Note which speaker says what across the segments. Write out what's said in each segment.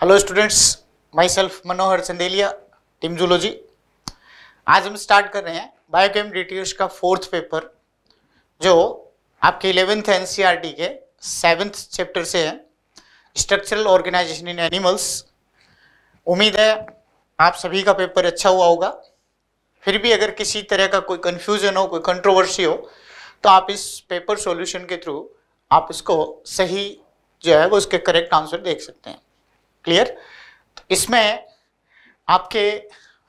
Speaker 1: Hello students myself Manohar Chandeliya team zoology आज हम start कर रहे हैं बायोकेम डिटेल्स का फोर्थ पेपर जो आपके इलेवेंथ एन e के सेवेंथ चैप्टर से है स्ट्रक्चरल ऑर्गेनाइजेशन इन एनिमल्स उम्मीद है आप सभी का पेपर अच्छा हुआ होगा फिर भी अगर किसी तरह का कोई कन्फ्यूजन हो कोई कंट्रोवर्सी हो तो आप इस पेपर सोल्यूशन के थ्रू आप इसको सही जो है वो उसके करेक्ट आंसर देख सकते हैं क्लियर तो इसमें आपके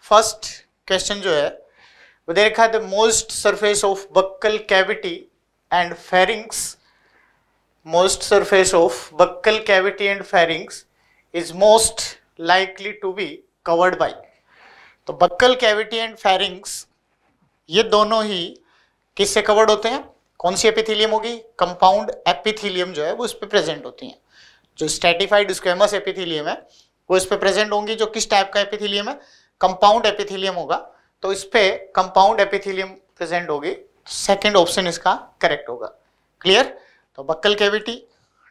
Speaker 1: फर्स्ट क्वेश्चन जो है वो दे रखा है the most surface of buccal cavity and pharynx most surface of buccal cavity and pharynx is most likely to be covered by तो बक्कल कैविटी एंड फेरिंग्स ये दोनों ही किससे कवर्ड होते हैं कौन सी एपिथीलियम होगी कंपाउंड एपिथीलियम जो है वो उस पर प्रेजेंट होती हैं जो स्टेटिफाइड स्क्वेमस एपिथिलियम है वो इस पर प्रेजेंट होंगी जो किस टाइप का एपिथिलियम है कंपाउंड एपिथिलियम होगा तो इस पर कंपाउंड एपिथिलियम प्रेजेंट होगी सेकेंड ऑप्शन इसका करेक्ट होगा क्लियर तो buccal cavity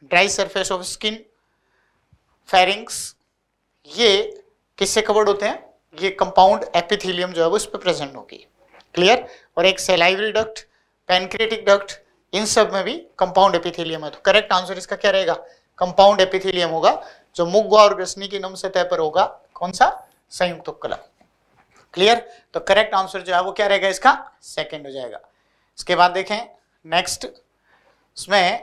Speaker 1: dry surface of skin pharynx ये किससे कवर्ड होते हैं ये कंपाउंड एपिथिलियम जो है वो इस पर प्रेजेंट होगी क्लियर और एक सेलाइवरी डक्ट पेनक्रेटिक डक्ट इन सब में भी कंपाउंड एपिथिलियम है तो करेक्ट आंसर इसका क्या रहेगा कंपाउंड एपिथेलियम होगा जो मुग्वा और ग्रसनिकी नम से तय पर होगा कौन सा संयुक्त उपकला क्लियर तो करेक्ट आंसर जो है वो क्या रहेगा इसका सेकेंड हो जाएगा इसके बाद देखें नेक्स्ट इसमें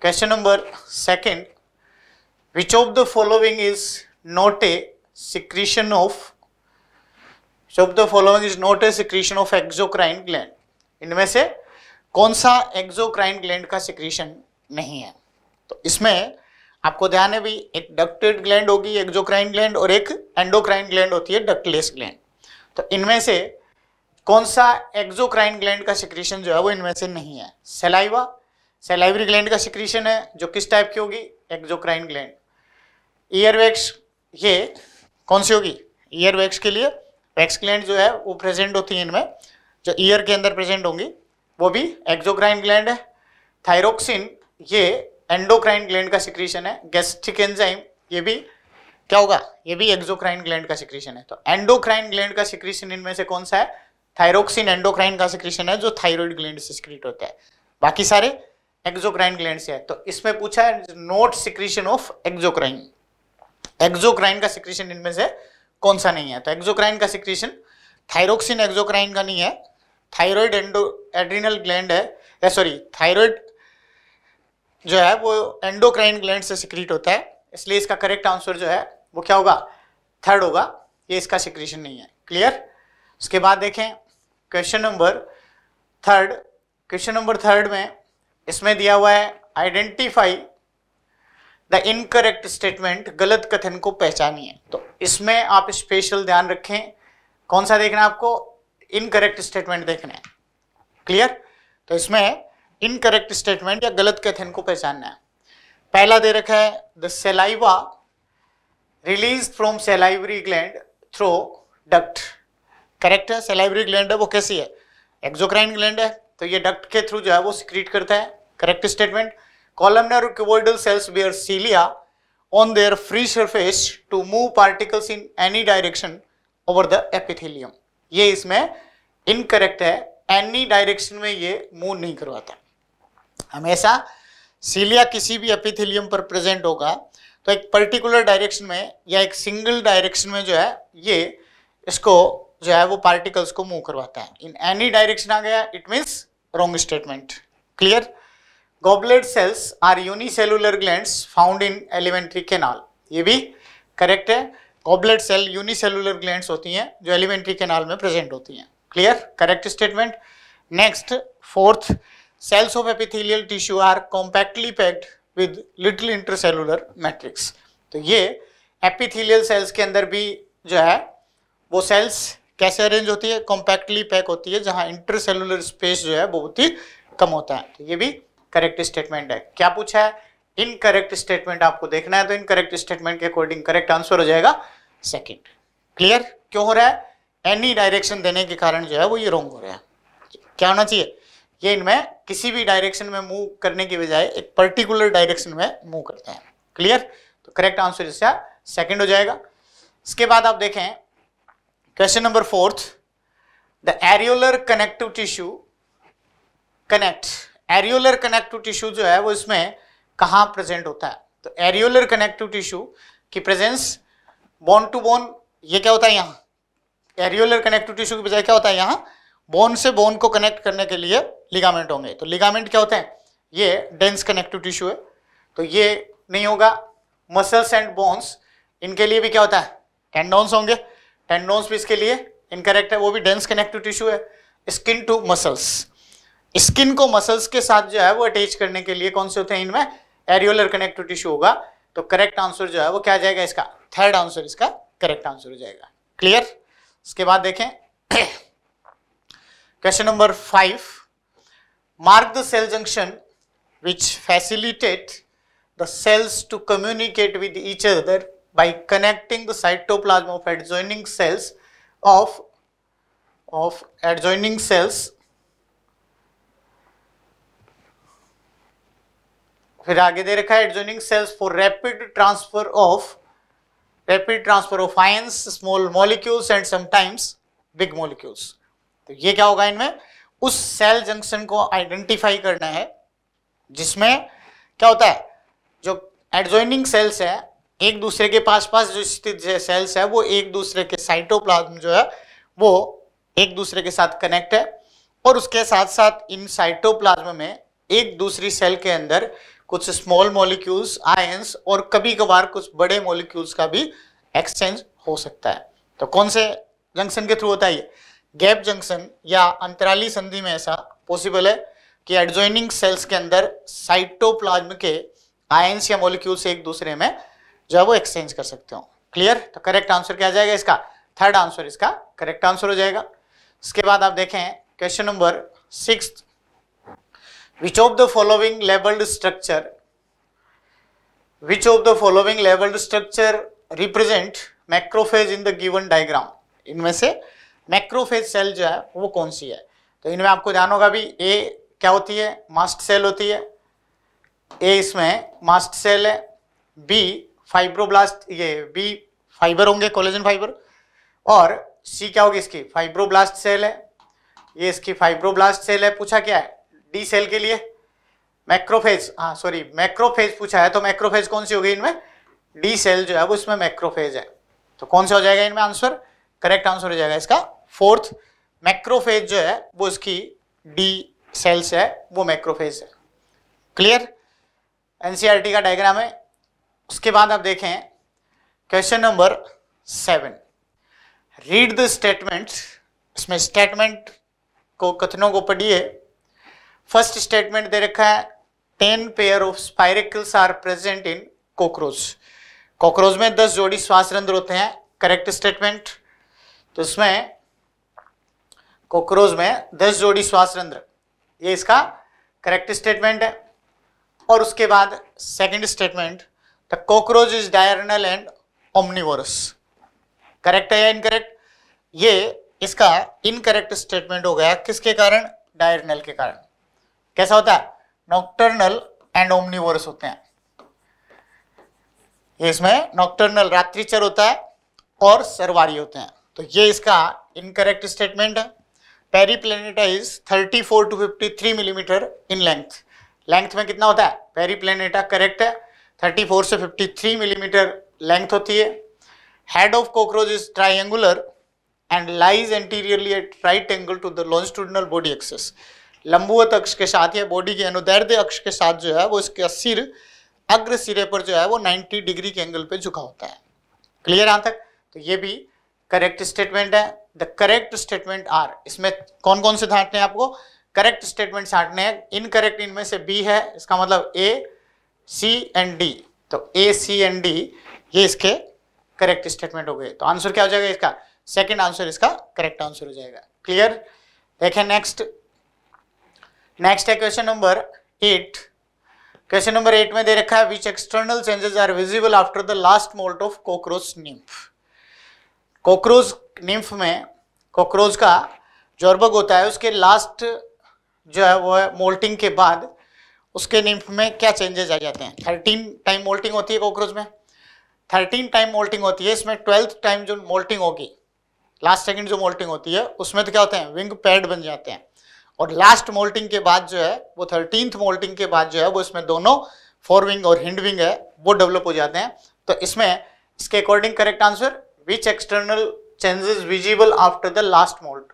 Speaker 1: question number second which of the following is not a secretion of so the following is not a secretion of exocrine gland इनमें से कौन सा एक्सोक्राइन ग्लैंड का सिक्रीशन नहीं है तो इसमें आपको ध्यान है भी एक डक्टेड ग्लैंड होगी एक्जोक्राइन ग्लैंड और एक एंडोक्राइन ग्लैंड होती है डक्टलेस ग्लैंड तो इनमें से कौन सा एक्जोक्राइन ग्लैंड का सिक्रीशन जो है वो इनमें से नहीं है सेलाइवा सेलाइवरी ग्लैंड का सिक्रीशन है जो किस टाइप की होगी एक्जोक्राइन ग्लैंड ईयरवैक्स ये कौन सी होगी ईयर वैक्स के लिए वैक्स ग्लैंड जो है वो प्रेजेंट होती है इनमें जो ईयर के अंदर प्रेजेंट होंगी वो भी एक्जोक्राइन ग्लैंड है थायरोक्सिन ये एंडोक्राइन ग्लैंड का सिक्रीशन है गैस्ट्रिक एंजाइम ये भी क्या होगा ये भी एक्सोक्राइन ग्लैंड का सिक्रीशन है तो एंडोक्राइन ग्लैंड का सिक्रीशन इनमें से कौन सा है थायरोक्सिन एंडोक्राइन का सिक्रीशन है जो थायरॉइड ग्लैंड से सिक्रीट होता है बाकी सारे एक्सोक्राइन ग्लैंड से है तो इसमें पूछा है not secretion of exocrine exocrine का सिक्रीशन इनमें से कौन सा नहीं है तो एक्सोक्राइन का सिक्रीशन थायरोक्सिन एक्सोक्राइन का नहीं है थायरॉइड एंडो एड्रिनल ग्लैंड है सॉरी थायरॉइड जो है वो एंडोक्राइन ग्लैंड से सिक्रीट होता है इसलिए इसका करेक्ट आंसर जो है वो क्या होगा थर्ड होगा ये इसका सिक्रीशन नहीं है क्लियर उसके बाद देखें question number third question number third में इसमें दिया हुआ है आइडेंटिफाई द इनकरेक्ट स्टेटमेंट गलत कथन को पहचानिए तो इसमें आप स्पेशल ध्यान रखें कौन सा देखना है आपको इनकरेक्ट स्टेटमेंट देखना है क्लियर तो इसमें इनकरेक्ट स्टेटमेंट या गलत कथन को पहचानना है पहला दे रखा है the saliva release from salivary gland through duct correct है सेलाइवरी ग्लैंड है वो कैसी है एक्जोक्राइन ग्लैंड है तो ये डक्ट के थ्रू जो है वो सिक्रीट करता है correct statement columnar cuboidal cells bear cilia on their free surface to move particles in any direction over the epithelium ये इसमें इनकरेक्ट है एनी डायरेक्शन में ये मूव नहीं करवाता हमेशा सीलिया किसी भी एपिथिलियम पर प्रेजेंट होगा तो एक पर्टिकुलर डायरेक्शन में या एक सिंगल डायरेक्शन में जो है ये इसको जो है वो पार्टिकल्स को मूव करवाता है इन एनी डायरेक्शन आ गया it means wrong statement clear goblet cells are unicellular gland found in alimentary canal ये भी करेक्ट है goblet सेल यूनिसेलुलर ग्लैंड होती हैं जो एलिमेंट्री केनाल में प्रेजेंट होती हैं clear correct statement next fourth cells of epithelial tissue are compactly packed with little intercellular matrix. तो ये एपिथेलियल सेल्स के अंदर भी जो है वो सेल्स कैसे अरेंज होती है कॉम्पैक्टली पैक होती है जहाँ इंटरसेलुलर स्पेस जो है बहुत ही कम होता है तो ये भी करेक्ट स्टेटमेंट है क्या पूछा है इनकरेक्ट स्टेटमेंट आपको देखना है तो इनकरेक्ट स्टेटमेंट के अकॉर्डिंग करेक्ट आंसर हो जाएगा सेकंड क्लियर क्यों हो रहा है एनी डायरेक्शन देने के कारण जो है वो ये रॉन्ग हो रहा है क्या होना चाहिए ये इनमें किसी भी डायरेक्शन में मूव करने के बजाय एक पर्टिकुलर डायरेक्शन में मूव करते हैं क्लियर तो करेक्ट आंसर इसका सेकंड हो जाएगा इसके बाद आप देखें question number fourth the areolar connective tissue connect areolar connective tissue जो है वो इसमें कहाँ प्रेजेंट होता है तो एरियोलर कनेक्टिव टिश्यू की प्रेजेंस बोन टू बोन ये क्या होता है यहाँ एरियोलर कनेक्टिव टिश्यू की बजाय क्या होता है यहाँ बोन से बोन को कनेक्ट करने के लिए लिगामेंट होंगे तो लिगामेंट क्या होते हैं ये डेंस कनेक्टिव टिश्यू है तो ये नहीं होगा मसल्स एंड बोन्स इनके लिए भी क्या होता है टेंडोन्स होंगे टेंडोन्स भी इसके लिए इनकरेक्ट है वो भी डेंस कनेक्टिव टिश्यू है स्किन टू मसल्स स्किन को मसल्स के साथ जो है वो अटैच करने के लिए कौन से होते हैं इनमें एरियोलर कनेक्टिव टिश्यू होगा तो करेक्ट आंसर जो है वो क्या जाएगा इसका थर्ड आंसर इसका करेक्ट आंसर हो जाएगा क्लियर उसके बाद देखें Question number 5. Mark the cell junction which facilitate the cells to communicate with each other by connecting the cytoplasm of adjoining cells of, of adjoining cells फिर आगे दे रखा है adjoining cells for rapid transfer of rapid transfer of ions small molecules and sometimes big तो ये क्या होगा इनमें उस सेल जंक्शन को आइडेंटिफाई करना है जिसमें क्या होता है जो एडजॉइनिंग सेल्स है एक दूसरे के पास पास जो स्थित सेल्स है वो एक दूसरे के साइटोप्लाज्म जो है वो एक दूसरे के साथ कनेक्ट है और उसके साथ साथ इन साइटोप्लाज्म में एक दूसरी सेल के अंदर कुछ स्मॉल मॉलिक्यूल्स आयंस और कभी कभार कुछ बड़े मॉलिक्यूल्स का भी एक्सचेंज हो सकता है तो कौन से जंक्शन के थ्रू होता है ये गैप जंक्शन या अंतराली संधि में ऐसा पॉसिबल है कि एडजॉइनिंग सेल्स के अंदर साइटोप्लाज्म के आयंस या मॉलिक्यूल्स एक दूसरे में जो है वो एक्सचेंज कर सकते हो क्लियर तो करेक्ट आंसर क्या आ जाएगा इसका थर्ड आंसर इसका करेक्ट आंसर हो जाएगा इसके बाद आप देखें question number six which of the following labelled structure which of the following labelled structure represent macrophage in the given diagram इनमें से मैक्रोफेज सेल जो है वो कौन सी है तो इनमें आपको ध्यान होगा भी ए क्या होती है मास्ट सेल होती है ए इसमें मास्ट सेल है बी फाइब्रोब्लास्ट ये बी फाइबर होंगे कोलेजन फाइबर और सी क्या होगी इसकी फाइब्रोब्लास्ट सेल है ये इसकी फाइब्रोब्लास्ट सेल है पूछा क्या है डी सेल के लिए मैक्रोफेज हाँ सॉरी मैक्रोफेज पूछा है तो मैक्रोफेज कौन सी होगी इनमें डी सेल जो है वो इसमें मैक्रोफेज है तो कौन सा हो जाएगा इनमें आंसर करेक्ट आंसर हो जाएगा इसका फोर्थ मैक्रोफेज जो है वो इसकी डी सेल्स है वो मैक्रोफेज है क्लियर एनसीईआरटी e का डायग्राम है उसके बाद आप देखें question number seven read the statement इसमें स्टेटमेंट को कथनों को पढ़िए फर्स्ट स्टेटमेंट दे रखा है ten pair of spiracles are present in cockroach cockroach में दस जोड़ी श्वास रंध्र होते हैं करेक्ट स्टेटमेंट तो इसमें कोक्रोज में दस जोड़ी श्वास रंध्र ये इसका करेक्ट स्टेटमेंट है और उसके बाद second statement the cockroach is diurnal and omnivorous correct है या इनकरेक्ट ये इसका इनकरेक्ट स्टेटमेंट हो गया किसके कारण डायरनल के कारण कैसा होता है नॉक्टर्नल एंड ओमनिवोरस होते हैं इसमें नॉक्टर्नल रात्रिचर होता है और सर्वारी होते हैं तो ये इसका इनकरेक्ट स्टेटमेंट है Periplaneta is four to fifty three millimetre in length length में कितना होता है पेरी प्लेनेटा करेक्ट है थर्टी फोर से फिफ्टी थ्री मिलीमीटर लेंथ होती है head of cockroach is triangular and lies anteriorly at right angle to the longitudinal body axis लंबुवत अक्ष के साथ या बॉडी के अनुदैर्ध्य अक्ष के साथ जो है वो इसके सिर अग्र सिरे पर जो है वो नाइन्टी डिग्री के एंगल पर झुका होता है क्लियर यहाँ तक तो ये भी करेक्ट स्टेटमेंट है द करेक्ट स्टेटमेंट आर इसमें कौन कौन से छाटने हैं आपको करेक्ट स्टेटमेंट छाटने हैं इनकरेक्ट इनमें से बी है इसका मतलब ए सी एंड डी तो ए सी एंड डी ये इसके करेक्ट स्टेटमेंट हो गए तो आंसर क्या हो जाएगा इसका सेकेंड आंसर इसका करेक्ट आंसर हो जाएगा क्लियर देखें नेक्स्ट नेक्स्ट है question number eight question number eight में दे रखा है which external changes are visible after the last moult of cockroach nymph cockroach nymph में कॉकरोच का जो होता है उसके लास्ट जो है वो है मोल्टिंग के बाद उसके निम्फ में क्या चेंजेस आ जाते हैं थर्टीन टाइम मोल्टिंग होती है कॉकरोच में थर्टीन टाइम मोल्टिंग होती है इसमें ट्वेल्थ टाइम जो मोल्टिंग होगी लास्ट सेकेंड जो मोल्टिंग होती है उसमें तो क्या होते हैं विंग पैड बन जाते हैं और लास्ट मोल्टिंग के बाद जो है वो थर्टींथ मोल्टिंग के बाद जो है वो इसमें दोनों फोर विंग और हिंड विंग है वो डेवलप हो जाते हैं तो इसमें इसके according correct answer which external changes visible after the last molt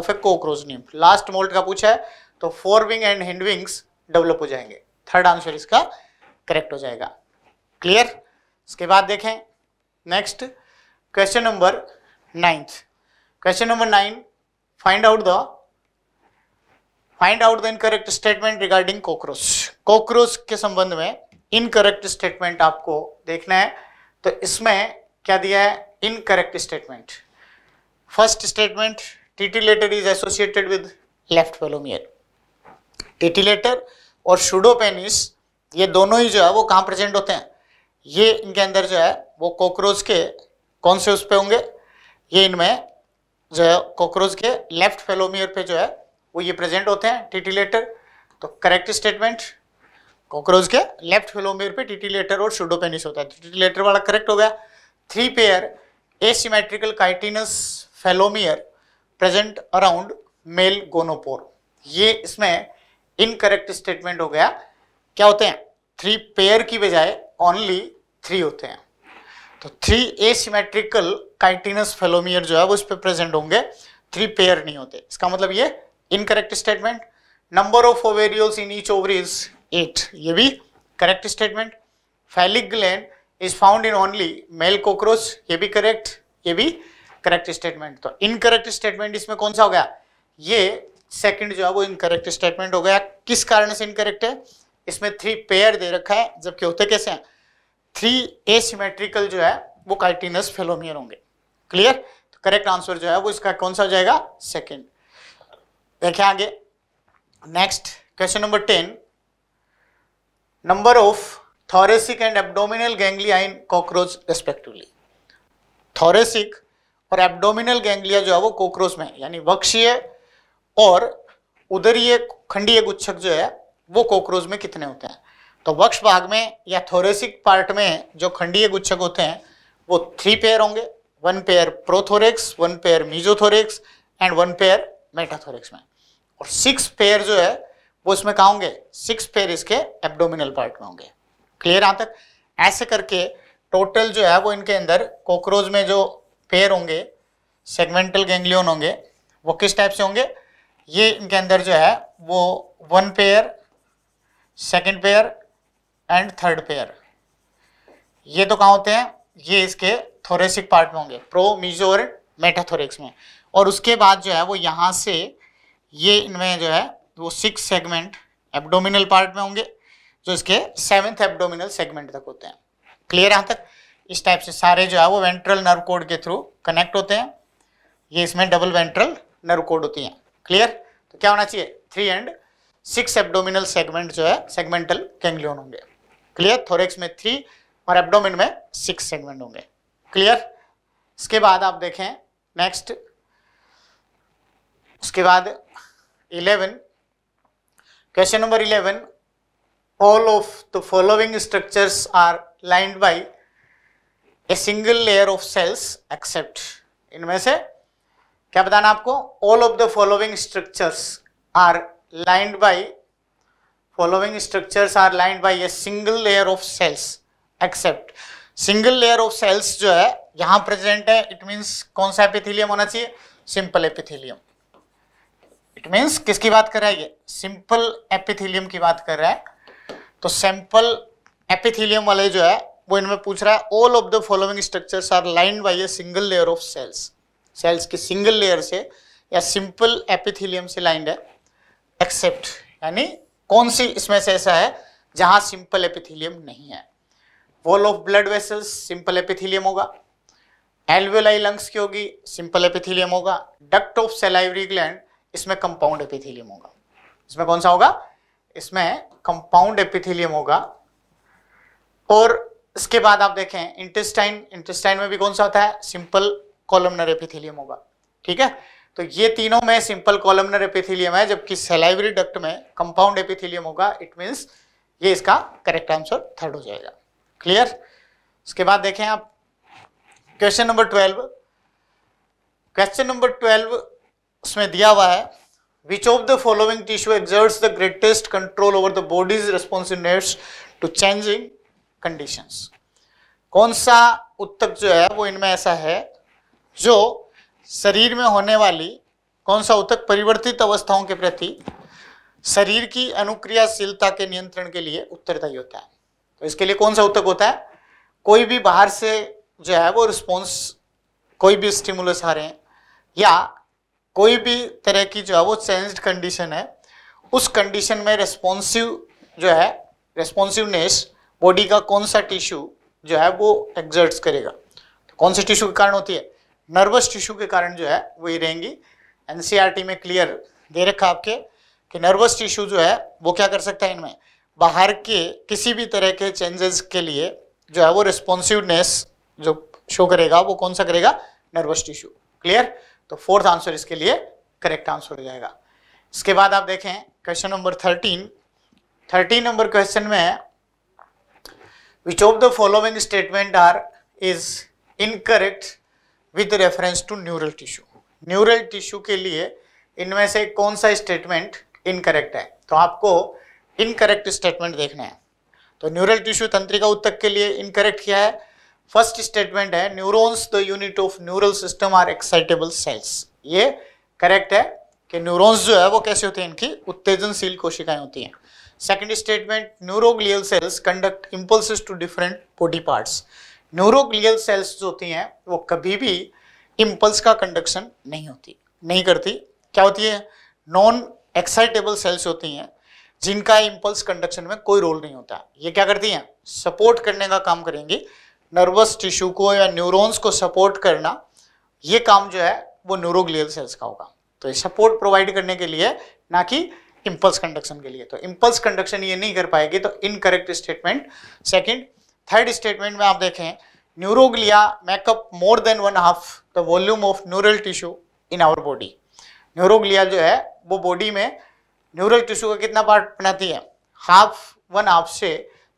Speaker 1: of a cochroosnium last molt का पूछा है तो fore wing and hind wings develop हो जाएंगे थर्ड आंसर इसका करेक्ट हो जाएगा क्लियर इसके बाद देखें next question number ninth question number nine find out the find out the incorrect statement regarding cockroach cockroach के संबंध में इनकरेक्ट स्टेटमेंट आपको देखना है तो इसमें क्या दिया है incorrect statement first statement letter is associated with left TT letter और शुडोपेनिस ये दोनों ही जो है वो कहाँ प्रेजेंट होते हैं ये इनके अंदर जो है वो कॉकरोच के कौन से उस पे होंगे ये इनमें जो है कॉकरोच के लेफ्ट फेलोमियर पे जो है वो ये प्रेजेंट होते हैं टिटिलेटर तो करेक्ट स्टेटमेंट कॉकरोच के लेफ्ट फेलोमियर पे टिटिलेटर और शुडोपेनिस होता है टिटिलेटर तो वाला करेक्ट हो गया three pair asymmetrical chitinous phallomere present around male gonopore ये इसमें इनकरेक्ट स्टेटमेंट हो गया क्या होते हैं थ्री पेयर की बजाय ओनली थ्री होते हैं तो थ्री एसिमेट्रिकल काइटिनस फेलोमियर जो है वो इस पर प्रेजेंट होंगे थ्री पेयर नहीं होते इसका मतलब ये incorrect statement number of ovarioles in each ovary is eight ये भी correct statement phallic gland is found in only male cockroach ये भी correct ये भी correct statement तो incorrect statement इसमें कौन सा हो गया ये second जो है वो incorrect statement हो गया किस कारण से incorrect है इसमें three pair दे रखा है जबकि होते कैसे हैं थ्री asymmetrical जो है वो काइटिनस फेलोमियर होंगे क्लियर तो करेक्ट आंसर जो है वो इसका कौन सा हो जाएगा सेकेंड देखिए आगे next question number ten number of thoracic and abdominal ganglia in cockroach respectively thoracic और एब्डोमिनल गैंग्लिया जो है वो कॉकरोच में यानी वक्षीय और उदरीय खंडीय गुच्छक जो है वो कॉकरोच में कितने होते हैं तो वक्ष भाग में या थोरेसिक पार्ट में जो खंडीय गुच्छक होते हैं वो थ्री पेयर होंगे one pair prothorax one pair mesothorax and one pair metathorax में और सिक्स पेयर जो है वो इसमें कहा होंगे सिक्स पेयर इसके एब्डोमिनल पार्ट में होंगे क्लियर यहाँ तक ऐसे करके टोटल जो है वो इनके अंदर कॉकरोच में जो पेयर होंगे सेगमेंटल गैंग्लियन होंगे वो किस टाइप से होंगे ये इनके अंदर जो है वो one pair second pair and third pair ये तो कहाँ होते हैं ये इसके थोरेसिक पार्ट में होंगे प्रो मिजोर मेटाथोरिक्स में और उसके बाद जो है वो यहाँ से ये इनमें जो है वो सिक्स सेगमेंट एब्डोमिनल पार्ट में होंगे जो तो इसके सेवेंथ एब्डोमिनल सेगमेंट तक होते हैं क्लियर यहाँ तक इस टाइप से सारे जो है वो वेंट्रल नर्व कोड के थ्रू कनेक्ट होते हैं ये इसमें डबल वेंट्रल नर्व कोड होती हैं क्लियर तो क्या होना चाहिए three and six abdominal segment जो है सेगमेंटल कैंग्लियन होंगे क्लियर थोरेक्स में थ्री और एब्डोमिन में सिक्स सेगमेंट होंगे क्लियर इसके बाद आप देखें नेक्स्ट उसके बाद eleven question number eleven all of the following structures are lined by a single layer of cells except इनमें से क्या बताना आपको all of the following structures are lined by following structures are lined by a single layer of cells except single layer of cells जो है यहाँ present है it means कौन सा एपिथेलियम होना चाहिए सिंपल एपिथेलियम इट मींस किसकी बात कर रहा है ये सिंपल एपिथेलियम की बात कर रहा है तो सैंपल एपिथीलियम वाले जो है वो इनमें पूछ रहा है all of the following structures are line by a single layer of cells cells की सिंगल लेयर से या सिंपल एपिथीलियम से लाइंड है एक्सेप्ट यानी कौन सी इसमें से ऐसा है जहां सिंपल एपिथीलियम नहीं है wall of blood vessels simple epithelium होगा एल्वेलाई लंग्स की होगी सिंपल एपिथीलियम होगा डक्ट ऑफ सेलाइवरी ग्लैंड इसमें कंपाउंड एपिथीलियम होगा इसमें कौन सा होगा इसमें कंपाउंड एपिथेलियम होगा और इसके बाद आप देखें इंटेस्टाइन इंटेस्टाइन में भी कौन सा होता है सिंपल कॉलमनर एपिथेलियम होगा ठीक है तो ये तीनों में सिंपल कॉलमनर एपिथेलियम है जबकि सेलाइवरी डक्ट में कंपाउंड एपिथेलियम होगा इट मींस ये इसका करेक्ट आंसर थर्ड हो जाएगा क्लियर उसके बाद देखें आप question number twelve question number twelve उसमें दिया हुआ है which of the following tissue exerts the greatest control over the body's responsiveness to changing conditions? कौन सा उत्तक जो है वो इनमें ऐसा है जो शरीर में होने वाली कौन सा उत्तक परिवर्तित अवस्थाओं के प्रति शरीर की अनुक्रियाशीलता के नियंत्रण के लिए उत्तरदायी होता है तो इसके लिए कौन सा उत्तक होता है कोई भी बाहर से जो है वो रिस्पॉन्स कोई भी स्टिमुलस आ रहे हैं या कोई भी तरह की जो है वो चेंज्ड कंडीशन है उस कंडीशन में रेस्पॉन्सिव जो है रेस्पॉन्सिवनेस बॉडी का कौन सा टिश्यू जो है वो एग्जर्ट्स करेगा तो कौन से टिश्यू के कारण होती है नर्वस टिश्यू के कारण जो है वही रहेंगी एन e में क्लियर दे रखा आपके कि नर्वस टिश्यू जो है वो क्या कर सकता है इनमें बाहर के किसी भी तरह के चेंजेस के लिए जो है वो रिस्पॉन्सिवनेस जो शो करेगा वो कौन सा करेगा नर्वस टिश्यू क्लियर तो फोर्थ आंसर इसके लिए करेक्ट आंसर हो जाएगा इसके बाद आप देखें question number thirteen thirteen number question में which of the following statement are is incorrect with reference to neural tissue neural tissue के लिए इनमें से कौन सा स्टेटमेंट इनकरेक्ट है तो आपको इनकरेक्ट स्टेटमेंट देखना है तो न्यूरल टिश्यू तंत्रिका उत्तक के लिए इनकरेक्ट क्या है फर्स्ट स्टेटमेंट है neurons the unit of neural system are excitable cells ये करेक्ट है कि न्यूरोन्स जो है वो कैसे होते हैं इनकी उत्तेजनशील कोशिकाएं होती हैं second statement neuroglial cells conduct impulse to different body parts neuroglial cells जो होती हैं वो कभी भी इम्पल्स का कंडक्शन नहीं होती नहीं करती क्या होती है नॉन एक्साइटेबल सेल्स होती हैं जिनका इम्पल्स कंडक्शन में कोई रोल नहीं होता ये क्या करती हैं सपोर्ट करने का काम करेंगी नर्वस टिश्यू को या न्यूरॉन्स को सपोर्ट करना ये काम जो है वो न्यूरोग्लियल सेल्स का होगा तो ये सपोर्ट प्रोवाइड करने के लिए ना कि इम्पल्स कंडक्शन के लिए तो इम्पल्स कंडक्शन ये नहीं कर पाएगी तो incorrect statement second third statement में आप देखें neuroglia make up more than one half the volume of neural tissue in our body neuroglia जो है वो बॉडी में न्यूरल टिश्यू का कितना पार्ट बनाती है हाफ वन हाफ से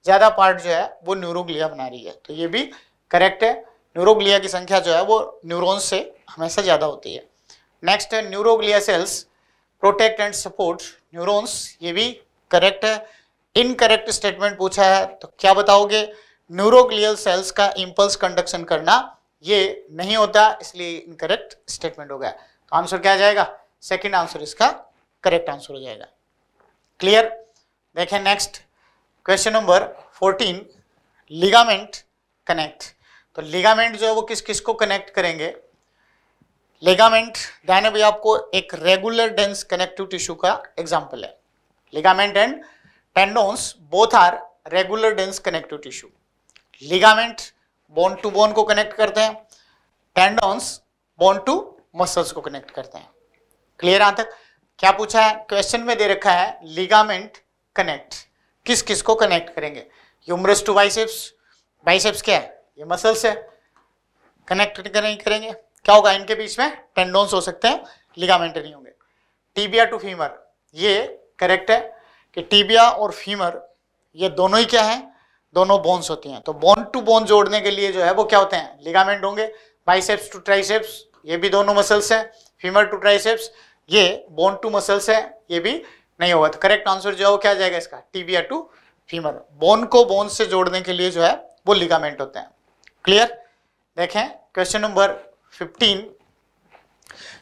Speaker 1: ज़्यादा पार्ट जो है वो न्यूरोग्लिया बना रही है तो ये भी करेक्ट है न्यूरोग्लिया की संख्या जो है वो न्यूरोन से हमेशा ज़्यादा होती है नेक्स्ट है neuroglia cells protect and support neurons ये भी करेक्ट है इनकरेक्ट स्टेटमेंट पूछा है तो क्या बताओगे न्यूरोग्लियल सेल्स का इम्पल्स कंडक्शन करना ये नहीं होता इसलिए इनकरेक्ट स्टेटमेंट हो गया तो आंसर क्या जाएगा सेकेंड आंसर इसका करेक्ट आंसर हो जाएगा क्लियर देखें next question number 14 ligament connect तो लिगामेंट जो है वो किस किस को कनेक्ट करेंगे लिगामेंट ध्यान भी आपको एक रेगुलर डेंस कनेक्टिव टिश्यू का एग्जाम्पल है ligament and tendons both are regular dense connective tissue ligament bone to bone को कनेक्ट करते हैं टेंडोन्स बोन टू मसल्स को कनेक्ट करते हैं क्लियर आता तक क्या पूछा है क्वेश्चन में दे रखा है लिगामेंट कनेक्ट किस किस को कनेक्ट करेंगे यूमरस टू बाइसेप्स बाइसेप्स क्या है ये मसल्स है कनेक्ट करेंगे करेंगे क्या होगा इनके बीच में टेंडोन्स हो सकते हैं लिगामेंट नहीं होंगे टीबिया टू फीमर ये करेक्ट है कि टीबिया और फीमर ये दोनों ही क्या है दोनों बोन्स होती हैं तो बोन टू बोन जोड़ने के लिए जो है वो क्या होते हैं लिगामेंट होंगे बाइसेप्स टू ट्राइसेप्स ये भी दोनों मसल्स हैं फीमर टू ट्राइसेप्स ये बोन टू मसल्स है ये भी नहीं होगा तो करेक्ट आंसर जो है वो क्या जाएगा इसका टीबिया टू फीमर बोन को बोन से जोड़ने के लिए जो है वो लिगामेंट होते हैं क्लियर देखें question number 15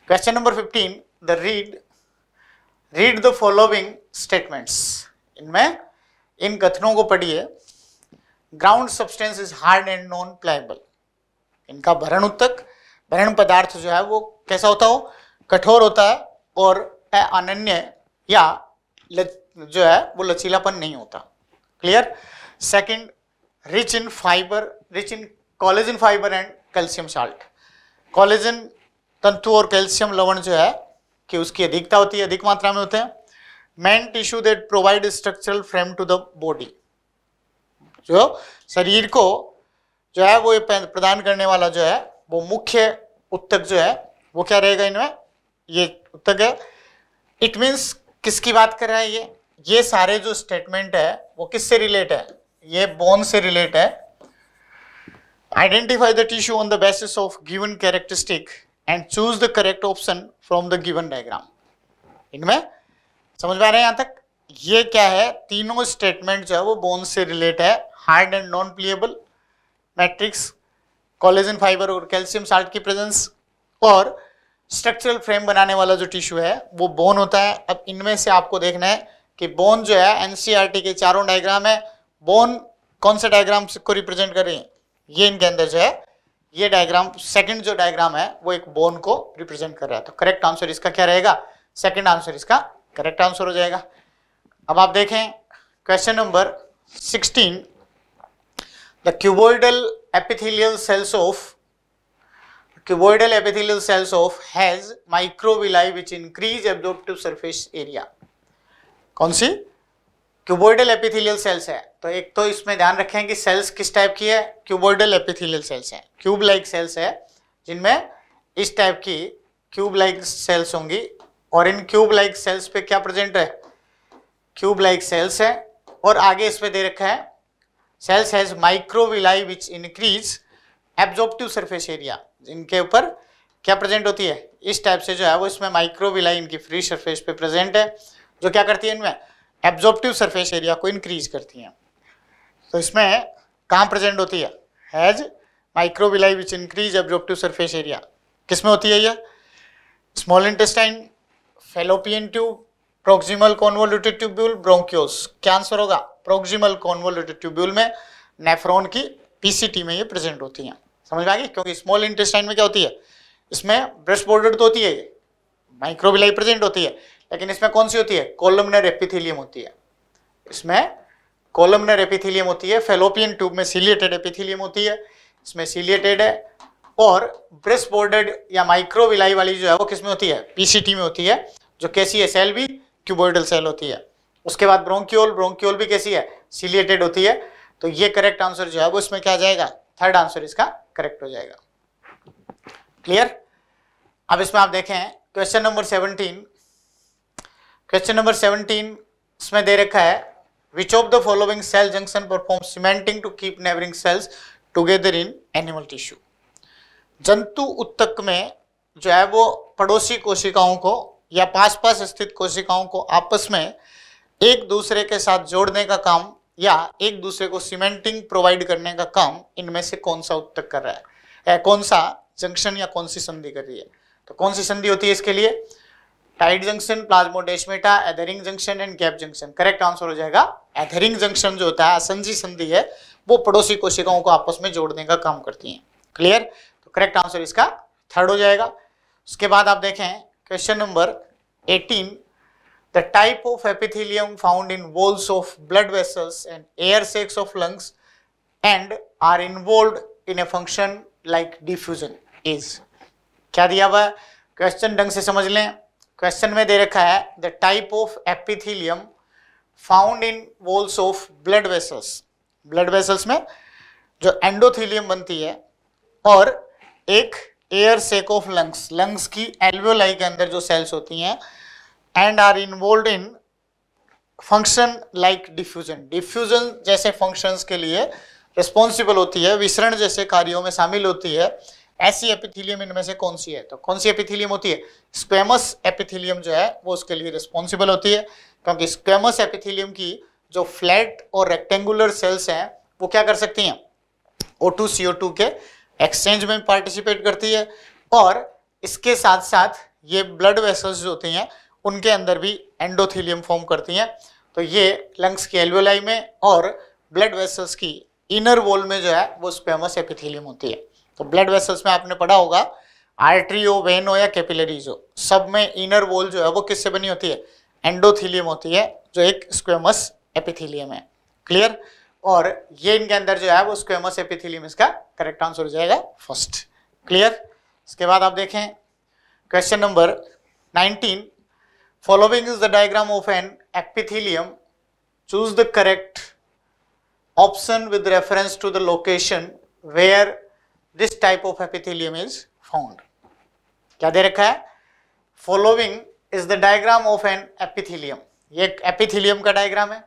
Speaker 1: question number 15 the read read the following statements इनमें इन कथनों को पढ़िए ground substance is hard and non pliable इनका भरण उत्तक भरण पदार्थ जो है वो कैसा होता हो कठोर होता है और अनन्य या जो है वो लचीलापन नहीं होता clear second rich in fibre rich in collagen fibre and calcium salt collagen तंतु और कैल्शियम लवण जो है कि उसकी अधिकता होती है अधिक मात्रा में होते हैं main tissue that provide structural frame to the body जो शरीर को जो है वो प्रदान करने वाला जो है वो मुख्य उत्तक जो है वो क्या रहेगा इनमें ये उत्तक है इट मीन्स किसकी बात कर रहा है ये ये सारे जो स्टेटमेंट है वो किससे रिलेट है ये बोन से रिलेट है identify the tissue on the basis of given characteristic and choose the correct option from the given diagram इनमें समझ में आ रहे हैं यहां तक ये क्या है तीनों स्टेटमेंट जो है वो बोन से रिलेट है hard and non pliable matrix collagen fibre और कैल्शियम साल्ट की प्रेजेंस और स्ट्रक्चरल फ्रेम बनाने वाला जो टिश्यू है वो बोन होता है अब इनमें से आपको देखना है कि बोन जो है एनसीईआरटी e के चारों डायग्राम है बोन कौन से डायग्राम को रिप्रेजेंट कर रही है ये इनके अंदर जो है ये डायग्राम सेकंड जो डायग्राम है वो एक बोन को रिप्रेजेंट कर रहा है तो करेक्ट आंसर इसका क्या रहेगा सेकेंड आंसर इसका करेक्ट आंसर हो जाएगा अब आप देखें question number sixteen the cuboidal epithelial cells of cuboidal epithelial cells of has microvilli which increase absorptive surface area कौन सी क्यूबोइडल एपिथेलियल सेल्स है तो एक तो इसमें ध्यान रखें कि सेल्स किस टाइप की है क्यूबोइडल एपिथेलियल सेल्स है क्यूब लाइक सेल्स है जिनमें इस टाइप की क्यूब लाइक सेल्स होंगी और इन क्यूब लाइक सेल्स पे क्या प्रेजेंट है क्यूब लाइक सेल्स है और आगे इसमें दे रखा है cells has microvilli which increase absorptive surface area इनके ऊपर क्या प्रेजेंट होती है इस टाइप से जो है वो इसमें माइक्रोविलाई इनकी फ्री सरफेस पे प्रेजेंट है जो क्या करती है इनमें एब्जॉर्प्टिव सरफेस एरिया को इंक्रीज करती हैं तो इसमें कहाँ प्रेजेंट होती है has microvilli which increase absorptive surface area किस में होती है ये small intestine Fallopian tube proximal convoluted tubule bronchioles क्या आंसर होगा प्रोक्सिमल कॉन्वोल्यूटेड ट्यूब्यूल में नेफ्रॉन की पीसीटी में ये प्रेजेंट होती हैं समझ में आ गई क्योंकि स्मॉल इंटेस्टाइन में क्या होती है इसमें ब्रेस्ट बॉर्डर तो होती है ये माइक्रोबिलाई प्रेजेंट होती है लेकिन इसमें कौन सी होती है कोलमनर एपिथिलियम होती है इसमें कॉलमनर एपिथिलियम होती है फेलोपियन ट्यूब में सीलिएटेड एपिथिलियम होती है इसमें सीलिएटेड है और ब्रेस्ट बॉर्डेड या माइक्रोविलाई वाली जो है वो किसमें होती है पीसीटी में होती है जो कैसी है सेल भी क्यूबोइडल सेल होती है उसके बाद ब्रोंक्योल ब्रोंक्योल भी कैसी है सीलिएटेड होती है तो ये करेक्ट आंसर जो है वो इसमें क्या जाएगा थर्ड आंसर इसका करेक्ट हो जाएगा क्लियर अब इसमें आप देखें question number seventeen question number seventeen इसमें दे रखा है which of the following cell junction perform cementing to keep neighbouring cells together in animal tissue जंतु उत्तक में जो है वो पड़ोसी कोशिकाओं को या पास पास स्थित कोशिकाओं को आपस में एक दूसरे के साथ जोड़ने का काम या एक दूसरे को सीमेंटिंग प्रोवाइड करने का काम इनमें से कौन सा उत्तर कर रहा है या कौन सा जंक्शन या कौन सी संधि कर रही है तो कौन सी संधि होती है इसके लिए tight junction plasmodesmata adhering junction and gap junction correct answer हो जाएगा एदरिंग जंक्शन जो होता है असंजी संधि है वो पड़ोसी कोशिकाओं को आपस में जोड़ने का काम करती है क्लियर तो करेक्ट आंसर इसका थर्ड हो जाएगा उसके बाद आप देखें question number eighteen The type of epithelium found in walls of blood vessels and air sacs of lungs and are involved in a function like diffusion is. क्या दिया हुआ क्वेश्चन ढंग से समझ लें क्वेश्चन में दे रखा है the type of epithelium found in walls of blood vessels blood vessels में जो एंडोथीलियम बनती है और एक air sac of lungs lungs की एल्वियोलाई के अंदर जो सेल्स होती हैं and are involve in function like diffusion diffusion जैसे फंक्शंस के लिए रिस्पॉन्सिबल होती है विसरण जैसे कार्यों में शामिल होती है ऐसी एपिथीलियम इनमें से कौन सी है तो कौन सी एपिथीलियम होती है स्क्वेमस एपिथिलियम जो है वो उसके लिए रिस्पॉन्सिबल होती है क्योंकि स्क्वेमस एपिथीलियम की जो फ्लैट और रेक्टेंगुलर सेल्स हैं वो क्या कर सकती हैं O two C O two के एक्सचेंज में पार्टिसिपेट करती है और इसके साथ साथ ये ब्लड वेसल्स जो होती हैं उनके अंदर भी एंडोथीलियम फॉर्म करती हैं तो ये लंग्स की एल्वेलाई में और ब्लड वेसल्स की इनर वॉल में जो है वो स्पेमस एपिथीलियम होती है तो ब्लड वेसल्स में आपने पढ़ा होगा आर्ट्री हो वेन हो या कैपिलरीज हो सब में इनर वॉल जो है वो किससे बनी होती है एंडोथीलियम होती है जो एक स्क्वेमस एपिथीलियम है क्लियर और ये इनके अंदर जो है वो स्क्वेमस एपिथीलियम इसका करेक्ट आंसर हो जाएगा फर्स्ट क्लियर इसके बाद आप देखें question number nineteen Following is the diagram of an epithelium. Choose the correct option with reference to the location where this type of epithelium is found. क्या दे रखा है Following is the diagram of an epithelium. ये epithelium का diagram है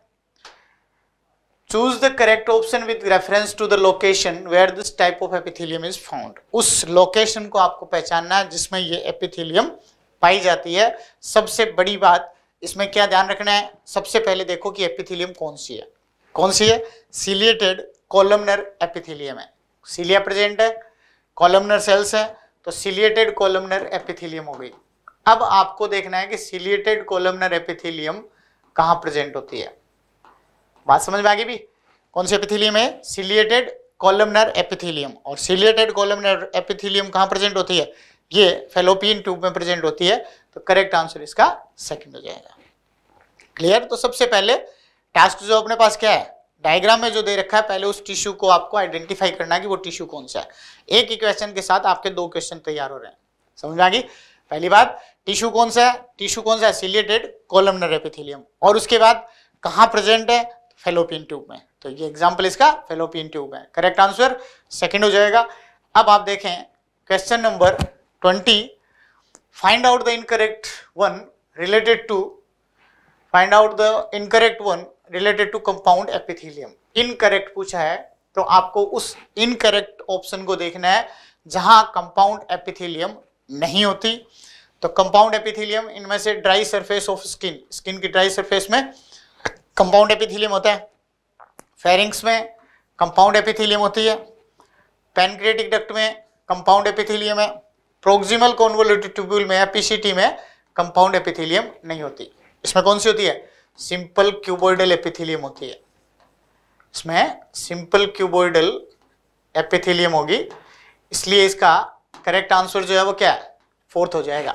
Speaker 1: choose the correct option with reference to the location where this type of epithelium is found उस लोकेशन को आपको पहचानना है जिसमें ये एपिथीलियम पाई जाती है सबसे बड़ी बात इसमें क्या ध्यान रखना है सबसे पहले देखो कि एपिथिलियम कौन सी है कौन सी है सिलिएटेड कॉलमनर एपिथिलियम है सिलिया प्रेजेंट है कॉलमनर सेल्स है तो सिलिएटेड कॉलमनर एपिथिलियम हो गई अब आपको देखना है कि सिलिएटेड कॉलमनर एपिथिलियम कहाँ प्रेजेंट होती है बात समझ में आ गई भी कौन सी एपिथिलियम है सिलिएटेड कॉलमनर एपिथिलियम और सिलिएटेड कॉलमनर एपिथिलियम कहाँ प्रेजेंट होती है ये फेलोपियन ट्यूब में प्रेजेंट होती है तो करेक्ट आंसर इसका सेकंड हो जाएगा क्लियर तो सबसे पहले टास्क जो अपने पास क्या है डायग्राम में जो दे रखा है पहले उस टिश्यू को आपको आइडेंटिफाई करना है कि वो टिश्यू कौन सा है एक ही क्वेश्चन के साथ आपके दो क्वेश्चन तैयार हो रहे हैं समझ आगे पहली बात टिश्यू कौन सा है टिश्यू कौन सा है सिलेटेड कोलमनर एपिथिलियम और उसके बाद कहाँ प्रेजेंट है फेलोपियन ट्यूब में तो ये एग्जाम्पल इसका फेलोपियन ट्यूब है करेक्ट आंसर सेकेंड हो जाएगा अब आप देखें question number 20 find out the incorrect one related to find out the incorrect one related to compound epithelium incorrect पूछा है तो आपको उस इनकरेक्ट ऑप्शन को देखना है जहां कंपाउंड एपिथेलियम नहीं होती तो कंपाउंड एपिथेलियम इनमें से dry surface of skin skin की ड्राई सरफेस में कंपाउंड एपिथेलियम होता है फेरिंग्स में कंपाउंड एपिथेलियम होती है पेनक्रिएटिक डक्ट में कंपाउंड एपिथेलियम है प्रोक्सिमल कॉन्वोल्यूटेड ट्यूब्यूल में या पीसीटी में कंपाउंड एपिथिलियम नहीं होती इसमें कौन सी होती है सिंपल क्यूबोइडल एपिथिलियम होती है इसमें सिंपल क्यूबोइडल एपिथिलियम होगी इसलिए इसका करेक्ट आंसर जो है वो क्या है फोर्थ हो जाएगा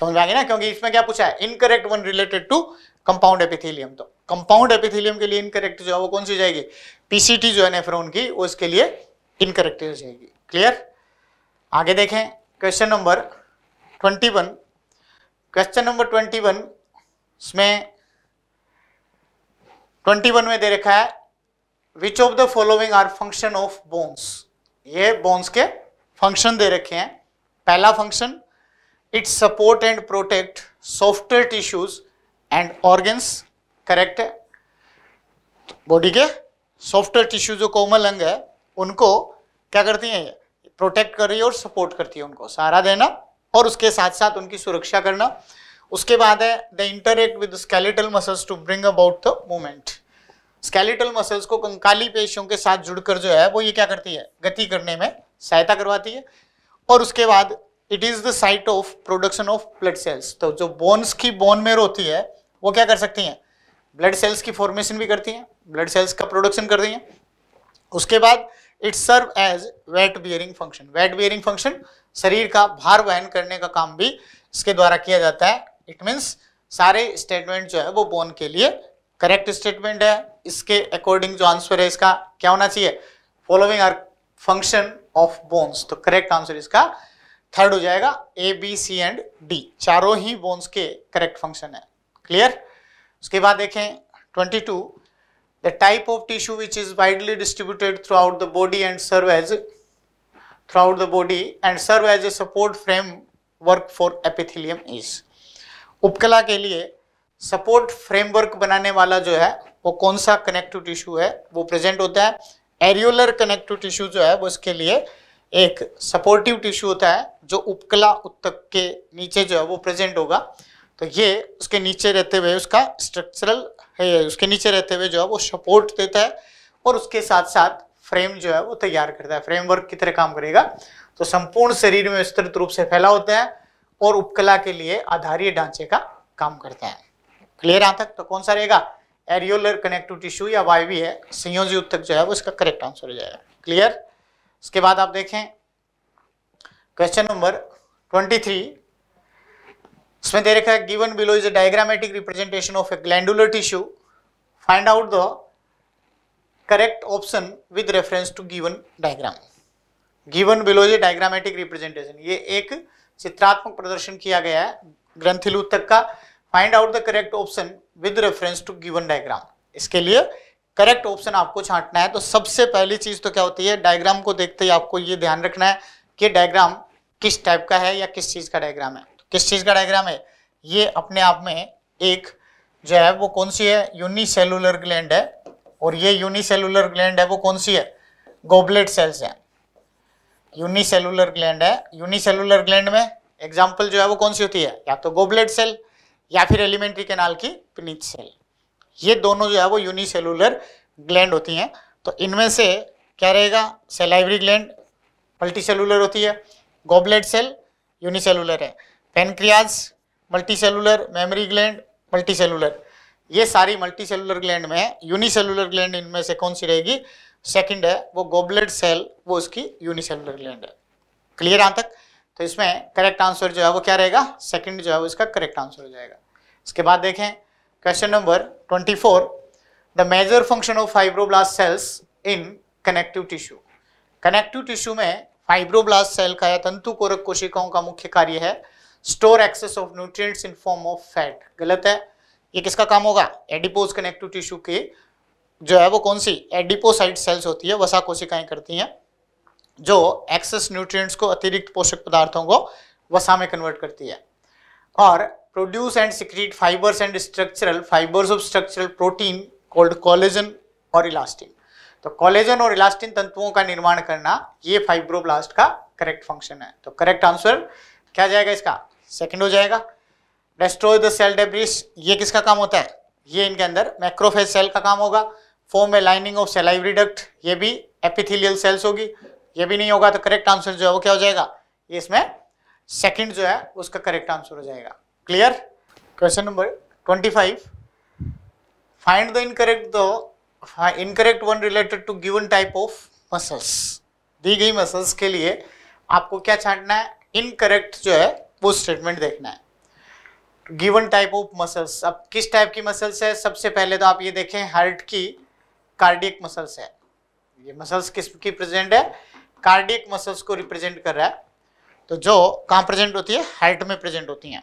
Speaker 1: समझ में आ ना क्योंकि इसमें क्या पूछा है incorrect one related to compound epithelium तो कंपाउंड एपिथिलियम के लिए इनकरेक्ट जो है वो कौन सी हो जाएगी पीसीटी जो है नेफ्रोन की वो इसके लिए इनकरेक्ट हो जाएगी क्लियर आगे देखें question number twenty one question number twenty one इसमें ट्वेंटी वन में दे रखा है which of the following are function of bones ये बोन्स के फंक्शन दे रखे हैं पहला function its support and protect software tissues and organs correct है बॉडी के सॉफ्टवेयर टिश्यू जो कोमल अंग है उनको क्या करती हैं ये प्रोटेक्ट कर रही है और सपोर्ट करती है उनको सहारा देना और उसके साथ साथ उनकी सुरक्षा करना उसके बाद है the interact with skeletal muscles to bring about the movement skeletal muscles को कंकाली पेशियों के साथ जुड़कर जो है वो ये क्या करती है गति करने में सहायता करवाती है और उसके बाद it is the site of production of blood cells तो जो बोन्स की बोन में होती है वो क्या कर सकती हैं ब्लड सेल्स की फॉर्मेशन भी करती हैं ब्लड सेल्स का प्रोडक्शन करती हैं उसके बाद it serve as weight bearing function weight bearing function शरीर का भार वहन करने का काम भी इसके द्वारा किया जाता है इट मीन्स सारे स्टेटमेंट जो है वो बोन के लिए करेक्ट स्टेटमेंट है इसके अकॉर्डिंग जो आंसर है इसका क्या होना चाहिए following are function of bones तो करेक्ट आंसर इसका थर्ड हो जाएगा A B C and D चारों ही बोन्स के करेक्ट फंक्शन है क्लियर उसके बाद देखें twenty two the type of tissue which is widely distributed throughout the body and serve as throughout the body and serve as a support frame work for epithelium is upkala ke liye support framework banane wala jo hai wo kaun sa connective tissue hai wo present hota hai areolar connective tissue jo hai वो इसके लिए एक supportive tissue होता है जो उपकला उत्तक के नीचे जो है वो प्रेजेंट होगा तो ये उसके नीचे रहते हुए उसका स्ट्रक्चरल है उसके नीचे रहते हुए जो है वो सपोर्ट देता है और उसके साथ साथ फ्रेम जो है वो तैयार करता है फ्रेमवर्क की तरह काम करेगा तो संपूर्ण शरीर में विस्तृत रूप से फैला होता है और उपकला के लिए आधारीय ढांचे का काम करता है क्लियर आ तक तो कौन सा रहेगा एरियोलर कनेक्टिव टिश्यू या वाईवी है संयोजी उत्तक जो है वो इसका करेक्ट आंसर हो जाएगा क्लियर इसके बाद आप देखें क्वेश्चन नंबर ट्वेंटी थ्री उसमें दे रखा है given below is a diagrammatic representation of a glandular tissue find out the correct option with reference to given diagram given below is a diagrammatic representation ये एक चित्रात्मक प्रदर्शन किया गया है ग्रंथिलू तक का find out the correct option with reference to given diagram इसके लिए करेक्ट ऑप्शन आपको छांटना है तो सबसे पहली चीज तो क्या होती है डायग्राम को देखते ही आपको ये ध्यान रखना है कि डायग्राम किस टाइप का है या किस चीज का डायग्राम है किस चीज़ का डायग्राम है ये अपने आप में एक जो है वो कौन सी है यूनिसेलुलर ग्लैंड है और ये यूनिसेलुलर ग्लैंड है वो कौन सी है गोबलेट सेल्स हैं यूनिसेलुलर ग्लैंड है यूनिसेलुलर ग्लैंड में एग्जाम्पल जो है वो कौन सी होती है या तो गोबलेट सेल या फिर एलिमेंट्री केनाल की प्लीच सेल ये दोनों जो है वो यूनिसेलुलर ग्लैंड होती हैं तो इनमें से क्या रहेगा सेलाइवरी ग्लैंड मल्टीसेलुलर होती है गोबलेट सेल यूनिसेलुलर है pancreas multicellular mammary gland multicellular ये सारी मल्टी सेलुलर ग्लैंड में है यूनिसेलुलर ग्लैंड इनमें से कौन सी रहेगी सेकंड है वो गोबलेट सेल वो उसकी यूनिसेलुलर ग्लैंड है क्लियर यहाँ तक तो इसमें करेक्ट आंसर जो है वो क्या रहेगा सेकंड जो है वो इसका करेक्ट आंसर हो जाएगा इसके बाद देखें question number twenty four the major function of fibroblast cells in connective tissue connective tissue में फाइब्रोब्लास्ट सेल का या तंतु कोरक कोशिकाओं का मुख्य कार्य है store excess of nutrients in form of fat गलत है ये किसका काम होगा एडिपोज कनेक्टिव टिश्यू के जो है वो कौन सी एडिपोसाइड सेल्स होती है वसा कोशिकाएं करती हैं जो एक्सेस न्यूट्रिएंट्स को अतिरिक्त पोषक पदार्थों को वसा में कन्वर्ट करती है और produce and secrete fibers and structural fibers of structural protein called collagen और इलास्टिन तो कॉलेजन और इलास्टिन तंतुओं का निर्माण करना ये फाइब्रोब्लास्ट का करेक्ट फंक्शन है तो करेक्ट आंसर क्या जाएगा इसका सेकंड हो जाएगा डिस्ट्रॉय द सेल डेब्रिस ये किसका काम होता है ये इनके अंदर मैक्रोफेज सेल का काम होगा form a lining of salivary duct ये भी एपिथिलियल सेल्स होगी ये भी नहीं होगा तो करेक्ट आंसर जो है वो क्या हो जाएगा ये इसमें सेकंड जो है उसका करेक्ट आंसर हो जाएगा clear question number twenty five find the incorrect दो incorrect one related to given type of muscles दी गई मसल्स के लिए आपको क्या छाटना है इनकरेक्ट जो है वो स्टेटमेंट देखना है गिवन टाइप ऑफ मसल्स अब किस टाइप की मसल्स है सबसे पहले तो आप ये देखें हार्ट की कार्डियक मसल्स है ये मसल्स किस की प्रेजेंट है कार्डियक मसल्स को रिप्रेजेंट कर रहा है तो जो कहाँ प्रेजेंट होती है हार्ट में प्रेजेंट होती हैं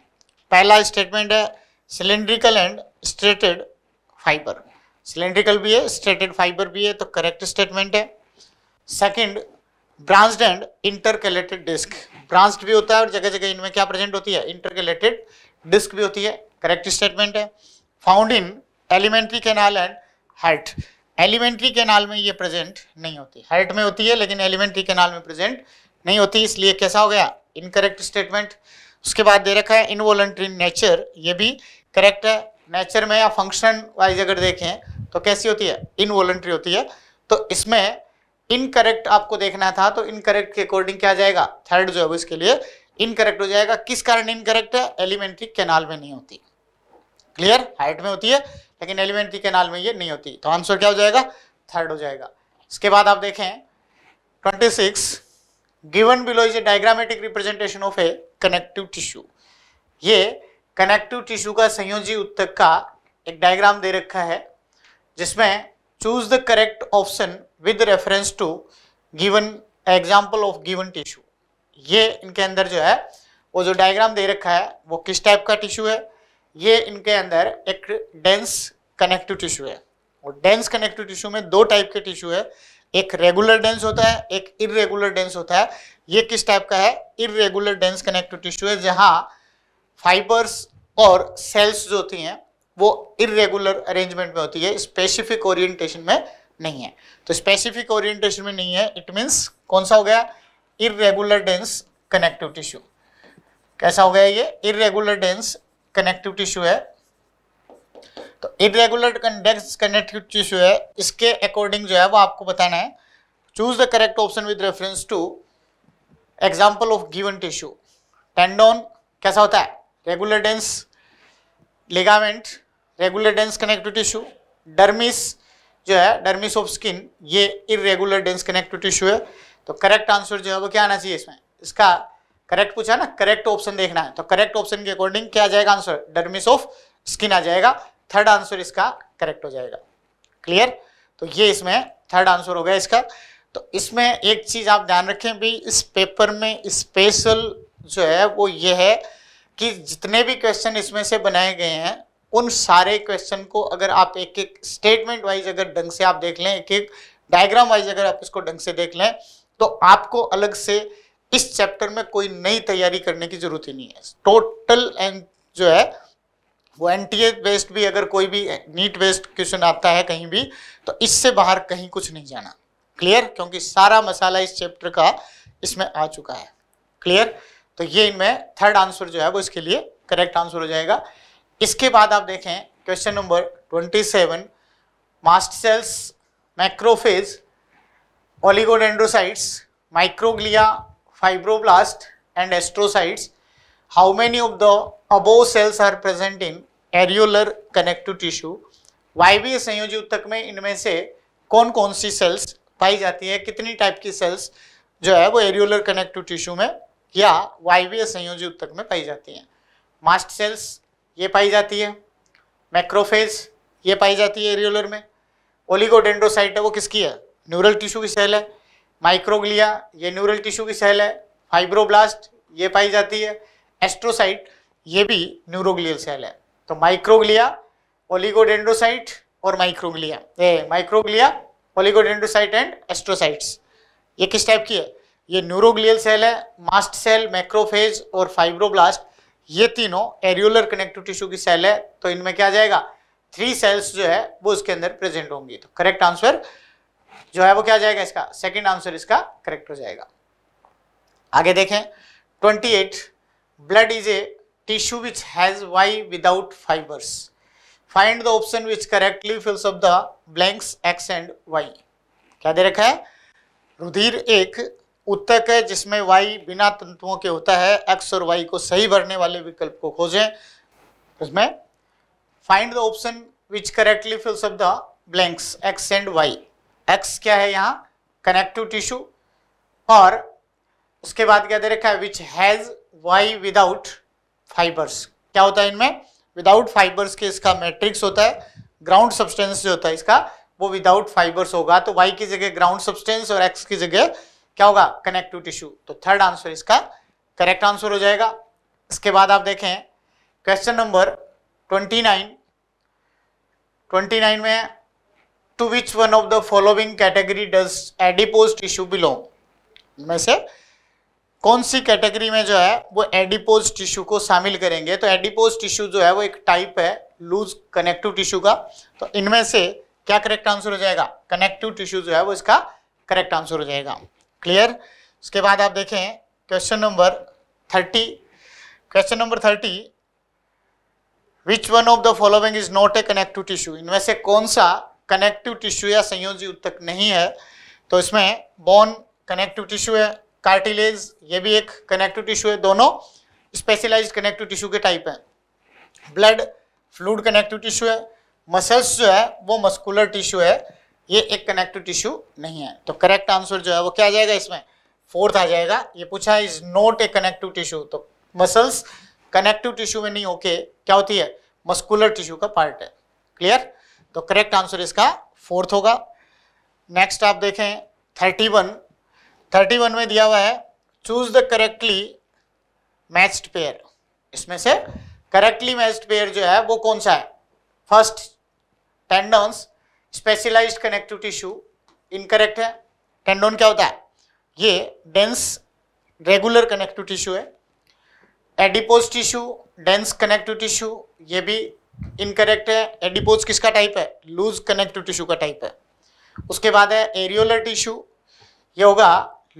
Speaker 1: पहला स्टेटमेंट है cylindrical and striated fiber cylindrical भी है स्ट्रेटेड फाइबर भी है तो करेक्ट स्टेटमेंट है second branched and intercalated disc branched भी होता है और जगह जगह इनमें क्या प्रेजेंट होती है इंटरगलेटेड डिस्क भी होती है करेक्ट स्टेटमेंट है found in alimentary canal and heart alimentary canal में ये प्रेजेंट नहीं होती हर्ट में होती है लेकिन एलिमेंट्री कैनाल में प्रेजेंट नहीं होती इसलिए कैसा हो गया इनकरेक्ट स्टेटमेंट उसके बाद दे रखा है इनवॉलेंट्री नेचर ये भी करेक्ट है नेचर में या फंक्शन वाइज अगर देखें तो कैसी होती है इनवॉलेंट्री होती है तो इसमें इनकरेक्ट आपको देखना था तो इनकरेक्ट के अकॉर्डिंग क्या जाएगा थर्ड जो है वो इसके लिए इनकरेक्ट हो जाएगा किस कारण इनकरेक्ट है एलिमेंट्री कैनाल में नहीं होती क्लियर हाइट में होती है लेकिन एलिमेंट्री कैनाल में ये नहीं होती तो आंसर क्या हो जाएगा थर्ड हो जाएगा इसके बाद आप देखें twenty six given below is a diagrammatic representation of a connective tissue ये कनेक्टिव टिश्यू का संयोजी उत्तक का एक डायग्राम दे रखा है जिसमें choose the correct option with reference to given example of given tissue ये इनके अंदर जो है वो जो डायग्राम दे रखा है वो किस टाइप का टिश्यू है ये इनके अंदर एक डेंस कनेक्टिव टिश्यू है और डेंस कनेक्टिव टिश्यू में दो टाइप के टिश्यू है एक रेगुलर डेंस होता है एक इरेगुलर डेंस होता है ये किस टाइप का है इरेगुलर डेंस कनेक्टिव टिश्यू है जहाँ फाइबर्स और सेल्स जो होती हैं वो इरेगुलर अरेंजमेंट में होती है स्पेसिफिक ओरिएंटेशन में नहीं है तो स्पेसिफिक ओरिएंटेशन में नहीं है इट मींस कौन सा हो गया इरेगुलर डेंस कनेक्टिव टिश्यू कैसा हो गया ये इरेगुलर डेंस कनेक्टिव टिश्यू है तो इरेगुलर डेंस कनेक्टिव टिश्यू है इसके अकॉर्डिंग जो है वो आपको बताना है choose the correct option with reference to example of given tissue tendon कैसा होता है regular dense ligament regular dense connective tissue dermis जो है डर्मिस ऑफ स्किन ये इरेगुलर डेंस कनेक्टिव टिश्यू है तो करेक्ट आंसर जो है वो क्या आना चाहिए इसमें इसका करेक्ट पूछा ना करेक्ट ऑप्शन देखना है तो करेक्ट ऑप्शन के अकॉर्डिंग क्या आ जाएगा आंसर डर्मिस ऑफ स्किन आ जाएगा थर्ड आंसर इसका करेक्ट हो जाएगा क्लियर तो ये इसमें थर्ड आंसर हो गया इसका तो इसमें एक चीज़ आप ध्यान रखें भी इस पेपर में स्पेशल जो है वो ये है कि जितने भी क्वेश्चन इसमें से बनाए गए हैं उन सारे क्वेश्चन को अगर आप एक एक स्टेटमेंट वाइज अगर ढंग से आप देख लें एक एक डायग्राम वाइज अगर आप इसको ढंग से देख लें तो आपको अलग से इस चैप्टर में कोई नई तैयारी करने की जरूरत ही नहीं है टोटल एंड जो है वो एन बेस्ड भी अगर कोई भी नीट बेस्ड क्वेश्चन आता है कहीं भी तो इससे बाहर कहीं कुछ नहीं जाना क्लियर क्योंकि सारा मसाला इस चैप्टर का इसमें आ चुका है क्लियर तो ये इनमें थर्ड आंसर जो है वो इसके लिए करेक्ट आंसर हो जाएगा इसके बाद आप देखें question number twenty seven mast cells macrophage oligodendrocytes microglia fibroblast and astrocytes how many of the above cells are present in areolar connective tissue वायवीय संयोजी उत्तक में इनमें से कौन कौन सी सेल्स पाई जाती है कितनी टाइप की सेल्स जो है वो एरियोलर कनेक्टिव टिश्यू में या वाईवीय संयोजी उत्तक में पाई जाती हैं मास्ट सेल्स ये पाई जाती है मैक्रोफेज ये पाई जाती है एरियोलर में ओलिगोडेंड्रोसाइट है वो किसकी है न्यूरल टिश्यू की सेल है माइक्रोग्लिया ये न्यूरल टिश्यू की सेल है फाइब्रोब्लास्ट ये पाई जाती है एस्ट्रोसाइट ये भी न्यूरोग्लियल सेल है तो माइक्रोग्लिया ओलिगोडेंड्रोसाइट और microglia a microglia oligodendrocyte and astrocytes ये किस टाइप की है ये न्यूरोग्लियल सेल है मास्ट सेल मैक्रोफेज और फाइब्रोब्लास्ट ये तीनों एरियोलर कनेक्टिव टिश्यू की सेल है तो इनमें क्या जाएगा थ्री सेल्स जो है वो इसके अंदर प्रेजेंट होंगी तो करेक्ट आंसर जो है वो क्या जाएगा इसका सेकेंड आंसर इसका करेक्ट हो जाएगा आगे देखें 28 blood is a tissue which has Y without fibers find the option which correctly fills of the blanks X and Y क्या दे रखा है रुधिर एक उत्तक है जिसमें वाई बिना तंतुओं के होता है एक्स और वाई को सही भरने वाले विकल्प को खोजें उसमें find the option which correctly fills of the blanks X and Y X क्या है यहाँ कनेक्टिव टिश्यू और उसके बाद क्या दे रखा है which has Y without fibers क्या होता है इनमें विदाउट फाइबर्स के इसका मैट्रिक्स होता है ग्राउंड सब्सटेंस जो होता है इसका वो विदाउट फाइबर्स होगा तो वाई की जगह ग्राउंड सब्सटेंस और एक्स की जगह क्या होगा कनेक्टिव टिश्यू तो थर्ड आंसर इसका करेक्ट आंसर हो जाएगा इसके बाद आप देखें question number twenty nine twenty nine में to which one of the following category does adipose tissue belong में से कौन सी कैटेगरी में जो है वो एडिपोज टिश्यू को शामिल करेंगे तो एडिपोज टिश्यू जो है वो एक टाइप है लूज कनेक्टिव टिश्यू का तो इनमें से क्या करेक्ट आंसर हो जाएगा कनेक्टिव टिश्यू जो है वो इसका करेक्ट आंसर हो जाएगा क्लियर उसके बाद आप देखें question number thirty question number thirty which one of the following is not a connective tissue इनमें से कौन सा कनेक्टिव टिश्यू या संयोजी उत्तक नहीं है तो इसमें बोन कनेक्टिव टिश्यू है कार्टिलेज ये भी एक कनेक्टिव टिश्यू है दोनों स्पेशलाइज कनेक्टिव टिश्यू के टाइप हैं ब्लड फ्लूड कनेक्टिव टिश्यू है मसल्स जो है वो मस्कुलर टिश्यू है ये एक कनेक्टिव टिश्यू नहीं है तो करेक्ट आंसर जो है वो क्या आ जाएगा इसमें फोर्थ आ जाएगा ये पूछा is not a connective tissue तो मसल्स कनेक्टिव टिश्यू में नहीं होके क्या होती है मस्कुलर टिश्यू का पार्ट है क्लियर तो करेक्ट आंसर इसका फोर्थ होगा नेक्स्ट आप देखें थर्टी वन थर्टी वन में दिया हुआ है choose the correctly matched pair इसमें से करेक्टली मैच्ड पेयर जो है वो कौन सा है first tendons specialised connective tissue incorrect है टेंडोन क्या होता है ये डेंस रेगुलर कनेक्टिव टिश्यू है adipose tissue dense connective tissue ये भी इनकरेक्ट है एडिपोज किसका टाइप है लूज कनेक्टिव टिश्यू का टाइप है उसके बाद है एरियोलर टिश्यू ये होगा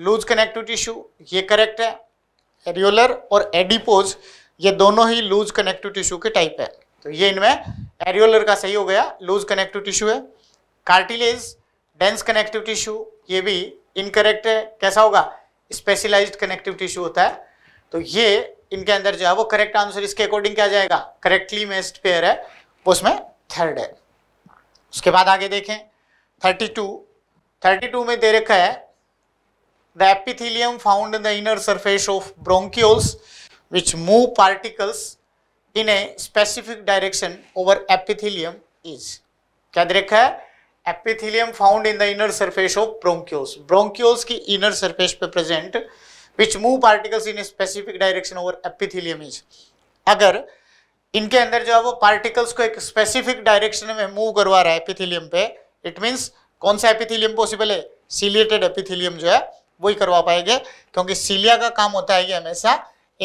Speaker 1: लूज कनेक्टिव टिश्यू ये करेक्ट है एरियोलर और एडिपोज ये दोनों ही लूज कनेक्टिव टिश्यू के टाइप है तो ये इनमें एरियोलर का सही हो गया लूज कनेक्टिव टिश्यू है कार्टिलेज डेंस कनेक्टिव टिश्यू ये भी इनकरेक्ट है कैसा होगा स्पेशलाइज्ड कनेक्टिव टिश्यू होता है तो ये इनके अंदर जो है वो करेक्ट आंसर इसके अकॉर्डिंग क्या जाएगा करेक्टली मेस्ट पेयर है वो उसमें थर्ड है उसके बाद आगे देखें 32 32 में दे रखा है the epithelium found in the inner surface of bronchioles which move particles in a specific direction over epithelium is क्या दे रखा है epithelium found in the inner surface of bronchioles bronchioles की इनर surface पे present which move particles in specific direction over epithelium is अगर इनके अंदर जो है वो पार्टिकल्स को एक स्पेसिफिक डायरेक्शन में मूव करवा रहा है एपिथिलियम पे इट मीन्स कौन सा एपिथिलियम पॉसिबल है सीलिएटेड एपिथिलियम जो है वो ही करवा पाएंगे क्योंकि सीलिया का काम होता है ये हमेशा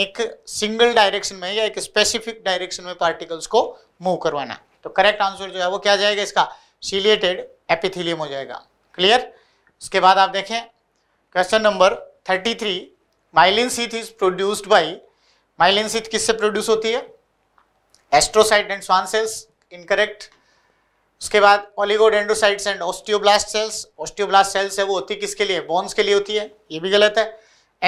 Speaker 1: एक सिंगल डायरेक्शन में या एक स्पेसिफिक डायरेक्शन में पार्टिकल्स को मूव करवाना तो करेक्ट आंसर जो है वो क्या जाएगा इसका सीलिएटेड एपिथीलियम हो जाएगा क्लियर उसके बाद आप देखें question number thirty three myelin sheath is produced by myelin sheath किससे प्रोड्यूस होती है astrocyte and Schwann cells incorrect उसके बाद oligodendrocytes and osteoblast cells osteoblast cells है वो होती किसके लिए बोन्स के लिए होती है ये भी गलत है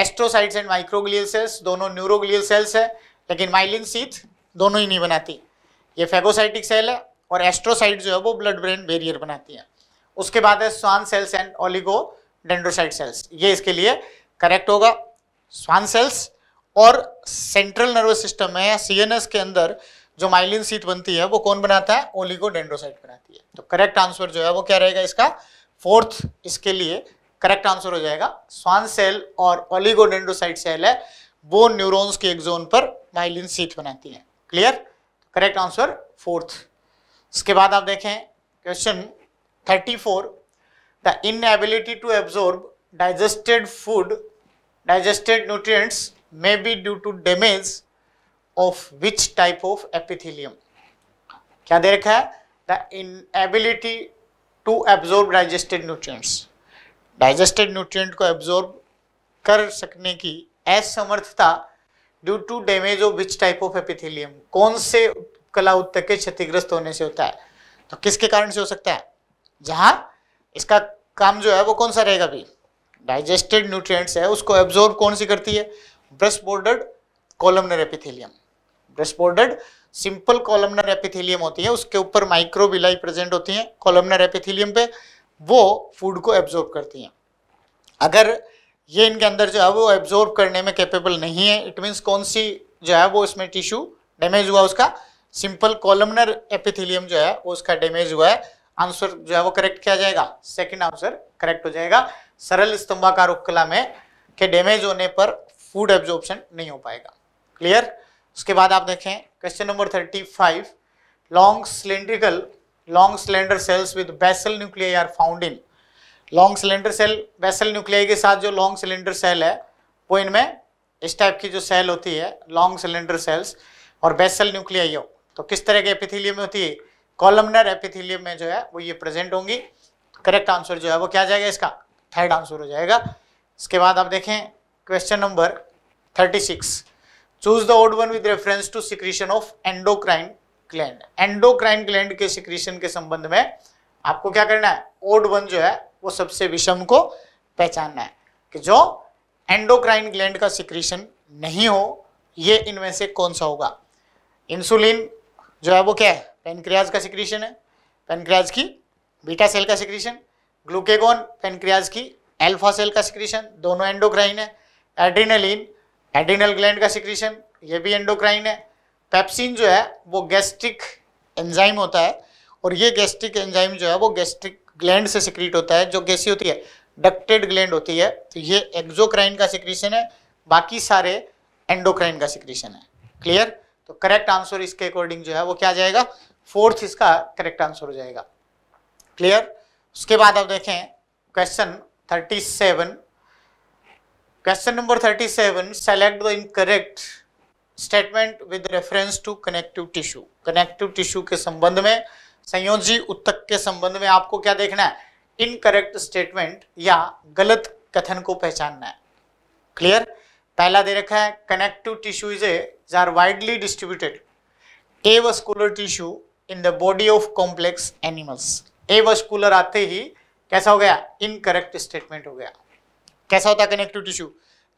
Speaker 1: एस्ट्रोसाइट्स एंड माइक्रोग्लियल सेल्स दोनों न्यूरोग्लियल सेल्स है लेकिन माइलिन सीथ दोनों ही नहीं बनाती ये फेगोसाइटिक सेल है और एस्ट्रोसाइट जो है वो ब्लड ब्रेन बेरियर बनाती है उसके बाद है Schwann cells and oligodendrocyte cells ये इसके लिए करेक्ट होगा स्वान सेल्स और सेंट्रल नर्वस सिस्टम में सीएनएस के अंदर जो माइलिन सीट बनती है वो कौन बनाता है ओलिगो डेंड्रोसाइट बनाती है तो करेक्ट आंसर जो है वो क्या रहेगा इसका फोर्थ इसके लिए करेक्ट आंसर हो जाएगा स्वान सेल और ओलिगो डेंड्रोसाइट सेल है वो न्यूरोन्स के एक जोन पर माइलिन सीट बनाती है क्लियर करेक्ट आंसर फोर्थ उसके बाद आप देखें question 34 the inability to absorb digested food digested nutrients may be due to damage of which type of epithelium क्या दे रखा है the inability to absorb digested nutrients digested nutrient को absorb कर सकने की असमर्थता due to damage of which type of epithelium कौन से कला उत्तर के क्षतिग्रस्त होने से होता है तो किसके कारण से हो सकता है जहाँ इसका काम जो है वो कौन सा रहेगा भी डाइजेस्टेड न्यूट्रिएंट्स है उसको एब्जॉर्ब कौन सी करती है brush bordered columnar epithelium brush bordered simple columnar epithelium होती है उसके ऊपर माइक्रोविलाई प्रेजेंट होती हैं कॉलमनर एपिथेलियम पे वो फूड को एब्जॉर्ब करती हैं अगर ये इनके अंदर जो है वो एब्जॉर्ब करने में कैपेबल नहीं है इट मीन्स कौन सी जो है वो इसमें टिश्यू डैमेज हुआ उसका सिंपल कॉलमनर एपिथिलियम जो है वो उसका डैमेज हुआ है आंसर जो है वो करेक्ट किया जाएगा सेकंड आंसर करेक्ट हो जाएगा सरल स्तंभाकार उपकला में के डैमेज होने पर फूड एब्जॉर्प्शन नहीं हो पाएगा क्लियर उसके बाद आप देखें question number thirty five long cylindrical long cylinder cells with basal nuclei are found in long cylinder cell basal nuclei के साथ जो लॉन्ग सिलेंडर सेल है वो इनमें इस टाइप की जो सेल होती है लॉन्ग सिलेंडर सेल्स और बेसल न्यूक्लियाई हो तो किस तरह के एपिथीलियम में होती है कॉलमनर एपिथीलियम में जो है वो ये प्रेजेंट होंगी करेक्ट आंसर जो है वो क्या जाएगा इसका थर्ड आंसर हो जाएगा इसके बाद आप देखें question number thirty six choose the odd one with reference to secretion of endocrine gland endocrine gland के सिक्रीशन के संबंध में आपको क्या करना है ओड वन जो है वो सबसे विषम को पहचानना है कि जो एंडोक्राइन ग्लैंड का सिक्रीशन नहीं हो ये इनमें से कौन सा होगा इंसुलिन जो है वो क्या है पेनक्रियाज का सिक्रीशन है पेनक्रियाज की बीटा सेल का सिक्रीशन ग्लूकेगोन पेनक्रियाज की एल्फा सेल का सिक्रीशन दोनों एंडोक्राइन है एड्रीनलिन एड्रीनल ग्लैंड का सिक्रीशन ये भी एंडोक्राइन है पेप्सिन जो है वो गैस्ट्रिक एंजाइम होता है और ये गैस्ट्रिक एंजाइम जो है वो गैस्ट्रिक ग्लैंड से सिक्रीट होता है जो गैसी होती है डक्टेड ग्लैंड होती है तो ये एक्जोक्राइन का सिक्रीशन है बाकी सारे एंडोक्राइन का सिक्रीशन है क्लियर तो करेक्ट आंसर इसके अकॉर्डिंग जो है वो क्या जाएगा फोर्थ इसका करेक्ट आंसर हो जाएगा क्लियर उसके बाद आप देखें question thirty seven question number thirty seven select the incorrect statement with reference to connective tissue connective tissue के संबंध में संयोजी उत्तक के संबंध में आपको क्या देखना है इनकरेक्ट स्टेटमेंट या गलत कथन को पहचानना है क्लियर पहला दे रखा है connective tissues are widely distributed avascular tissue in the body of complex animals avascular आते ही कैसा हो गया इनकरेक्ट स्टेटमेंट हो गया कैसा होता है कनेक्टिव टिश्यू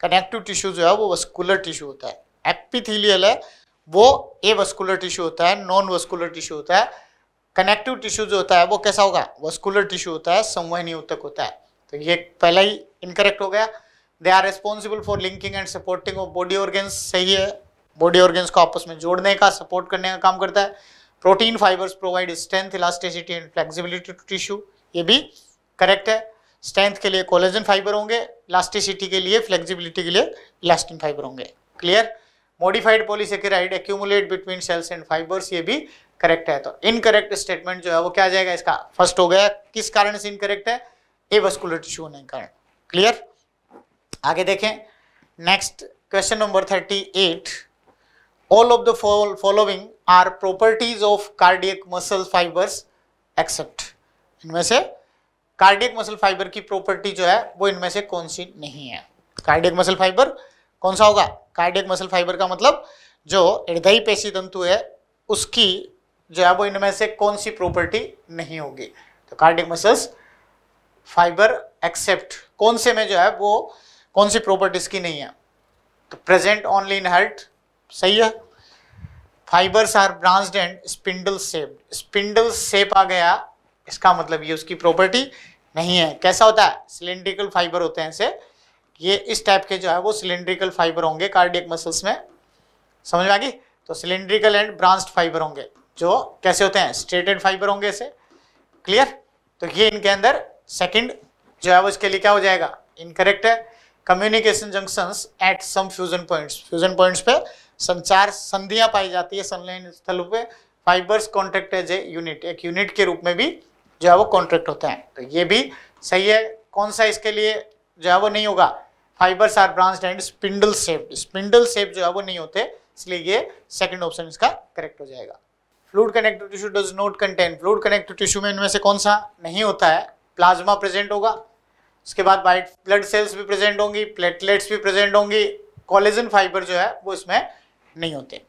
Speaker 1: कनेक्टिव टिश्यू जो है वो वस्कुलर टिश्यू होता है एपिथीलियल है वो ए वस्कुलर टिश्यू होता है नॉन वस्कुलर टिश्यू होता है कनेक्टिव टिश्यू जो होता है वो कैसा होगा वस्कुलर टिश्यू होता है संवहनी उत्तक होता है तो ये पहला ही इनकरेक्ट हो गया they are responsible for linking and supporting of body organs सही है बॉडी ऑर्गेन्स को आपस में जोड़ने का सपोर्ट करने का काम करता है protein fibres provide strength elasticity and flexibility to tissue ये भी करेक्ट है स्ट्रेंथ के लिए कोलेजन फाइबर होंगे इलास्टिसिटी के लिए फ्लेक्सिबिलिटी के लिए इलास्टिन फाइबर होंगे clear modified polysaccharide accumulate between cells and fibres ये भी करेक्ट है तो इनकरेक्ट स्टेटमेंट जो है वो क्या आ जाएगा इसका फर्स्ट हो गया किस कारण से इनकरेक्ट है ए वस्कुलर टिश्यू होने के कारण क्लियर आगे देखें next question number thirty eight all of the following are properties of cardiac muscle fibres except इनमें से कार्डियक मसल फाइबर की प्रॉपर्टी जो है वो इनमें से कौन सी नहीं है कार्डियक मसल फाइबर कौन सा होगा कार्डियक मसल फाइबर का मतलब जो हृदय पेशी तंतु है उसकी जो है वो इनमें से कौन सी प्रॉपर्टी नहीं होगी तो कार्डियक मसल्स फाइबर एक्सेप्ट कौन से में जो है वो कौन सी प्रॉपर्टीज की नहीं है तो प्रेजेंट ओनली इन हर्ट सही है fibres are branched and spindle shape spindle shape आ गया इसका मतलब ये उसकी प्रॉपर्टी नहीं है कैसा होता है सिलेंड्रिकल फाइबर होते हैं इसे ये इस टाइप के जो है वो सिलेंड्रिकल फाइबर होंगे कार्डियक मसल्स में समझ में आ गई तो सिलेंड्रिकल एंड ब्रांच्ड फाइबर होंगे जो कैसे होते हैं स्ट्रेटेड फाइबर होंगे इसे क्लियर तो ये इनके अंदर सेकंड जो है वो इसके लिए क्या हो जाएगा इनकरेक्ट है communication junction at some fusion points fusion points पे संचार संधियां पाई जाती है सनलाइन स्थलों पे fibres contract as a unit एक यूनिट के रूप में भी जो है वो कॉन्ट्रैक्ट होते हैं तो ये भी सही है कौन सा इसके लिए जो है वो नहीं होगा fibres are branch and spindle shape spindle shape जो है वो नहीं होते इसलिए ये सेकेंड ऑप्शन इसका करेक्ट हो जाएगा fluid connective tissue does not contain fluid connective tissue में इनमें से कौन सा नहीं होता है प्लाज्मा प्रेजेंट होगा उसके बाद वाइट ब्लड सेल्स भी प्रेजेंट होंगी प्लेटलेट्स भी प्रेजेंट होंगी कॉलेजन फाइबर जो है वो इसमें नहीं होते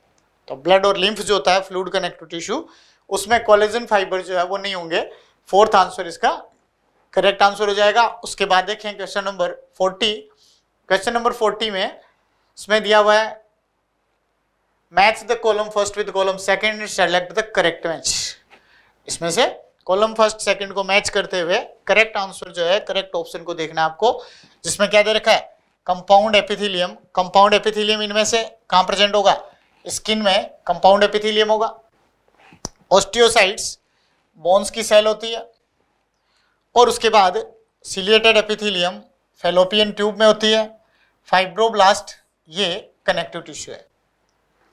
Speaker 1: तो ब्लड और लिम्फ जो होता है फ्लूड कनेक्टिव टिश्यू उसमें कॉलेजन फाइबर जो है वो नहीं होंगे फोर्थ आंसर इसका करेक्ट आंसर हो जाएगा उसके बाद देखें question number forty question number forty में इसमें दिया हुआ है match the column first with column second select the correct match इसमें से कॉलम फर्स्ट सेकंड को मैच करते हुए करेक्ट आंसर जो है करेक्ट ऑप्शन को देखना आपको जिसमें क्या दे रखा है कंपाउंड एपिथिलियम कंपाउंड एपिथिलियम इनमें से कहा प्रेजेंट होगा स्किन में कंपाउंड एपिथिलियम होगा ऑस्टियोसाइट्स बोन्स की सेल होती है और उसके बाद सिलियटेड एपिथीलियम फेलोपियन ट्यूब में होती है फाइब्रोब्लास्ट ये कनेक्टिव टिश्यू है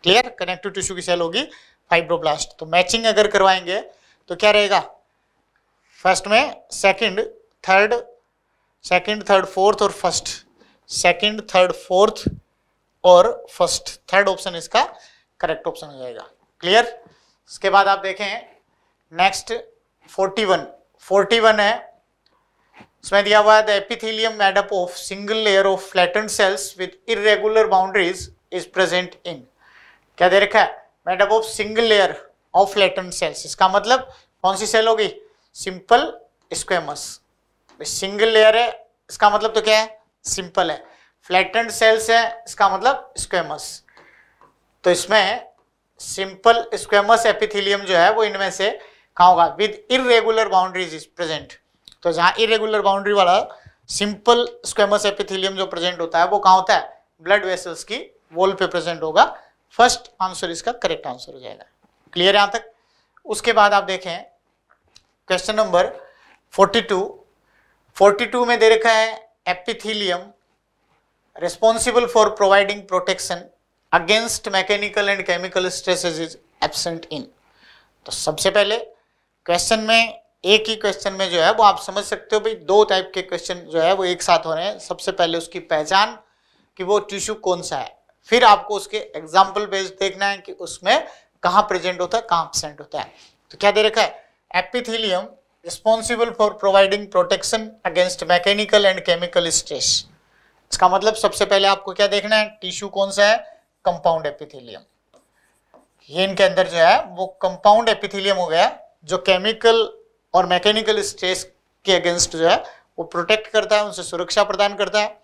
Speaker 1: क्लियर कनेक्टिव टिश्यू की सेल होगी फाइब्रोब्लास्ट तो मैचिंग अगर करवाएंगे तो क्या रहेगा फर्स्ट में second third second third fourth और फर्स्ट सेकंड थर्ड फोर्थ और फर्स्ट थर्ड ऑप्शन इसका करेक्ट ऑप्शन हो जाएगा क्लियर इसके बाद आप देखें नेक्स्ट 41 41 है इसमें दिया हुआ है epithelium made up of single layer of flatten cells with irregular boundaries is present in क्या दे रखा है made up of single layer of flatten cells इसका मतलब कौन सी सेल होगी सिंपल स्क्वेमस सिंगल लेयर है इसका मतलब तो क्या है सिंपल है फ्लैटेंड सेल्स है इसका मतलब स्क्वेमस तो इसमें सिंपल स्क्वेमस एपिथिलियम जो है वो इनमें से कहा होगा with irregular boundaries is present तो जहां इरेगुलर बाउंड्री वाला सिंपल स्क्वेमस एपिथिलियम जो प्रेजेंट होता है वो कहा होता है ब्लड वेसल्स की वॉल पे प्रेजेंट होगा फर्स्ट आंसर इसका करेक्ट आंसर हो जाएगा क्लियर यहां तक उसके बाद आप देखें क्वेश्चन नंबर 42 42 में दे रखा है epithelium responsible for providing protection against mechanical and chemical stress is absent in तो सबसे पहले क्वेश्चन में एक ही क्वेश्चन में जो है वो आप समझ सकते हो भाई दो टाइप के क्वेश्चन जो है वो एक साथ हो रहे हैं सबसे पहले उसकी पहचान कि वो टिश्यू कौन सा है फिर आपको उसके एग्जाम्पल बेस्ड देखना है कि उसमें कहाँ प्रेजेंट होता है कहाँ एबसेंट होता है तो क्या दे रखा है epithelium responsible for providing protection against mechanical and chemical stress इसका मतलब सबसे पहले आपको क्या देखना है टिश्यू कौन सा है कंपाउंड एपिथिलियम ये इनके अंदर जो है वो कंपाउंड एपिथिलियम हो गया जो केमिकल और मैकेनिकल स्ट्रेस के अगेंस्ट जो है वो प्रोटेक्ट करता है उनसे सुरक्षा प्रदान करता है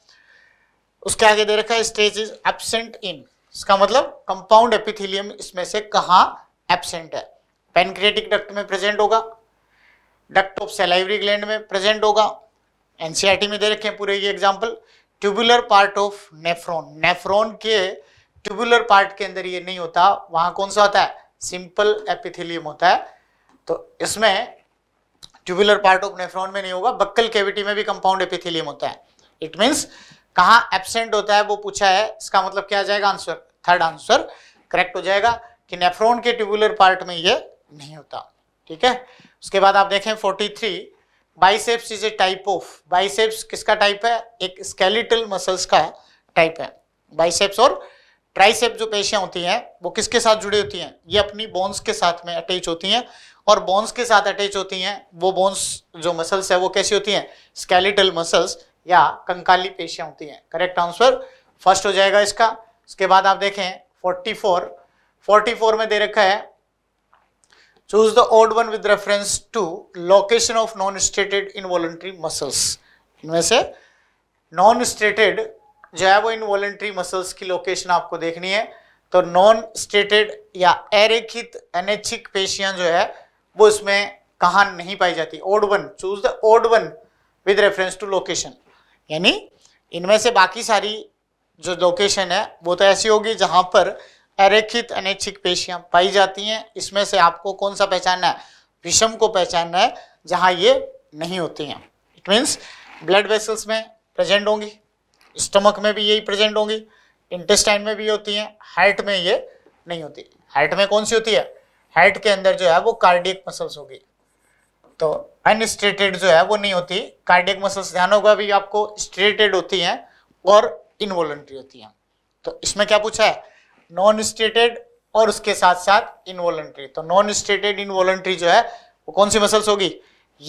Speaker 1: उसके आगे दे रखा है स्ट्रेस इज एबसेंट इन इसका मतलब कंपाउंड एपिथिलियम इसमें से कहाँ एबसेंट है पेनक्रेटिक डक्ट में प्रेजेंट होगा डक्ट ऑफ सेलाइवरी ग्लैंड में प्रेजेंट होगा एनसीईआरटी में दे रखे पूरे ये example tubular part of nephron nephron के ट्यूबुलर पार्ट के अंदर ये नहीं होता वहां कौन सा होता है सिंपल एपिथिलियम होता है तो इसमें ट्यूबुलर पार्ट ऑफ नेफ्रॉन में नहीं होगा बक्कल कैविटी में भी कंपाउंड एपिथिलियम होता है इट मीन्स कहाँ एबसेंट होता है वो पूछा है इसका मतलब क्या आ जाएगा आंसर थर्ड आंसर करेक्ट हो जाएगा कि नेफ्रॉन के ट्यूबुलर पार्ट में ये नहीं होता ठीक है उसके बाद आप देखें 43 biceps is a type of biceps किसका टाइप है एक स्केलेटल मसल्स का टाइप है बाइसेप्स और ट्राइसेप जो पेशियां होती हैं वो किसके साथ जुड़ी होती हैं ये अपनी बोन्स के साथ में अटैच होती हैं और बोन्स के साथ अटैच होती हैं वो बोन्स जो मसल्स है वो कैसी होती हैं स्केलेटल मसल्स या कंकाली पेशियां होती हैं करेक्ट आंसर फर्स्ट हो जाएगा इसका उसके बाद आप देखें 44 44 में दे रखा है Choose the odd one with reference to location of non-stated involuntary muscles. इनमें से नॉन स्टेटेड जो है वो इनवॉलेंट्री मसल्स की लोकेशन आपको देखनी है तो नॉन स्टेटेड या एरेखित अनैच्छिक पेशियां जो है वो इसमें कहा नहीं पाई जाती odd one choose the odd one with reference to location यानी इनमें से बाकी सारी जो लोकेशन है वो तो ऐसी होगी जहां पर अरेखित अनैच्छिक पेशियां पाई जाती हैं इसमें से आपको कौन सा पहचानना है विषम को पहचानना है जहां ये नहीं होती हैं इट मीन्स ब्लड वेसल्स में प्रेजेंट होंगी स्टमक में भी यही प्रेजेंट होंगी इंटेस्टाइन में भी होती हैं हार्ट में ये नहीं होती हार्ट में कौन सी होती है हार्ट के अंदर जो है वो कार्डियक मसल्स होगी तो अनस्ट्रेटेड जो है वो नहीं होती कार्डियक मसल्स ध्यान होगा अभी आपको स्ट्रेटेड होती हैं और इनवॉलेंट्री होती हैं तो इसमें क्या पूछा है नॉन स्टेटेड और उसके साथ साथ इनवॉलेंट्री तो नॉन स्टेटेड इनवॉलेंट्री जो है वो कौन सी मसल्स होगी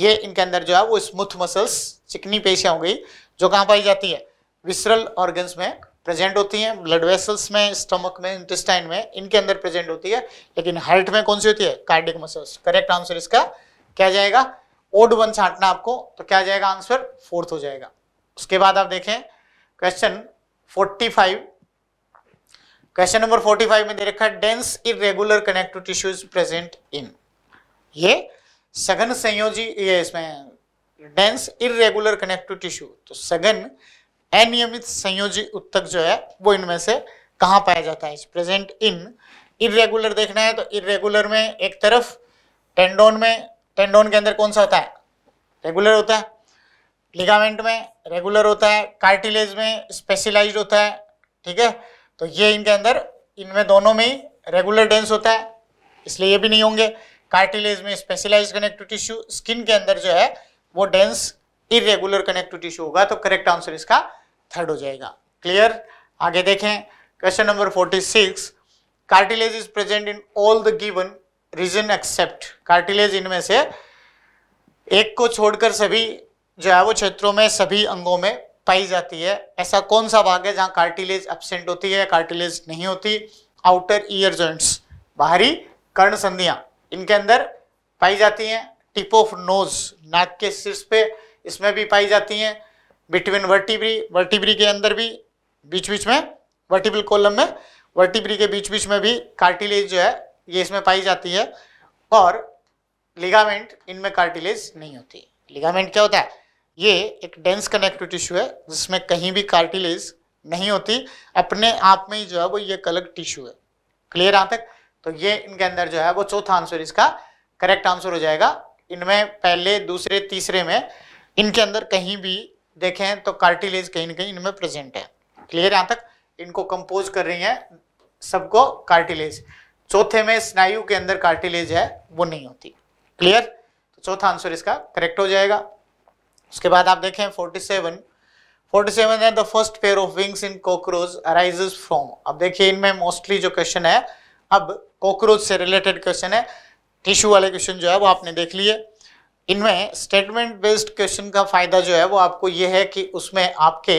Speaker 1: ये इनके अंदर जो है वो स्मूथ मसल्स चिकनी पेशियां हो गई जो कहां पाई जाती है विसरल ऑर्गन्स में प्रेजेंट होती हैं ब्लड वेसल्स में स्टमक में इंटेस्टाइन में इनके अंदर प्रेजेंट होती है लेकिन हार्ट में कौन सी होती है कार्डिक मसल्स करेक्ट आंसर इसका क्या जाएगा ओड वन छांटना आपको तो क्या जाएगा आंसर फोर्थ हो जाएगा उसके बाद आप देखें question forty five question number 45 में दे रखा है dense irregular connective tissues present in ये सघन संयोजी ये इसमें डेंस इरेगुलर कनेक्टिव टिश्यू तो सघन अनियमित संयोजी उत्तक जो है वो इनमें से कहाँ पाया जाता है प्रेजेंट इन इरेगुलर देखना है तो इरेगुलर में एक तरफ टेंडोन में टेंडोन के अंदर कौन सा होता है रेगुलर होता है लिगामेंट में रेगुलर होता है कार्टिलेज में स्पेशलाइज्ड होता है ठीक है तो ये इनके अंदर इनमें दोनों में ही रेगुलर डेंस होता है इसलिए ये भी नहीं होंगे कार्टिलेज में स्पेशलाइज कनेक्टिव टिश्यू स्किन के अंदर जो है वो डेंस इरेगुलर कनेक्टिव टिश्यू होगा तो करेक्ट आंसर इसका थर्ड हो जाएगा क्लियर आगे देखें question number 46 cartilage is present in all the given region except cartilage इनमें से एक को छोड़कर सभी जो है वो क्षेत्रों में सभी अंगों में पाई जाती है ऐसा कौन सा भाग है जहां कार्टिलेज एबसेंट होती है कार्टिलेज नहीं होती आउटर ईयर जॉइंट्स बाहरी कर्ण संधियां इनके अंदर पाई जाती हैं टिप ऑफ नोज नाक के शीर्ष पे इसमें भी पाई जाती हैं बिटवीन वर्टिब्री वर्टिब्री के अंदर भी बीच बीच में वर्टिब्रल कॉलम में वर्टिब्री के बीच बीच में भी कार्टिलेज जो है ये इसमें पाई जाती है और लिगामेंट इनमें कार्टिलेज नहीं होती लिगामेंट क्या होता है ये एक डेंस कनेक्टिव टिश्यू है जिसमें कहीं भी कार्टिलेज नहीं होती अपने आप में ही जो है वो ये अलग टिश्यू है क्लियर यहाँ तक तो ये इनके अंदर जो है वो चौथा आंसर इसका करेक्ट आंसर हो जाएगा इनमें पहले दूसरे तीसरे में इनके अंदर कहीं भी देखें तो कार्टिलेज कहीं ना कहीं इनमें प्रेजेंट है क्लियर यहाँ तक इनको कंपोज कर रही है सबको कार्टिलेज चौथे में स्नायु के अंदर कार्टिलेज है वो नहीं होती क्लियर तो चौथा आंसर इसका करेक्ट हो जाएगा उसके बाद आप देखें 47 47 है the first pair of wings in cockroach arises from अब देखिए इनमें मोस्टली जो क्वेश्चन है अब कॉकरोच से रिलेटेड क्वेश्चन है टिश्यू वाले क्वेश्चन जो है वो आपने देख लिए इनमें स्टेटमेंट बेस्ड क्वेश्चन का फायदा जो है वो आपको ये है कि उसमें आपके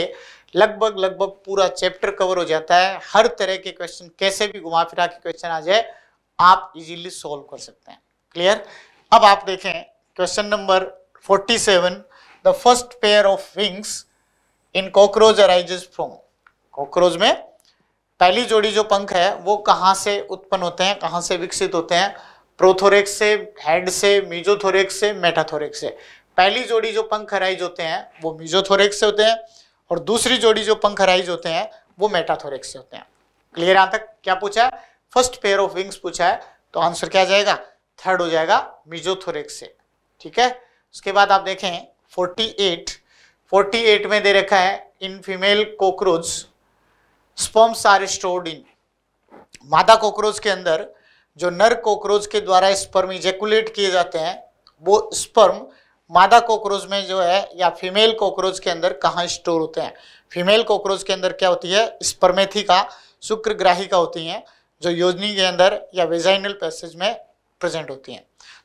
Speaker 1: लगभग लगभग पूरा चैप्टर कवर हो जाता है हर तरह के क्वेश्चन कैसे भी घुमा फिरा के क्वेश्चन आ जाए आप इजीली सॉल्व कर सकते हैं क्लियर अब आप देखें question number 47 the first pair of wings in cockroach arises from cockroach में पहली जोड़ी जो पंख है वो कहाँ से उत्पन्न होते हैं कहाँ से विकसित होते हैं प्रोथोरेक्स से हेड से मीजोथोरेक्स से मेटाथोरेक्स से पहली जोड़ी जो पंख राइज होते हैं वो मीजोथोरेक्स से होते हैं और दूसरी जोड़ी जो पंख राइज होते हैं वो मेटाथोरिक्स से होते हैं क्लियर यहां तक क्या पूछा है फर्स्ट पेयर ऑफ विंग्स पूछा है तो आंसर क्या जाएगा थर्ड हो जाएगा मिजोथोरेक्स से ठीक है उसके बाद आप देखें 48 48 में दे रखा है in female cockroach sperms are stored in मादा कॉकरोच के अंदर जो नर कॉकरोच के द्वारा स्पर्म इजेकुलेट किए जाते हैं वो स्पर्म मादा कॉकरोच में जो है या फीमेल कॉकरोच के अंदर कहाँ स्टोर होते हैं फीमेल कॉकरोच के अंदर क्या होती है स्पर्मेथी का स्पर्मेथिका का होती हैं जो योजनी के अंदर या वेजाइनल पैसेज में प्रेजेंट होती हैं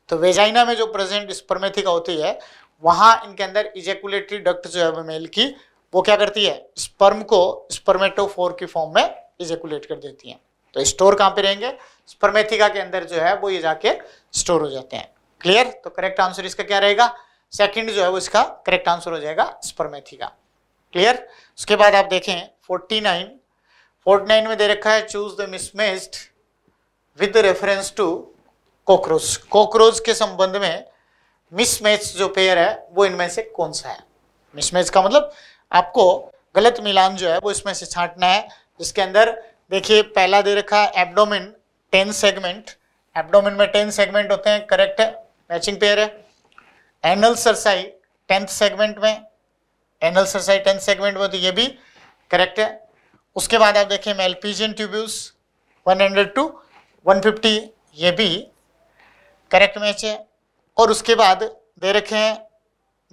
Speaker 1: तो वेजाइना में जो प्रेजेंट स्पर्मेथी का होती है वहां इनके अंदर इजेकुलेटरी डक्ट जो है मेल की वो क्या करती है स्पर्म को स्पर्मेटोफोर की फॉर्म में इजेकुलेट कर देती है तो स्टोर कहां पे रहेंगे स्पर्मेथिका के अंदर जो है वो ये जाके स्टोर हो जाते हैं क्लियर तो करेक्ट आंसर इसका क्या रहेगा सेकंड जो है वो इसका करेक्ट आंसर हो जाएगा स्पर्मेथिका क्लियर उसके बाद आप देखें फोर्टी नाइन फोर्टी नाइन में दे रखा है choose the mismatched with reference to cockroach cockroach के संबंध में मिसमैच जो पेयर है वो इनमें से कौन सा है मिसमैच का मतलब आपको गलत मिलान जो है वो इसमें से छांटना है जिसके अंदर देखिए पहला दे रखा है एबडोमिन टेन सेगमेंट एबडोमिन में टेन सेगमेंट होते हैं करेक्ट है मैचिंग पेयर है एनल सरसाई टेंथ सेगमेंट में एनल सरसाई टेंथ सेगमेंट में तो ये भी करेक्ट है उसके बाद आप देखें मेलपीजियन वन 100 टू 150 ये भी करेक्ट मैच है और उसके बाद दे रखे हैं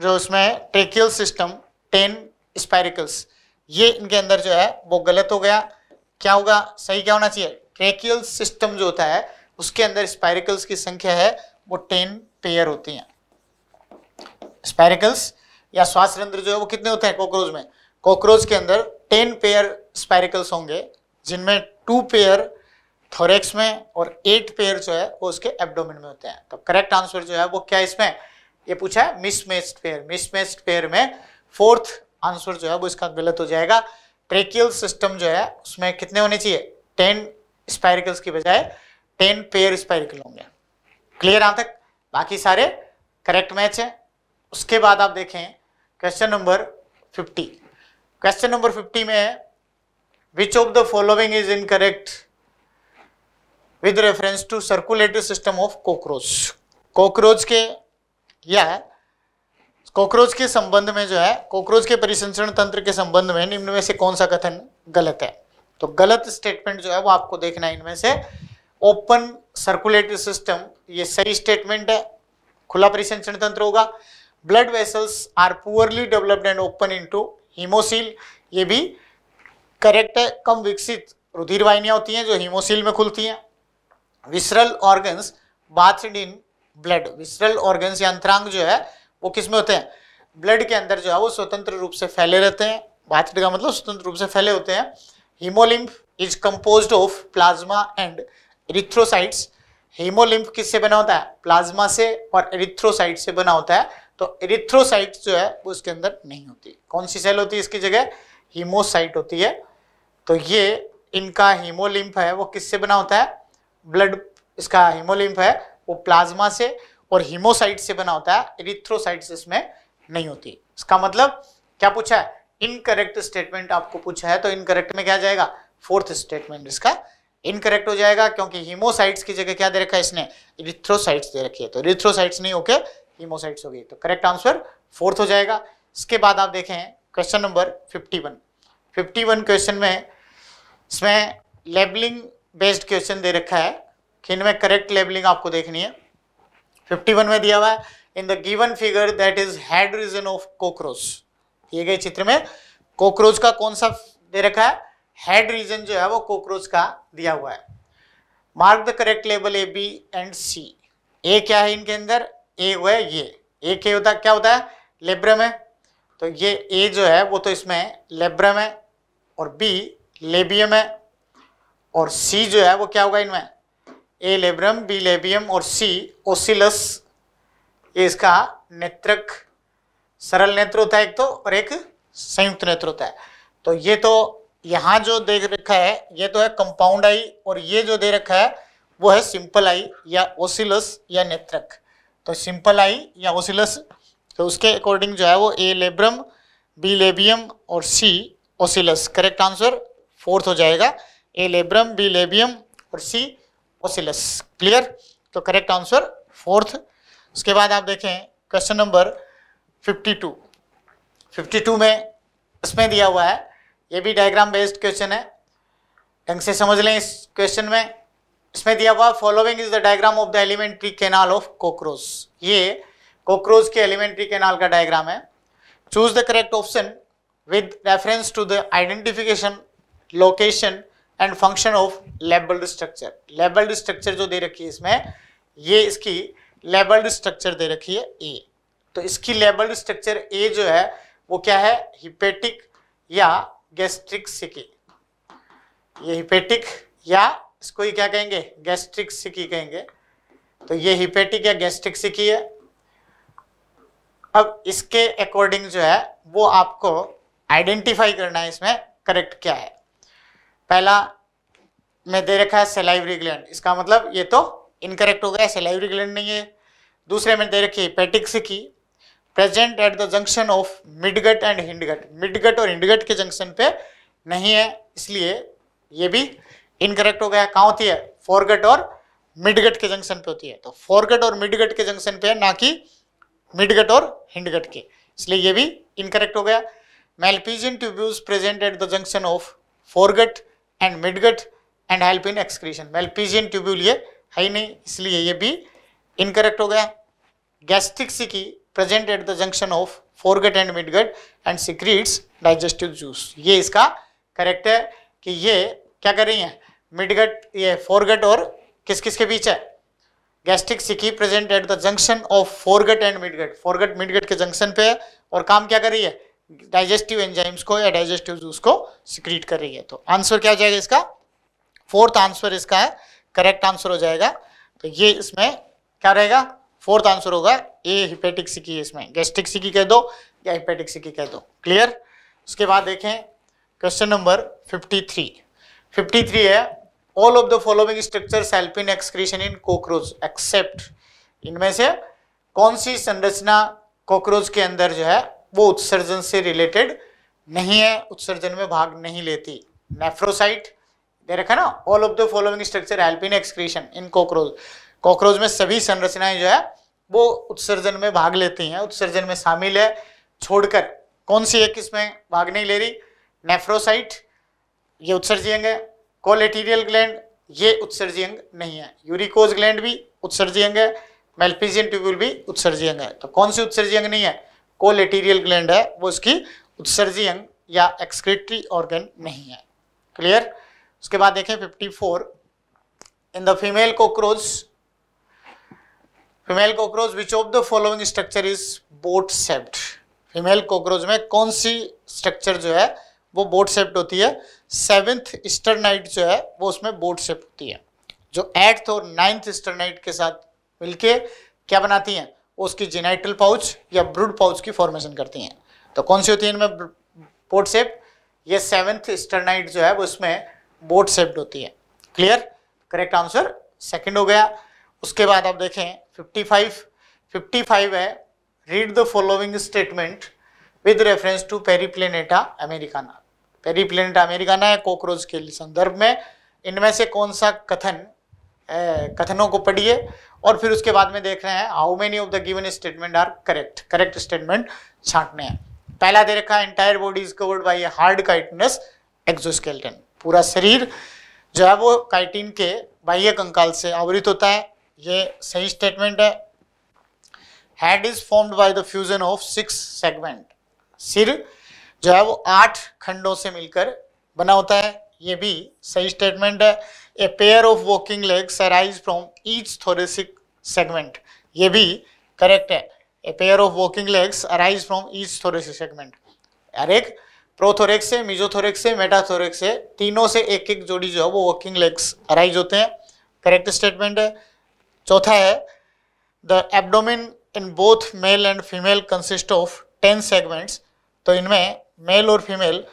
Speaker 1: जो उसमें ट्रेकियल सिस्टम टेन स्पायरिकल्स ये इनके अंदर जो है वो गलत हो गया क्या होगा सही क्या होना चाहिए ट्रेकियल सिस्टम जो होता है उसके अंदर स्पायरिकल्स की संख्या है वो टेन पेयर होती हैं स्पायरिकल्स या श्वास रंध्र जो है वो कितने होते हैं कॉकरोच में कॉकरोच के अंदर टेन पेयर स्पायरिकल्स होंगे जिनमें टू पेयर थोरेक्स में और एट पेयर जो है वो उसके एब्डोमिन में होते हैं तो करेक्ट आंसर जो है वो क्या इसमें ये पूछा है मिसमेस्ड पेयर मिसमेस्ड पेयर में फोर्थ आंसर जो है वो इसका गलत हो जाएगा ट्रेकियल सिस्टम जो है उसमें कितने होने चाहिए टेन स्पायरिकल्स की बजाय टेन पेयर स्पायरिकल होंगे क्लियर यहाँ तक बाकी सारे करेक्ट मैच है उसके बाद आप देखें question number fifty question number fifty में है which of the following is incorrect with reference to circulatory system of cockroach cockroach के या कॉकरोच के संबंध में जो है कॉकरोच के परिसंचरण तंत्र के संबंध में निम्न में से कौन सा कथन गलत है तो गलत स्टेटमेंट जो है वो आपको देखना है इनमें से ओपन सर्कुलेटरी सिस्टम ये सही स्टेटमेंट है खुला परिसंचरण तंत्र होगा blood vessels are poorly developed and open into haemocoel ये भी करेक्ट है कम विकसित रुधिर वाहिनियाँ होती हैं जो हीमोसील में खुलती हैं visceral organs bathed in blood visceral organs या अंतरांग जो है वो किस में होते हैं ब्लड के अंदर जो है वो स्वतंत्र रूप से फैले रहते हैं बाथड का मतलब स्वतंत्र रूप से फैले होते हैं haemolymph is compose of plasma and erythrocytes haemolymph किससे बना होता है प्लाज्मा से और इरिथ्रोसाइट से बना होता है तो इरिथ्रोसाइट जो है वो इसके अंदर नहीं होती कौन सी सेल होती है इसकी जगह हीमोसाइट होती है तो ये इनका हीमोलिम्फ है वो किससे बना होता है ब्लड इसका हिमोलिम्फ है वो प्लाज्मा से और हीमोसाइट से बना होता है इरिथ्रोसाइट्स इसमें नहीं होती इसका मतलब क्या पूछा है इनकरेक्ट स्टेटमेंट आपको पूछा है तो इनकरेक्ट में क्या जाएगा फोर्थ स्टेटमेंट इसका इनकरेक्ट हो जाएगा क्योंकि हीमोसाइट्स की जगह क्या दे रखा है इसने इरिथ्रोसाइट्स दे रखी है तो इरिथ्रोसाइट्स नहीं होके हीमोसाइट्स हो गई तो करेक्ट आंसर फोर्थ हो जाएगा इसके बाद आप देखें question number fifty one fifty one question में इसमें लेबलिंग बेस्ड क्वेश्चन दे रखा है कि इनमें करेक्ट लेबलिंग आपको देखनी है 51 में दिया हुआ है in the given figure that is head region of cockroach दिए गए चित्र में कोक्रोच का कौन सा दे रखा है हेड रीजन जो है वो कोक्रोच का दिया हुआ है mark the correct label A B and C A क्या है इनके अंदर ए हुआ है ये ए के होता क्या होता है लेब्रम है तो ये ए जो है वो तो इसमें लेब्रम है और बी लेबियम है और सी जो है वो क्या होगा इनमें ए लेब्रम बी लेबियम और सी ओसिलस ये इसका नेत्रक सरल नेत्र होता है एक तो और एक संयुक्त नेत्र होता है तो ये तो यहाँ जो दे रखा है ये तो है कंपाउंड आई और ये जो दे रखा है वो है सिंपल आई या ओसिलस या नेत्रक तो सिंपल आई या ओसिलस तो उसके अकॉर्डिंग जो है वो ए लेब्रम बी लेबियम और C ocellus correct answer fourth हो जाएगा ए लेब्रम बी लेबियम और सी ओसिलस क्लियर तो करेक्ट आंसर फोर्थ उसके बाद आप देखें क्वेश्चन नंबर 52 52 में इसमें दिया हुआ है ये भी डायग्राम बेस्ड क्वेश्चन है ढंग से समझ लें इस क्वेश्चन में इसमें दिया हुआ following is the diagram of the alimentary canal of cockroach ये कॉकरोच के एलिमेंट्री केनाल का डायग्राम है choose the correct option with reference to the identification location and function of labelled structure labelled structure जो दे रखी है इसमें ये इसकी लेबल्ड स्ट्रक्चर दे रखी है ए तो इसकी लेबल्ड स्ट्रक्चर ए जो है वो क्या है हिपेटिक या गैस्ट्रिक सिकी ये हिपेटिक या इसको ही क्या कहेंगे गैस्ट्रिक सिकी कहेंगे तो ये हिपेटिक या गैस्ट्रिक सिकी है अब इसके अकॉर्डिंग जो है वो आपको आइडेंटिफाई करना है इसमें करेक्ट क्या है पहला में दे रखा है सेलाइवरी ग्लैंड इसका मतलब ये तो इनकरेक्ट हो गया सेलाइवरी ग्लैंड नहीं है दूसरे में दे रखी है पेटिक्स की present at the junction of midgut and hindgut midgut और हिंडगट के जंक्शन पे नहीं है इसलिए ये भी इनकरेक्ट हो गया कहाँ होती है फोरगट और मिडगट के जंक्शन पे होती है तो फोरगट और मिडगट के जंक्शन पे ना कि मिडगट और हिंडगट के इसलिए ये भी इनकरेक्ट हो गया Malpighian tubules present at the junction of foregut and midgut and help in excretion पीजियन ट्यूब्यूल ये है ही नहीं इसलिए ये भी इनकरेक्ट हो गया gastric caeca present at the junction of foregut and midgut and secretes digestive juice ये इसका करेक्ट है कि ये क्या कर रही हैं मिडगट ये फोरगट और किस किस के बीच है gastric caeca present at the junction of foregut and midgut foregut midgut के जंक्शन पे है और काम क्या कर रही है डाइजेस्टिव एंजाइम्स को या डाइजेस्टिव जूस को सिक्रीट कर रही है तो आंसर क्या हो जाएगा इसका फोर्थ आंसर इसका है करेक्ट आंसर हो जाएगा तो ये इसमें क्या रहेगा फोर्थ आंसर होगा ए हिपेटिक सिकी इसमें गैस्ट्रिक सिकी कह दो या हिपेटिक सिकी कह दो क्लियर उसके बाद देखें क्वेश्चन नंबर 53 53 है all of the following structure help in excretion in cockroach except इनमें से कौन सी संरचना कॉकरोच के अंदर जो है वो उत्सर्जन से रिलेटेड नहीं है उत्सर्जन में भाग नहीं लेती नेफ्रोसाइट दे रखा ना all of the following structure help in in excretion in cockroach cockroach में सभी संरचनाएं जो है वो उत्सर्जन में भाग लेती हैं उत्सर्जन में शामिल है छोड़कर कौन सी एक इसमें भाग नहीं ले रही नेफ्रोसाइट ये उत्सर्जी अंग है कोलेटीरियल ग्लैंड ये उत्सर्जी अंग नहीं है यूरिकोज ग्लैंड भी उत्सर्जी अंग है मेल्पिजियन ट्यूब्यूल भी उत्सर्जी अंग है तो कौन सी उत्सर्जी अंग नहीं है कोलेटीरियल ग्लैंड है वो इसकी अंग या एक्सक्रेटरी ऑर्गन नहीं है क्लियर उसके बाद देखें 54 in the female cockroach female cockroach which of the following structure is boat shaped female cockroach में कौन सी स्ट्रक्चर जो है वो बोट सेप्ड होती है सेवेंथ स्टरनाइट जो है वो उसमें बोट सेप्ड होती है जो एट्थ और नाइन्थ स्टरनाइट के साथ मिलके क्या बनाती हैं उसकी जेनाइटल पाउच या ब्रूड पाउच की फॉर्मेशन करती हैं तो कौन सी होती है इनमें बोट सेप ये सेवेंथ स्टरनाइट जो है वो इसमें बोट सेप्ड होती है क्लियर करेक्ट आंसर सेकंड हो गया उसके बाद आप देखें 55 55 है read the following statement with reference to Periplaneta americana Periplaneta americana है कॉकरोच के संदर्भ में इनमें से कौन सा कथन कथनों को पढ़िए और फिर उसके बाद में देख रहे हैं how many of the given statement are correct correct statement छांटने हैं पहला दे रखा entire body is covered by hard chitinous exoskeleton पूरा शरीर जो है वो काइटिन के बाह्य कंकाल से आवृत होता है ये सही स्टेटमेंट है head is formed by the fusion of six segment सिर जो है वो आठ खंडों से मिलकर बना होता है ये भी सही स्टेटमेंट है a pair of walking legs arise from each thoracic segment ये भी करेक्ट है a pair of walking legs arise from each thoracic segment यार एक प्रोथोरेक्स से मिजोथोरेक्स से मेटाथोरेक्स से तीनों से एक एक जोड़ी जो है वो वॉकिंग लेग्स अराइज होते हैं करेक्ट स्टेटमेंट है चौथा है the abdomen in both male and female consist of ten segments तो इनमें मेल और फीमेल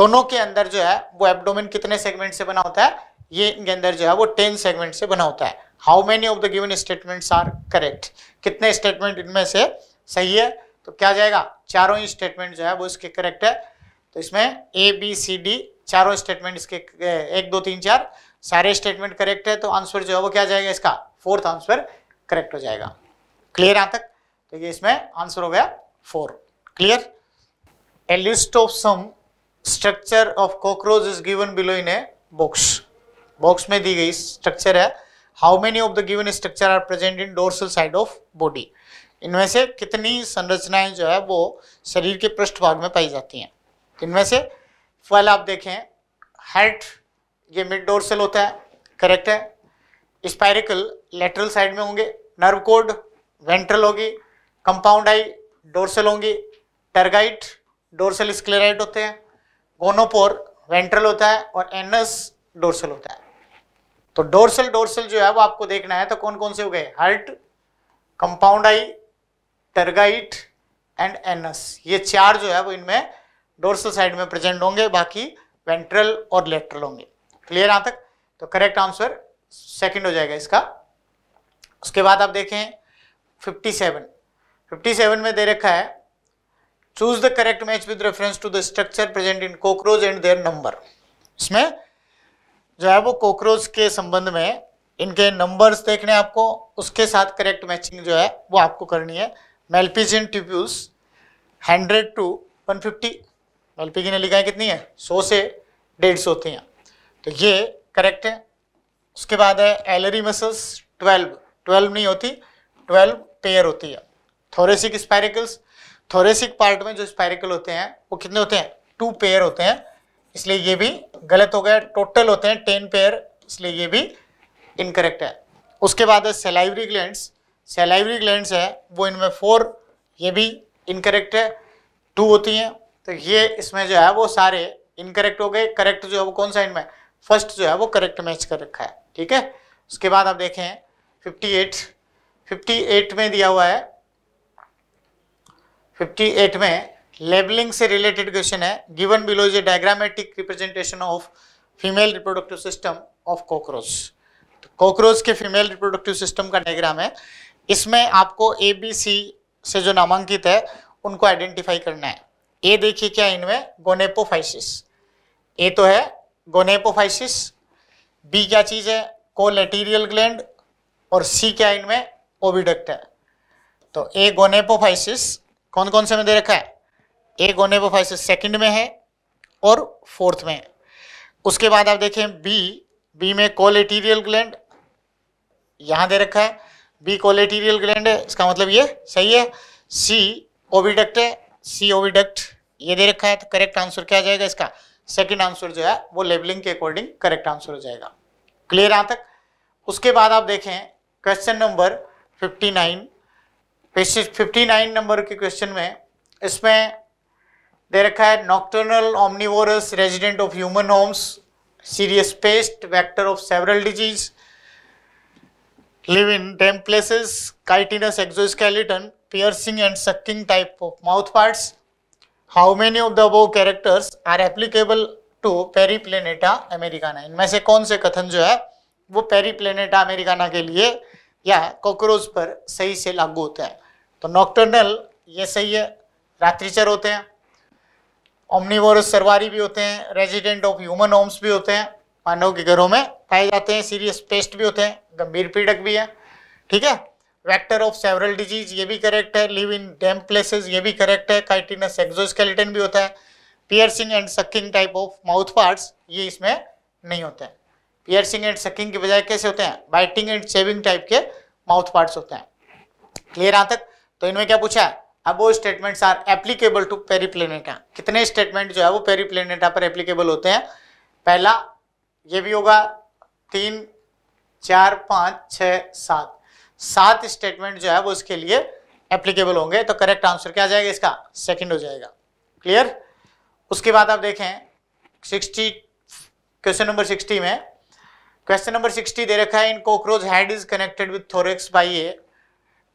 Speaker 1: दोनों के अंदर जो है वो एबडोमिन कितने सेगमेंट से बना होता है ये इनके अंदर जो है वो टेन सेगमेंट से बना होता है how many of the given statements are correct कितने स्टेटमेंट इनमें से सही है तो क्या जाएगा चारों ही स्टेटमेंट जो है वो इसके करेक्ट है तो इसमें ए बी सी डी चारों स्टेटमेंट इसके एक दो तीन चार सारे स्टेटमेंट करेक्ट है तो आंसर जो है वो क्या जाएगा इसका फोर्थ आंसर करेक्ट हो जाएगा क्लियर यहाँ तक तो ये इसमें आंसर हो गया four clear a list of some structure of cockroach is given below in a box box में दी गई स्ट्रक्चर है how many of the given structure are present in dorsal side of body इनमें से कितनी संरचनाएं जो है वो शरीर के पृष्ठभाग में पाई जाती हैं इनमें से फल आप देखें हेड ये मिड डोर्सल होता है करेक्ट है स्पायरिकल लेटरल साइड में होंगे नर्व कोड वेंट्रल होगी कंपाउंड आई डोरसल होंगी टर्गाइट डोरसल स्क्लेराइट होते हैं गोनोपोर वेंट्रल होता है और एनस डोरसल होता है तो डोर्सल डोर्सल जो है वो आपको देखना है तो कौन कौन से हो गए heart compound eye tergite and anus ये चार जो है वो इनमें डोर्सल साइड में प्रेजेंट होंगे बाकी वेंट्रल और लेट्रल होंगे क्लियर यहां तक तो करेक्ट आंसर सेकंड हो जाएगा इसका उसके बाद आप देखें 57 57 में दे रखा है choose the correct match with reference to the structure present in cockroach and their number इसमें जो है वो कॉकरोच के संबंध में इनके नंबर्स देखने आपको उसके साथ करेक्ट मैचिंग जो है वो आपको करनी है Malpighian tubules hundred to one fifty लिखा है कितनी है सौ से डेढ़ सौ होती हैं तो ये करेक्ट है उसके बाद है एलरी मसल्स ट्वेल्व ट्वेल्व नहीं होती ट्वेल्व पेयर होती है थोरेसिक स्पायरिकल्स थोरेसिक पार्ट में जो स्पायरिकल होते हैं वो कितने होते हैं टू पेयर होते हैं इसलिए ये भी गलत हो गया टोटल होते हैं टेन पेयर इसलिए ये भी इनकरेक्ट है उसके बाद है सेलाइवरी ग्लैंड्स सेलाइवरी ग्लैंड्स है वो इनमें फोर ये भी इनकरेक्ट है टू होती हैं तो ये इसमें जो है वो सारे इनकरेक्ट हो गए करेक्ट जो है वो कौन सा इनमें फर्स्ट जो है वो करेक्ट मैच कर रखा है ठीक है उसके बाद आप देखें 58 58 में दिया हुआ है 58 में लेबलिंग से रिलेटेड क्वेश्चन है given below is a diagrammatic representation of female reproductive system of cockroach तो कॉकरोच के फीमेल रिप्रोडक्टिव सिस्टम का डायग्राम है इसमें आपको ए बी सी से जो नामांकित है उनको आइडेंटिफाई करना है ए देखिए क्या इनमें गोनेपोफाइसिस ए तो है गोनेपोफाइसिस बी क्या चीज़ है कोलेटीरियल ग्लैंड और सी क्या इनमें ओविडक्ट है तो ए गोनेपोफाइसिस कौन कौन से में दे रखा है ए गोनेबोफाइसिस सेकेंड में है और फोर्थ में है उसके बाद आप देखें बी बी में कोलेटीरियल ग्लैंड यहाँ दे रखा है बी कोलेटीरियल ग्लैंड है इसका मतलब ये सही है सी ओविडक्ट है सी ओविडक्ट ये दे रखा है तो करेक्ट आंसर क्या आ जाएगा इसका सेकेंड आंसर जो है वो लेबलिंग के अकॉर्डिंग करेक्ट आंसर हो जाएगा क्लियर यहाँ तक उसके बाद आप देखें question number nine fifty nine number के क्वेश्चन में इसमें दे रखा है nocturnal omnivorous resident of human homes serious pest vector of several disease live in damp places chitinous exoskeleton piercing and sucking type of mouth parts how many of the above characters are applicable to Periplaneta americana इनमें से कौन से कथन जो है वो peri Periplaneta Americana के लिए या कॉकरोच पर सही से लागू होता है तो नॉक्टर्नल ये सही है रात्रिचर होते हैं ओमनीवोरस सरवारी भी होते हैं रेजिडेंट ऑफ ह्यूमन होम्स भी होते हैं मानव के घरों में पाए जाते हैं सीरियस पेस्ट भी होते हैं गंभीर पीड़क भी है ठीक है वेक्टर ऑफ सेवरल डिजीज ये भी करेक्ट है लिव इन डैम प्लेसेस ये भी करेक्ट है काइटिनस एक्सोस्केलेटन भी होता है piercing and sucking type of mouth parts ये इसमें नहीं होते हैं पियर्सिंग एंड सकिंग के बजाय कैसे होते हैं बाइटिंग एंड शेविंग टाइप के माउथ पार्ट्स होते हैं क्लियर यहाँ तक तो इनमें क्या पूछा है अब वो statements are applicable to Periplaneta कितने स्टेटमेंट जो है वो पेरीप्लेनेटा पर एप्लीकेबल होते हैं पहला ये भी होगा तीन चार पाँच छ सात सात स्टेटमेंट जो है वो इसके लिए एप्लीकेबल होंगे तो करेक्ट आंसर क्या आ जाएगा इसका सेकंड हो जाएगा क्लियर उसके बाद आप देखें सिक्सटी क्वेश्चन नंबर सिक्सटी में क्वेश्चन नंबर सिक्सटी दे रखा है in cockroach head is connected with thorax by a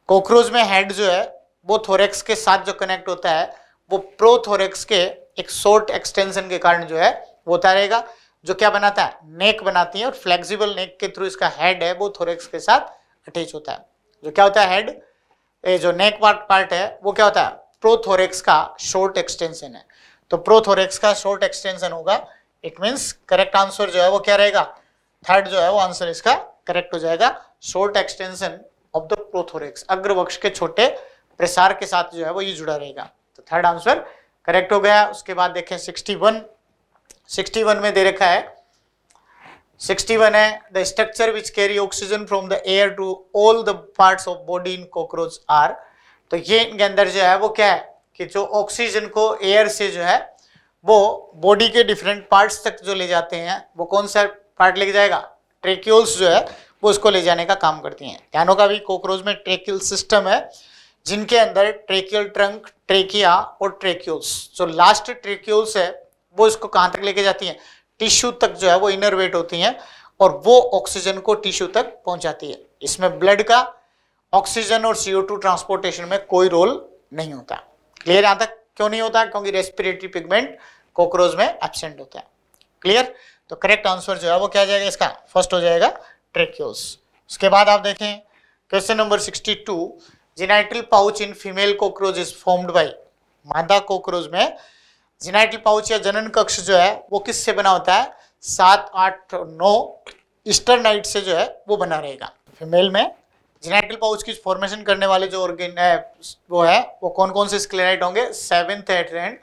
Speaker 1: cockroach में हेड जो है वो थोरेक्स के साथ जो कनेक्ट होता है वो प्रोथोरेक्स के एक शॉर्ट एक्सटेंशन के कारण जो है वो होता रहेगा जो क्या बनाता है नेक बनाती है और फ्लेक्सिबल नेक के थ्रू इसका हेड है वो थोरेक्स के साथ अटैच होता है जो क्या होता है हेड ये जो नेक पार्ट पार्ट है वो क्या होता है प्रोथोरेक्स का शॉर्ट एक्सटेंशन है तो प्रोथोरेक्स का शॉर्ट एक्सटेंशन होगा इट मीन्स करेक्ट आंसर जो है वो क्या रहेगा थर्ड जो है वो आंसर इसका करेक्ट हो जाएगा short extension of the prothorax अग्रवक्ष के छोटे प्रसार के साथ जो है वो ये जुड़ा रहेगा तो थर्ड आंसर करेक्ट हो गया उसके बाद देखें 61 वन सिक्सटी वन में दे रखा है सिक्सटी वन है the structure which carry oxygen from the air to all the parts of body in cockroach are तो ये इनके अंदर जो है वो क्या है कि जो ऑक्सीजन को एयर से जो है वो बॉडी के डिफरेंट पार्ट्स तक जो ले जाते हैं वो कौन सा पार्ट ले जाएगा ट्रेक्यूल्स जो है वो उसको ले जाने का काम करती हैं ध्यानों का भी कॉकरोच में ट्रेक्यूल सिस्टम है जिनके अंदर ट्रेकियल ट्रंक ट्रेकिया और ट्रेक्यूल्स जो लास्ट ट्रेक्यूल्स है वो इसको कहां तक लेके जाती हैं टिश्यू तक जो है वो इनर वेट होती हैं और वो ऑक्सीजन को टिश्यू तक पहुंचाती है इसमें ब्लड का ऑक्सीजन और CO2 ट्रांसपोर्टेशन में कोई रोल नहीं होता क्लियर यहां तक क्यों नहीं होता क्योंकि रेस्पिरेटरी पिगमेंट कॉकरोच में एबसेंट होता है क्लियर तो करेक्ट आंसर जो है वो क्या जाएगा इसका फर्स्ट हो जाएगा ट्रेक्यूल्स उसके बाद आप देखें question number sixty two genital pouch in female cockroach is formed by मादा कॉकरोच में जिनाइटल पाउच या जनन कक्ष जो है वो किससे बना होता है सात आठ नौ ईस्टर नाइट से जो है वो बना रहेगा फीमेल में जिनाइटल पाउच की फॉर्मेशन करने वाले जो ऑर्गेन है वो है वो कौन कौन से स्क्लेराइट होंगे seventh eight and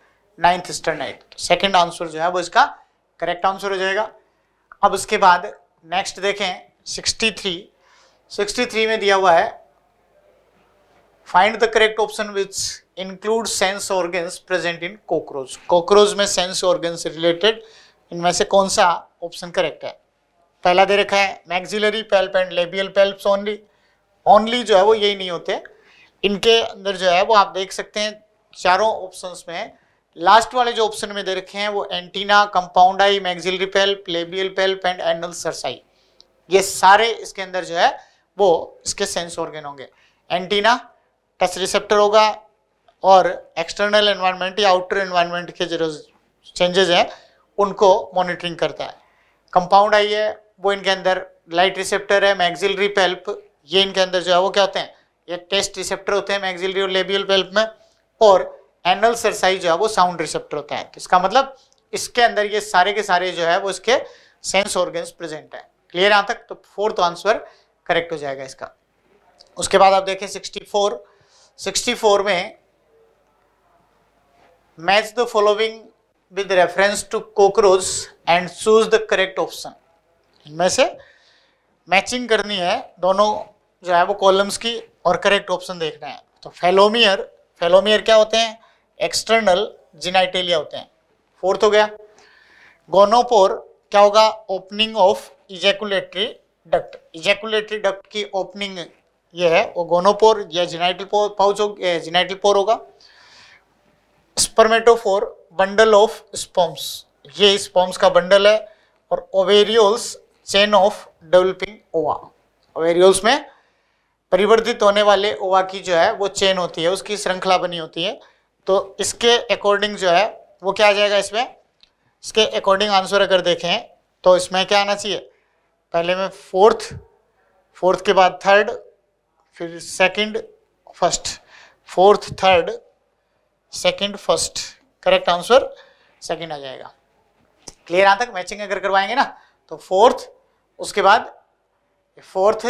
Speaker 1: ninth sternite second answer जो है वो इसका करेक्ट आंसर हो जाएगा अब उसके बाद नेक्स्ट देखें 63 63 में दिया हुआ है find the correct option which include sense organs present in cockroach cockroach में सेंस ऑर्गन से रिलेटेड इनमें से कौन सा ऑप्शन करेक्ट है पहला दे रखा है maxillary palp and labial palp only only जो है वो यही नहीं होते इनके अंदर जो है वो आप देख सकते हैं चारों ऑप्शंस में लास्ट वाले जो ऑप्शन में दे रखे हैं वो antenna compound eye maxillary palp labial palp and anal cerci ये सारे इसके अंदर जो है वो इसके सेंस ऑर्गेन होंगे एंटीना टच रिसेप्टर होगा और एक्सटर्नल एनवायरनमेंट या आउटर एनवायरनमेंट के जो चेंजेज हैं उनको मॉनिटरिंग करता है कंपाउंड आई है वो इनके अंदर लाइट रिसेप्टर है मैगजिलरी पेल्प ये इनके अंदर जो है वो क्या होते हैं ये टेस्ट रिसेप्टर होते हैं मैगजिलरी और लेबियल पेल्प में और एनल सरसाई जो है वो साउंड रिसेप्टर होता है तो इसका मतलब इसके अंदर ये सारे के सारे जो है वो इसके सेंस ऑर्गन्स प्रेजेंट है क्लियर यहाँ तक तो फोर्थ आंसर करेक्ट हो जाएगा इसका उसके बाद आप देखें सिक्सटी फोर 64 में match the following with reference to cockroach and choose the correct option इनमें से मैचिंग करनी है दोनों जो है वो कॉलम्स की और करेक्ट ऑप्शन देखना है तो फेलोमियर फेलोमियर क्या होते हैं एक्सटर्नल जिनाइटेलिया होते हैं फोर्थ हो गया गोनोपोर क्या होगा opening of ejaculatory duct ejaculatory duct की ओपनिंग ये है वो गोनोपोर या जिनाइटल पाउच हो जिनाइटल पोर होगा स्पर्मेटोफोर बंडल ऑफ स्पॉम्स ये स्पॉम्स का बंडल है और ओवेरियोल्स चेन ऑफ डेवलपिंग ओवा ओवेरियोल्स में परिवर्तित होने वाले ओवा की जो है वो चेन होती है उसकी श्रृंखला बनी होती है तो इसके अकॉर्डिंग जो है वो क्या आ जाएगा इसमें इसके अकॉर्डिंग आंसर अगर देखें तो इसमें क्या आना चाहिए पहले में फोर्थ फोर्थ के बाद थर्ड फिर second first fourth third second first correct answer second आ जाएगा क्लियर आ तक मैचिंग अगर करवाएंगे ना तो फोर्थ उसके बाद फोर्थ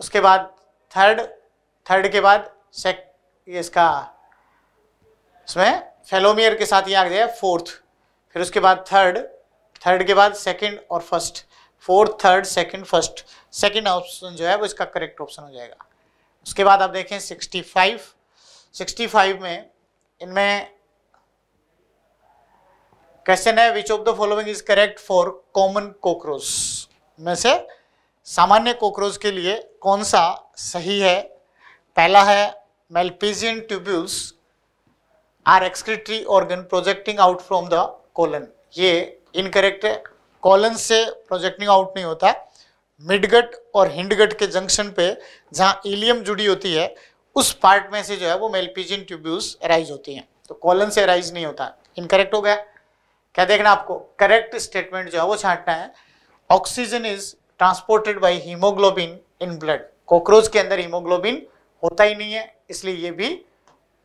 Speaker 1: उसके बाद थर्ड थर्ड के बाद सेक ये इसका इसमें फेलोमियर के साथ ये आ गया फोर्थ फिर उसके बाद थर्ड थर्ड के बाद सेकंड और first fourth third second first second option जो है वो इसका करेक्ट ऑप्शन हो जाएगा उसके बाद आप देखें 65 65 में इनमें क्वेश्चन है which of the following is correct for common cockroach में से सामान्य कोक्रोच के लिए कौन सा सही है पहला है Malpighian tubules are excretory organ projecting out from the colon ये इनकरेक्ट है कॉलन से प्रोजेक्टिंग आउट नहीं होता है मिडगट और हिंडगट के जंक्शन पे जहाँ इलियम जुड़ी होती है उस पार्ट में से जो है वो मेलपीजिन ट्यूब्यूल्स अराइज होती हैं तो कॉलन से अराइज नहीं होता इनकरेक्ट हो गया क्या देखना आपको करेक्ट स्टेटमेंट जो है वो छाटना है oxygen is transported by haemoglobin in blood cockroach के अंदर हीमोग्लोबिन होता ही नहीं है इसलिए ये भी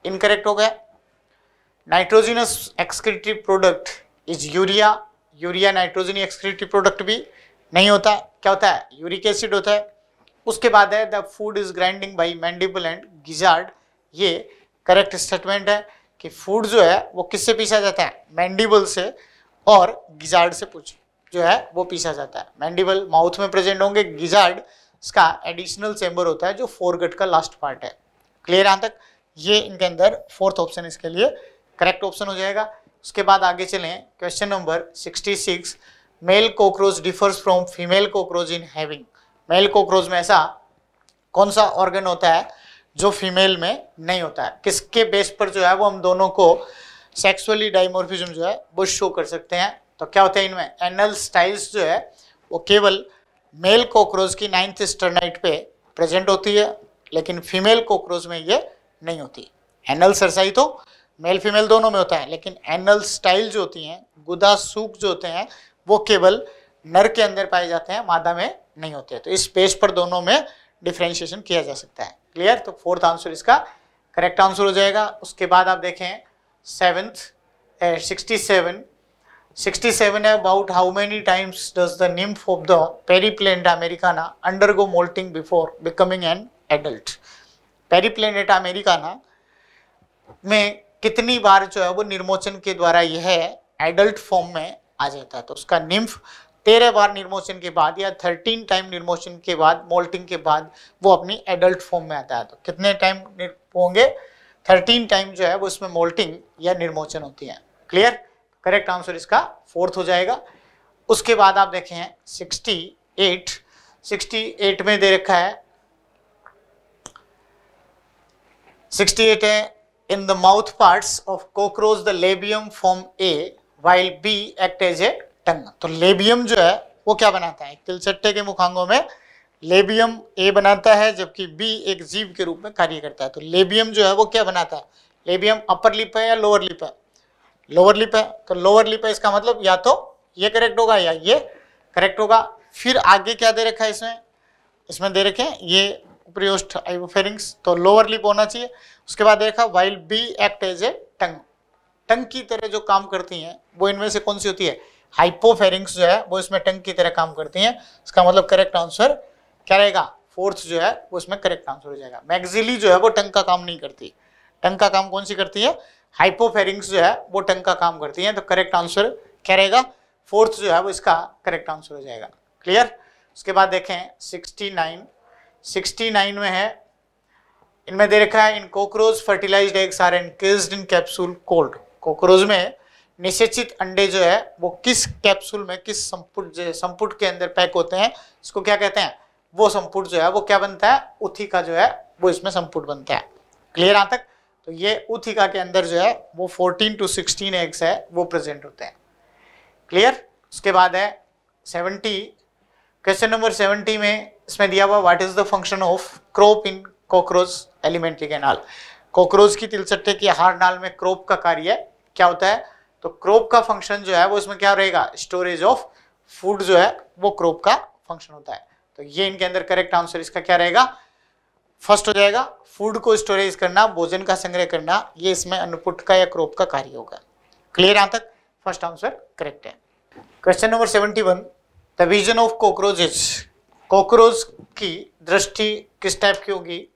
Speaker 1: इनकरेक्ट हो गया nitrogenous excretive product is urea urea नाइट्रोजनी एक्सक्रीटिव प्रोडक्ट भी नहीं होता क्या होता है यूरिक एसिड होता है उसके बाद है the food is grinding by mandible and gizzard ये करेक्ट स्टेटमेंट है कि फूड जो है वो किससे पीसा जाता है मैंडिबल से और गिजार्ड से पूछ जो है वो पीसा जाता है मैंडिबल माउथ में प्रेजेंट होंगे गिजार्ड इसका एडिशनल चेम्बर होता है जो फोरगट का लास्ट पार्ट है क्लियर यहाँ तक ये इनके अंदर फोर्थ ऑप्शन इसके लिए करेक्ट ऑप्शन हो जाएगा उसके बाद आगे चलें question number sixty six male cockroach differs from female cockroach in having male cockroach में ऐसा कौन सा ऑर्गन होता है जो फीमेल में नहीं होता है किसके बेस पर जो है वो हम दोनों को सेक्सुअली डाइमोर्फिज्म जो है वो शो कर सकते हैं तो क्या होता है इनमें एनल स्टाइल्स जो है वो केवल मेल कॉकरोच की नाइन्थ स्टरनाइट पे प्रेजेंट होती है लेकिन फीमेल कॉकरोच में ये नहीं होती एनल सरसाई तो मेल फीमेल दोनों में होता है लेकिन एनल स्टाइल जो होती हैं गुदा सूख जो होते हैं वो केवल नर के अंदर पाए जाते हैं मादा में नहीं होते तो इस पेज पर दोनों में डिफ्रेंशिएशन किया जा सकता है क्लियर तो फोर्थ आंसर इसका करेक्ट आंसर हो जाएगा उसके बाद आप देखें seventh sixty seven sixty seven है about how many times does the nymph of the Periplaneta americana undergo moulting before becoming an adult Periplaneta americana में कितनी बार जो है वो निर्मोचन के द्वारा यह एडल्ट फॉर्म में आ जाता है तो उसका निम्फ तेरह बार निर्मोचन के बाद या थर्टीन टाइम निर्मोशन के बाद मोल्टिंग के बाद वो अपनी एडल्ट फॉर्म में आता है तो कितने टाइम होंगे थर्टीन टाइम जो है वो उसमें मोल्टिंग या निर्मोचन होती है क्लियर करेक्ट आंसर इसका फोर्थ हो जाएगा उसके बाद आप देखें सिक्सटी एट सिक्सटी एट में दे रखा है सिक्सटी एट है in the mouth parts of cockroach the labium form a while B act as a tongue तो लेबियम जो है वो क्या बनाता है तिलचट्टे के मुखांगों में लेबियम ए बनाता है जबकि बी एक जीव के रूप में कार्य करता है तो लेबियम जो है वो क्या बनाता है लेबियम अपर लिप है या लोअर लिप है लोअर लिप है तो लोअर लिप है इसका मतलब या तो ये करेक्ट होगा या ये करेक्ट होगा फिर आगे क्या दे रखा है इसमें इसमें दे रखे ये उपरियोष्ठ आइवोफेरिंग्स तो लोअर लिप होना चाहिए उसके बाद देखा while B act as a tongue tongue की तरह जो काम करती हैं वो इनमें से कौन सी होती है हाइपोफेरिंग्स जो है वो इसमें टंक की तरह काम करती हैं इसका मतलब करेक्ट आंसर क्या रहेगा फोर्थ जो है वो इसमें करेक्ट आंसर हो जाएगा मैगजिली जो है वो टंग का काम नहीं करती टंक का काम कौन सी करती है हाइपोफेरिंग्स जो है वो टंक का काम करती है तो करेक्ट आंसर क्या रहेगा फोर्थ जो है वो इसका करेक्ट आंसर हो जाएगा क्लियर उसके बाद देखें सिक्सटी नाइन सिक्सटी नाइन में है इनमें दे रखा है in cockroach fertilised eggs are encased in capsule called cockroach में निषेचित अंडे जो है वो किस कैप्सूल में किस संपुट संपुट के अंदर पैक होते हैं इसको क्या कहते हैं वो संपुट जो है वो क्या बनता है उथी का जो है वो इसमें संपुट बनता है क्लियर आ तक तो ये उथिका के अंदर जो है वो 14 टू 16 एग्स है वो प्रेजेंट होते हैं क्लियर उसके बाद है 70 क्वेश्चन नंबर 70 में इसमें दिया हुआ what is the function of crop in cockroach alimentary canal cockroach की तिलचट्टे की हार नाल में क्रोप का कार्य क्या होता है तो क्रोप का फंक्शन जो है वो इसमें क्या रहेगा स्टोरेज ऑफ फूड जो है वो क्रोप का फंक्शन होता है तो ये इनके अंदर करेक्ट आंसर इसका क्या रहेगा फर्स्ट हो जाएगा फूड को स्टोरेज करना भोजन का संग्रह करना ये इसमें अनुपुट का या क्रोप का कार्य होगा क्लियर यहाँ तक फर्स्ट आंसर करेक्ट है question number seventy one the vision of cockroaches cockroach की दृष्टि किस टाइप की होगी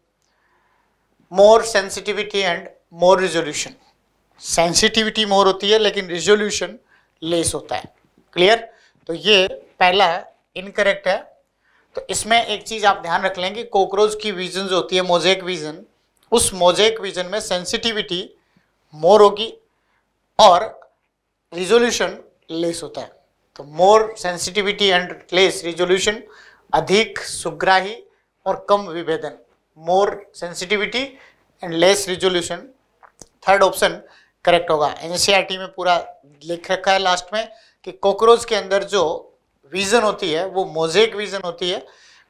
Speaker 1: more sensitivity and more resolution sensitivity more होती है लेकिन रिजोल्यूशन लेस होता है क्लियर तो ये पहला इनकरेक्ट है तो इसमें एक चीज़ आप ध्यान रख लें कि कॉकरोच की विजन जो होती है मोजेक विजन उस मोजेक विजन में सेंसिटिविटी मोर होगी और रिजोल्यूशन लेस होता है तो more sensitivity and less resolution अधिक सुग्राही और कम विभेदन more sensitivity and less resolution third option correct होगा एनसीईआरटी e में पूरा लिख रखा है लास्ट में कि कॉकरोच के अंदर जो विजन होती है वो मोजेक विजन होती है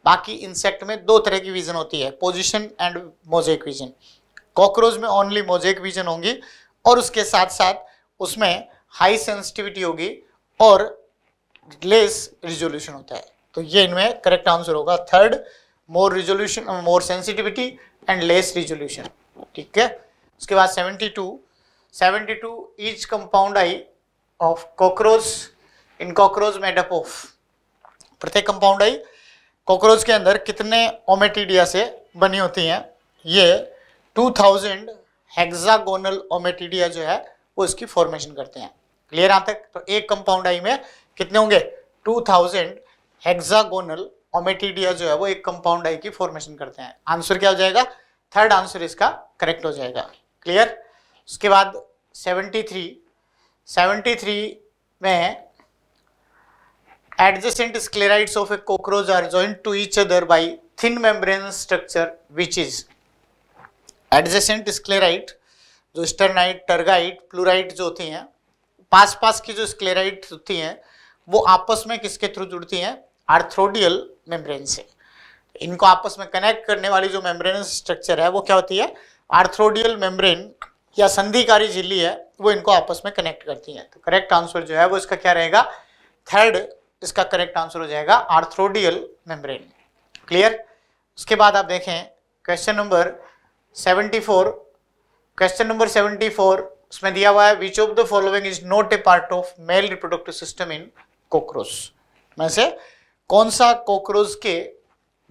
Speaker 1: बाकी इंसेक्ट में दो तरह की विजन होती है position and mosaic vision cockroach में ओनली मोजेक विजन होंगी और उसके साथ साथ उसमें हाई सेंसिटिविटी होगी और लेस रिजोल्यूशन होता है तो ये इनमें करेक्ट आंसर होगा third more resolution more sensitivity and less resolution ठीक है उसके बाद seventy two 72 each compound I of cockroach in cockroach made up of प्रत्येक कंपाउंड आई कॉकरोच के अंदर कितने ओमेटीडिया से बनी होती हैं ये 2000 हेक्सागोनल ओमेटीडिया जो है वो इसकी फॉर्मेशन करते हैं क्लियर यहाँ तक तो एक कंपाउंड आई में कितने होंगे 2000 हेक्सागोनल ओमेटीडिया जो है वो एक कंपाउंड आई की फॉर्मेशन करते हैं आंसर क्या हो जाएगा थर्ड आंसर इसका करेक्ट हो जाएगा क्लियर उसके बाद 73 73 में adjacent sclerites of a cockroach are join to each other by thin membrane structure which is adjacent sclerite जो स्टर्नाइट टर्गाइट प्लूराइट जो होती हैं पास पास की जो स्क्लेराइट होती हैं वो आपस में किसके थ्रू जुड़ती हैं आर्थ्रोडियल मेम्ब्रेन से इनको आपस में कनेक्ट करने वाली जो मेम्ब्रेन स्ट्रक्चर है वो क्या होती है आर्थ्रोडियल मेम्ब्रेन या संधिकारी झिल्ली है वो इनको आपस में कनेक्ट करती है तो करेक्ट आंसर जो है वो इसका क्या रहेगा थर्ड इसका करेक्ट आंसर हो जाएगा आर्थ्रोडियल मेम्ब्रेन क्लियर उसके बाद आप देखें क्वेश्चन नंबर 74 क्वेश्चन नंबर 74 उसमें दिया हुआ है which of the following is not a part of male reproductive system in cockroach में से कौन सा कॉकरोच के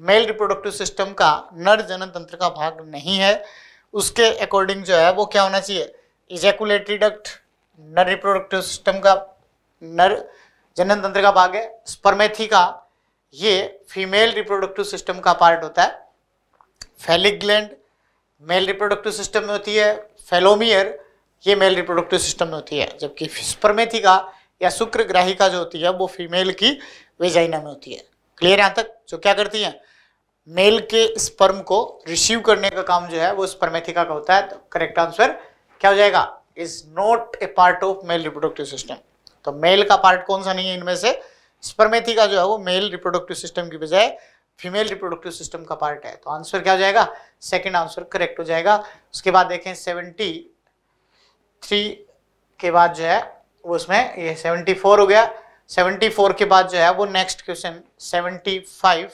Speaker 1: मेल रिप्रोडक्टिव सिस्टम का नर जनन तंत्र का भाग नहीं है उसके अकॉर्डिंग जो है वो क्या होना चाहिए इजेकुलेटरी डक्ट नर रिप्रोडक्टिव सिस्टम का नर जनन तंत्र का भाग है स्पर्मेथी का ये फीमेल रिप्रोडक्टिव सिस्टम का पार्ट होता है phallic gland male reproductive system में होती है फेलोमियर ये मेल रिप्रोडक्टिव सिस्टम में होती है जबकि स्पर्मेथिका या शुक्र ग्राहिका जो होती है वो फीमेल की वेजाइना में होती है क्लियर यहाँ तक जो क्या करती हैं मेल के स्पर्म को रिसीव करने का काम जो है वो स्पर्मेथिका का होता है तो करेक्ट आंसर क्या हो जाएगा is not a part of male reproductive system तो मेल का पार्ट कौन सा नहीं है इनमें से स्पर्मेथिका जो है वो मेल रिप्रोडक्टिव सिस्टम की बजाय फीमेल रिप्रोडक्टिव सिस्टम का पार्ट है तो आंसर क्या हो जाएगा सेकेंड आंसर करेक्ट हो जाएगा उसके बाद देखें सेवेंटी थ्री के बाद जो है वो उसमें ये सेवेंटी फोर हो गया सेवेंटी फोर के बाद जो है वो नेक्स्ट क्वेश्चन सेवेंटी फाइव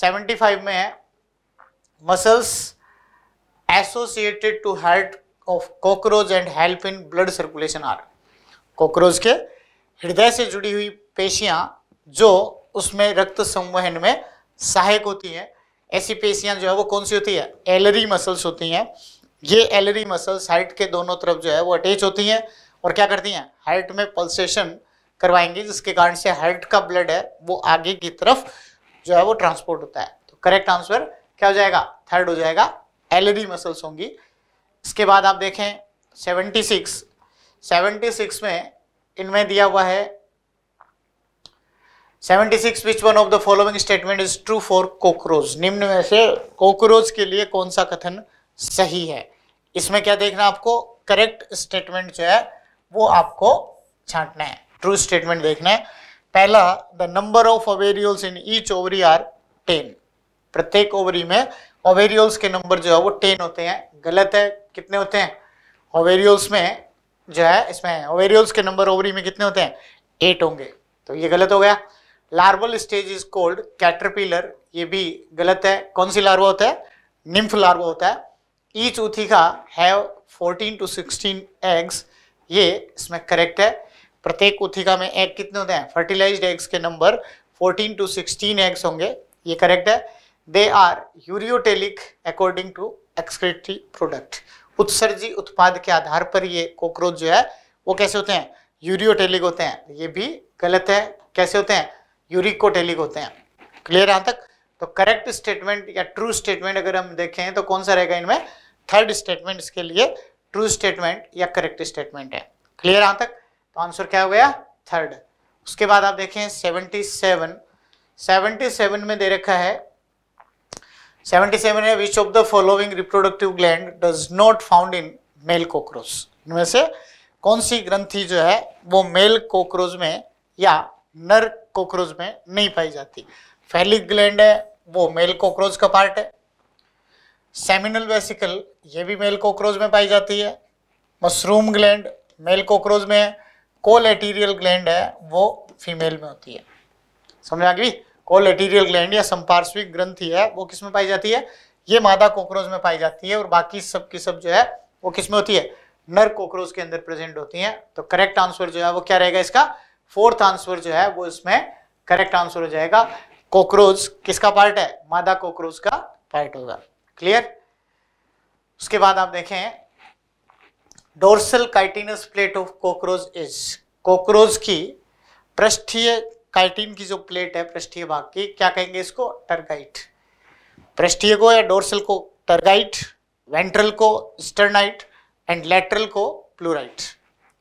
Speaker 1: 75 में है muscles associated to heart of cockroach and help in blood circulation are cockroach के हृदय से जुड़ी हुई पेशियां जो उसमें रक्त संवहन में सहायक होती हैं ऐसी पेशियां जो है वो कौन सी होती है एलरी मसल्स होती हैं ये एलरी मसल्स हार्ट के दोनों तरफ जो है वो अटैच होती हैं और क्या करती हैं हार्ट में पल्सेशन करवाएंगी जिसके कारण से हार्ट का ब्लड है वो आगे की तरफ जो है वो ट्रांसपोर्ट होता है तो करेक्ट आंसर क्या हो जाएगा थर्ड हो जाएगा एलरी मसल्स होंगी इसके बाद आप देखें 76 76 में इनमें दिया हुआ है 76 six which one of the following statement is true for cockroach निम्न में से कॉकरोच के लिए कौन सा कथन सही है इसमें क्या देखना आपको करेक्ट स्टेटमेंट जो है वो आपको छांटना है ट्रू स्टेटमेंट देखना है पहला the number of ovarioles in each ovary are ten प्रत्येक ओवरी में ओवेरियोल्स के नंबर जो है वो टेन होते हैं गलत है कितने होते हैं ओवेरियोल्स में जो है इसमें ओवेरियोल्स के नंबर ओवरी में कितने होते हैं एट होंगे तो ये गलत हो गया larval stage is called caterpillar ये भी गलत है कौन सी लार्वा होता है निम्फ लार्वा होता है ईच उथी का हैव 14 टू 16 एग्स ये इसमें करेक्ट है प्रत्येक उथिका में एग कितने होते हैं फर्टिलाइज्ड एग्स के नंबर 14 टू 16 एग्स होंगे ये करेक्ट है they are ureotelic according to excretory product उत्सर्जी उत्पाद के आधार पर ये कॉकरोच जो है वो कैसे होते हैं यूरियोटेलिक होते हैं ये भी गलत है कैसे होते हैं यूरिकोटेलिक होते हैं क्लियर यहाँ तक तो करेक्ट स्टेटमेंट या ट्रू स्टेटमेंट अगर हम देखें तो कौन सा रहेगा इनमें थर्ड स्टेटमेंट इसके लिए ट्रू स्टेटमेंट या करेक्ट स्टेटमेंट है क्लियर यहाँ तक तो आंसर क्या हो गया थर्ड उसके बाद आप देखें सेवेंटी सेवन सेवेंटी सेवन में दे रखा है सेवेंटी सेवन है which of the following reproductive gland does not found in male cockroach इनमें से कौन सी ग्रंथि जो है वो मेल कॉकरोच में या नर कॉकरोच में नहीं पाई जाती फैलिक ग्लैंड है वो मेल कॉकरोच का पार्ट है सेमिनल वेसिकल ये भी मेल कॉकरोच में पाई जाती है मशरूम ग्लैंड मेल कॉकरोच में है कोलेटीरियल ग्लैंड है वो फीमेल में होती है समझ आ गई कोलेटीरियल ग्लैंड या संपार्श्विक ग्रंथि है वो किस में पाई जाती है ये मादा कॉकरोच में पाई जाती है और बाकी सब की सब जो है वो किस में होती है नर कॉकरोच के अंदर प्रेजेंट होती है तो करेक्ट आंसर जो है वो क्या रहेगा इसका फोर्थ आंसर जो है वो इसमें करेक्ट आंसर हो जाएगा कॉकरोच किसका पार्ट है मादा कॉकरोच का पार्ट होगा क्लियर उसके बाद आप देखें dorsal chitinous plate of cockroach is cockroach की पृष्ठीय काइटिन की जो प्लेट है पृष्ठीय भाग की क्या कहेंगे इसको टर्गाइट पृष्ठीय को या डोर्सल को टर्गाइट वेंट्रल को स्टर्नाइट एंड लेटरल को प्लूराइट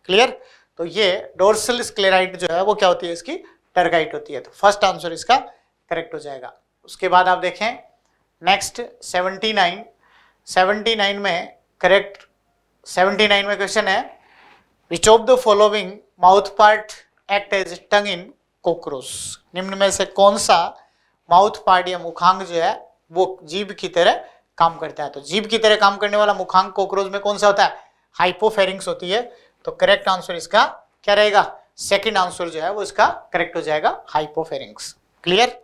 Speaker 1: क्लियर तो ये डोर्सल स्क्लेराइट जो है वो क्या होती है इसकी टर्गाइट होती है तो फर्स्ट आंसर इसका करेक्ट हो जाएगा उसके बाद आप देखें नेक्स्ट सेवेंटी नाइन में करेक्ट सेवेंटी नाइन में क्वेश्चन है which of the following mouth part act as tongue in cockroach निम्न में से कौन सा माउथ पार्ट या मुखांग जो है वो जीभ की तरह काम करता है तो जीभ की तरह काम करने वाला मुखांग कॉकरोच में कौन सा होता है हाइपोफेरिंग्स होती है तो करेक्ट आंसर इसका क्या रहेगा सेकेंड आंसर जो है वो इसका करेक्ट हो जाएगा हाइपोफेरिंग्स क्लियर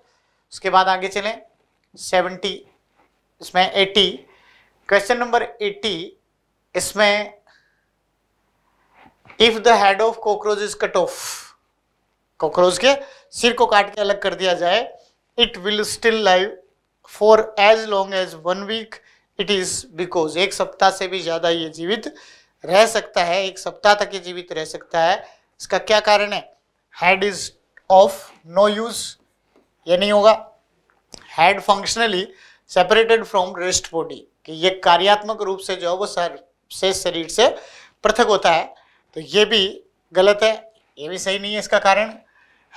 Speaker 1: उसके बाद आगे चलें सेवेंटी इसमें एटी क्वेश्चन नंबर एटी इसमें if the head of cockroach is cut off cockroach के सिर को काट के अलग कर दिया जाए it will still live for as long as one week it is because एक सप्ताह से भी ज्यादा ये जीवित रह सकता है एक सप्ताह तक ये जीवित रह सकता है इसका क्या कारण है head is of no use ये नहीं होगा head functionally separated from rest body कि ये कार्यात्मक रूप से जो है वो सर शेष शरीर से पृथक होता है तो ये भी गलत है ये भी सही नहीं है इसका कारण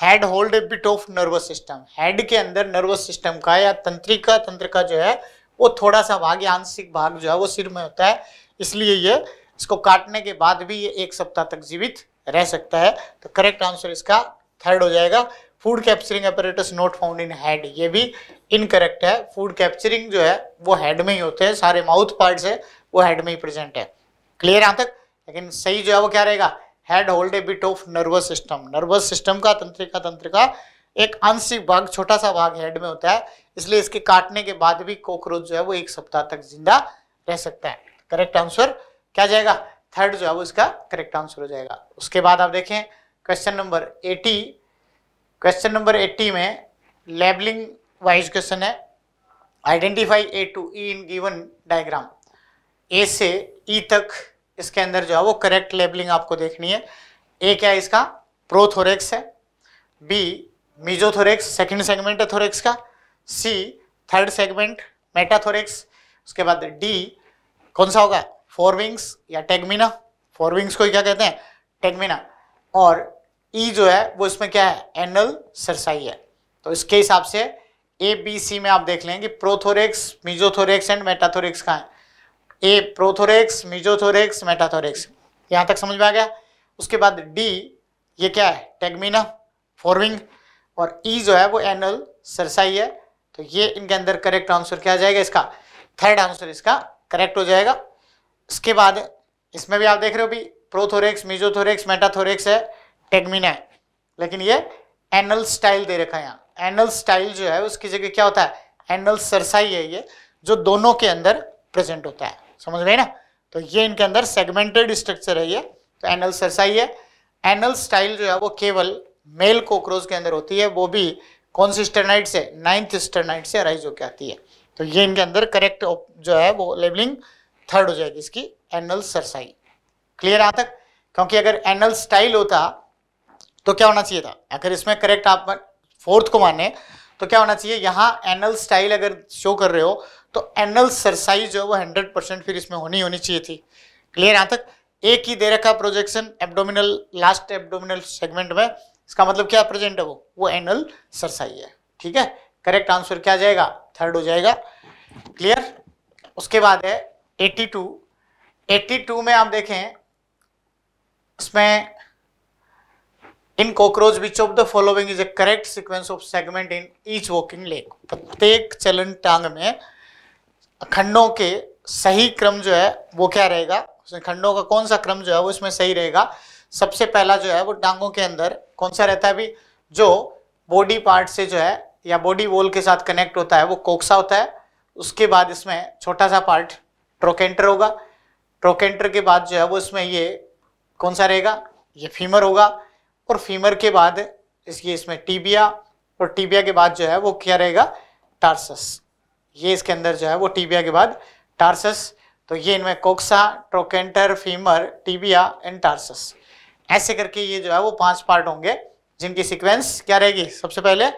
Speaker 1: head hold bit of nervous system head के अंदर नर्वस सिस्टम का या तंत्रिका तंत्र का जो है वो थोड़ा सा भाग या आंशिक भाग जो है वो सिर में होता है इसलिए ये इसको काटने के बाद भी ये एक सप्ताह तक जीवित रह सकता है तो करेक्ट आंसर इसका थर्ड हो जाएगा food capturing apparatus not found in head ये भी इनकरेक्ट है फूड कैप्चरिंग जो है वो हेड में ही होते हैं सारे माउथ पार्ट है वो हेड में ही प्रेजेंट है क्लियर यहां तक लेकिन सही जो है वो क्या रहेगा head hold a bit of nervous system nervous system का तंत्रिका तंत्र का एक आंशिक भाग छोटा सा भाग हेड में होता है इसलिए इसके काटने के बाद भी कॉकरोच जो है वो एक सप्ताह तक जिंदा रह सकता है करेक्ट आंसर क्या जाएगा थर्ड जो है वो इसका करेक्ट आंसर हो जाएगा उसके बाद आप देखें question number eighty question number eighty में लेबलिंग वाइज क्वेश्चन है identify A to E in given diagram A से ई e तक इसके अंदर जो है वो करेक्ट लेबलिंग आपको देखनी है ए क्या है इसका प्रोथोरेक्स है बी मीजोथोरेक्स सेकंड सेगमेंट है थोरेक्स का सी थर्ड सेगमेंट मेटाथोरेक्स उसके बाद डी कौन सा होगा फोर विंग्स या टेगमिना फोर विंग्स को क्या कहते हैं टेगमिना और ई e जो है वो इसमें क्या है एनल सरसाई है तो इसके हिसाब से ए बी सी में आप देख लें कि प्रोथोरेक्स मीजोथोरेक्स एंड मेटाथोरेक्स कहाँ है ए प्रोथोरेक्स मिजोथोरेक्स मेटाथोरेक्स यहाँ तक समझ में आ गया उसके बाद डी ये क्या है टेगमिना फोरविंग और ई e जो है वो एनल सरसाई है तो ये इनके अंदर करेक्ट आंसर क्या आ जाएगा इसका थर्ड आंसर इसका करेक्ट हो जाएगा इसके बाद इसमें भी आप देख रहे हो भी प्रोथोरेक्स मिजोथोरेक्स मेटाथोरेक्स है टेगमिना है लेकिन ये एनल स्टाइल दे रखा है यहाँ एनल स्टाइल जो है उसकी जगह क्या होता है एनल सरसाई है ये जो दोनों के अंदर प्रेजेंट होता है समझ गए ना तो ये इनके अंदर सेगमेंटेड स्ट्रक्चर है ये तो एनल सरसाई है एनल स्टाइल जो है वो केवल मेल कोक्रोच के अंदर होती है वो भी कौन सी स्टरनाइट से नाइन्थ स्टरनाइट से अराइज होकर आती है तो ये इनके अंदर करेक्ट जो है वो लेबलिंग थर्ड हो जाएगी इसकी एनल सरसाई क्लियर आ तक क्योंकि अगर एनल स्टाइल होता तो क्या होना चाहिए था अगर इसमें करेक्ट आप फोर्थ को माने तो क्या होना चाहिए यहाँ एनल स्टाइल अगर शो कर रहे हो तो एनल सरसाइज जो है वो हंड्रेड परसेंट फिर इसमें होनी होनी चाहिए थी क्लियर यहाँ तक एक ही दे रखा projection abdominal last abdominal segment में इसका मतलब क्या प्रेजेंट है वो वो एनल सरसाई है ठीक है करेक्ट आंसर क्या जाएगा थर्ड हो जाएगा क्लियर उसके बाद है 82 82 में आप देखें इसमें in cockroach which of the following is a correct sequence of segment in each walking leg प्रत्येक चलन टांग में खंडों के सही क्रम जो है वो क्या रहेगा खंडों का कौन सा क्रम जो है वो इसमें सही रहेगा सबसे पहला जो है वो टांगों के अंदर कौन सा रहता है अभी जो बॉडी पार्ट से जो है या बॉडी वॉल के साथ कनेक्ट होता है वो कोक्सा होता है उसके बाद इसमें छोटा सा पार्ट ट्रोकेंटर होगा ट्रोकेंटर के बाद जो है वो इसमें ये कौन सा रहेगा ये फीमर होगा और फीमर के बाद इसकी इसमें टीबिया और टीबिया के बाद जो है वो क्या रहेगा टार्सस ये इसके अंदर जो है वो टीबिया के बाद टार्सस तो ये इनमें coxa trochanter femur tibia and tarsus ऐसे करके ये जो है वो पांच पार्ट होंगे जिनकी सीक्वेंस क्या रहेगी सबसे पहले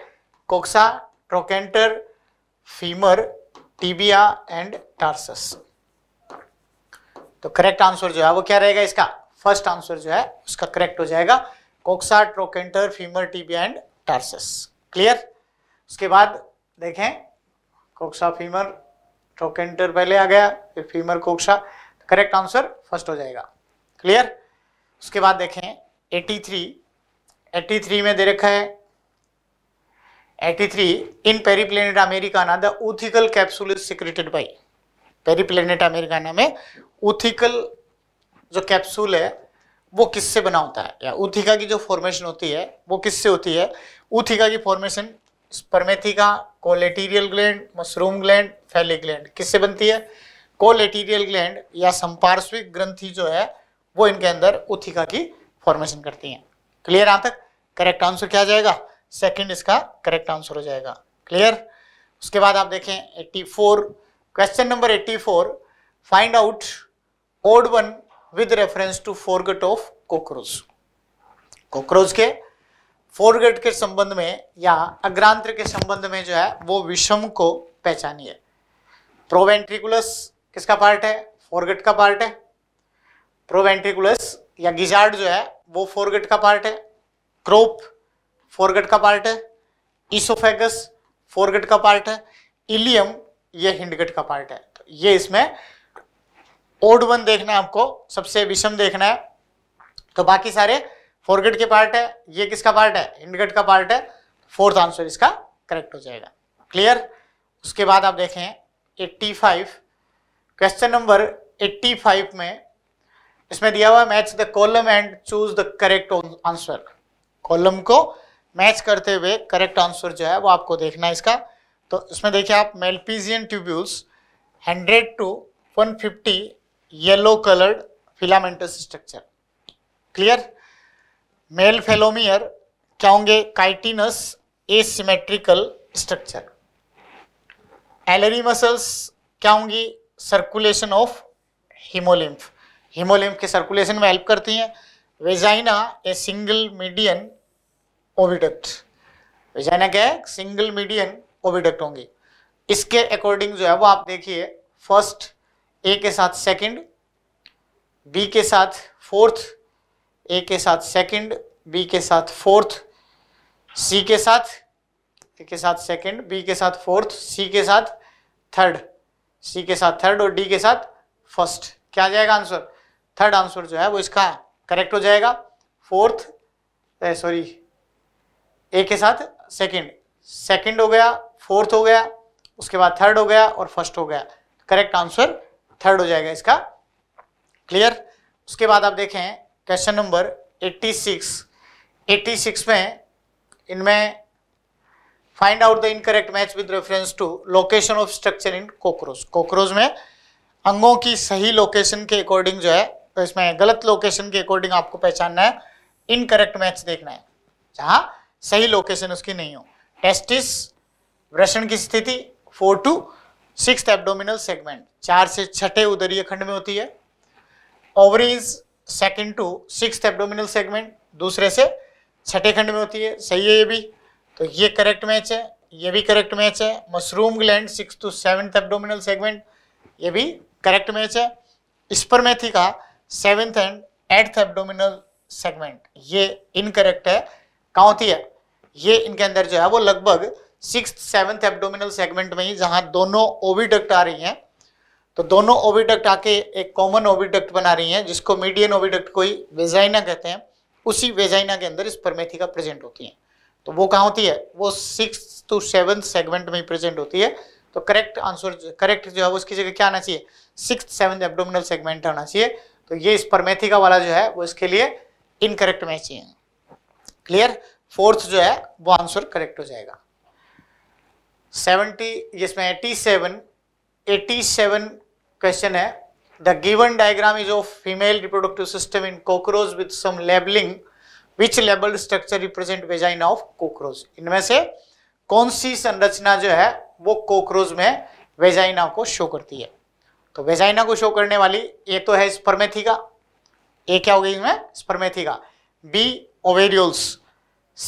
Speaker 1: coxa trochanter femur tibia and tarsus तो करेक्ट आंसर जो है वो क्या रहेगा इसका फर्स्ट आंसर जो है उसका करेक्ट हो जाएगा coxa trochanter femur tibia and tarsus clear उसके बाद देखें कोक्सा फीमर ट्रोकेंटर पहले आ गया फिर femur coxa correct answer first हो जाएगा क्लियर उसके बाद देखें 83 83 में दे रखा है 83 in Periplaneta americana the oothecal capsule is secreted by Periplaneta americana में उथिकल जो कैप्सूल है वो किससे बना होता है या उथिका की जो फॉर्मेशन होती है वो किससे होती है उथिका की formation spermatheca colleterial gland mushroom gland phallic gland किससे बनती है कोलेटीरियल ग्लैंड या संपार्श्विक ग्रंथि जो है वो इनके अंदर उथिका की फॉर्मेशन करती हैं क्लियर आ तक करेक्ट आंसर क्या जाएगा सेकंड इसका करेक्ट आंसर हो जाएगा क्लियर उसके बाद आप देखें 84 question number 84 find out odd one with reference to foregut of cockroach cockroach के फोरगेट के संबंध में या अग्रांत्र के संबंध में जो है वो विषम को पहचानिए प्रोवेंट्रिकुलस किसका पार्ट है फोरगेट का पार्ट है प्रोवेंट्रिकुलस या गिजार्ड जो है वो फोरगेट का पार्ट है क्रोप फोरगेट का पार्ट है इसोफेगस फोरगेट का पार्ट है इलियम ये हिंडगेट का पार्ट है तो ये इसमें ओड वन देखना है आपको सबसे विषम देखना है तो बाकी सारे फोरगेट के पार्ट है ये किसका पार्ट है इंडगेट का पार्ट है फोर्थ आंसर इसका करेक्ट हो जाएगा क्लियर उसके बाद आप देखें 85 क्वेश्चन नंबर 85 में इसमें दिया हुआ match the column and choose the correct answer column को मैच करते हुए करेक्ट आंसर जो है वो आपको देखना है इसका तो इसमें देखिए आप Malpighian tubules 100 to 150 yellow coloured filamentous structure clear male phallomere क्या होंगे chitinous asymmetrical structure alary muscles क्या होंगी सर्कुलेशन ऑफ हिमोलिम्फ हिमोलिम्फ के सर्कुलेशन में हेल्प करती हैं vagina a single median oviduct vagina क्या है सिंगल मीडियन ओविडक्ट होंगे इसके अकॉर्डिंग जो है वो आप देखिए फर्स्ट ए के साथ सेकंड बी के साथ फोर्थ ए के साथ सेकंड बी के साथ फोर्थ सी के साथ ए के साथ सेकंड बी के साथ फोर्थ सी के साथ थर्ड सी के साथ थर्ड और डी के साथ फर्स्ट क्या आ जाएगा आंसर थर्ड आंसर जो है वो इसका है करेक्ट हो जाएगा फोर्थ सॉरी ए के साथ सेकंड सेकंड हो गया फोर्थ हो गया उसके बाद थर्ड हो गया और फर्स्ट हो गया करेक्ट आंसर थर्ड हो जाएगा इसका क्लियर उसके बाद आप देखें क्वेश्चन नंबर 86 86 में इनमें find out the incorrect match with reference to location of structure in cockroach cockroach में अंगों की सही लोकेशन के अकॉर्डिंग जो है तो इसमें गलत लोकेशन के अकॉर्डिंग आपको पहचानना है इनकरेक्ट मैच देखना है जहाँ सही लोकेशन उसकी नहीं हो टेस्टिस वृषण की स्थिति four to six abdominal segment चार से छठे उदरीय खंड में होती है ovaries second to six abdominal segment दूसरे से छठे खंड में होती है सही है ये भी तो ये करेक्ट मैच है ये भी करेक्ट मैच है mushroom gland six to seventh abdominal segment ये भी करेक्ट मैच है इस पर मैं थी कहा seventh and eighth abdominal segment ये इनकरेक्ट है कहाँ होती है ये इनके अंदर जो है वो लगभग सिक्स सेवन्थ एब्डोमिनल सेगमेंट में ही जहाँ दोनों ओविडक्ट आ रही हैं तो दोनों ओविडक्ट आके एक कॉमन ओविडक्ट बना रही हैं जिसको मीडियन ओविडक्ट कोई वेजाइना कहते हैं उसी वेजाइना के अंदर इस परमेथिका प्रेजेंट होती है तो वो कहाँ होती है वो सिक्स टू सेवन सेगमेंट में प्रेजेंट होती है तो करेक्ट आंसर करेक्ट जो है उसकी जगह क्या आना चाहिए सिक्स सेवन एबडोमिनल सेगमेंट आना चाहिए तो ये इस परमेथिका वाला जो है वो इसके लिए इनकरेक्ट में चाहिए क्लियर फोर्थ जो है वो आंसर करेक्ट हो जाएगा सेवनटी जिसमें eighty seven eighty seven question है the given diagram is of female reproductive system in cockroach with some labelling which label structure represent vagina of cockroach इनमें से कौन सी संरचना जो है वो कॉकरोच में वेजाइना को शो करती है तो वेजाइना को शो करने वाली ए तो है स्पर्मेथिका ए क्या होगी इसमें spermatheca B ovarioles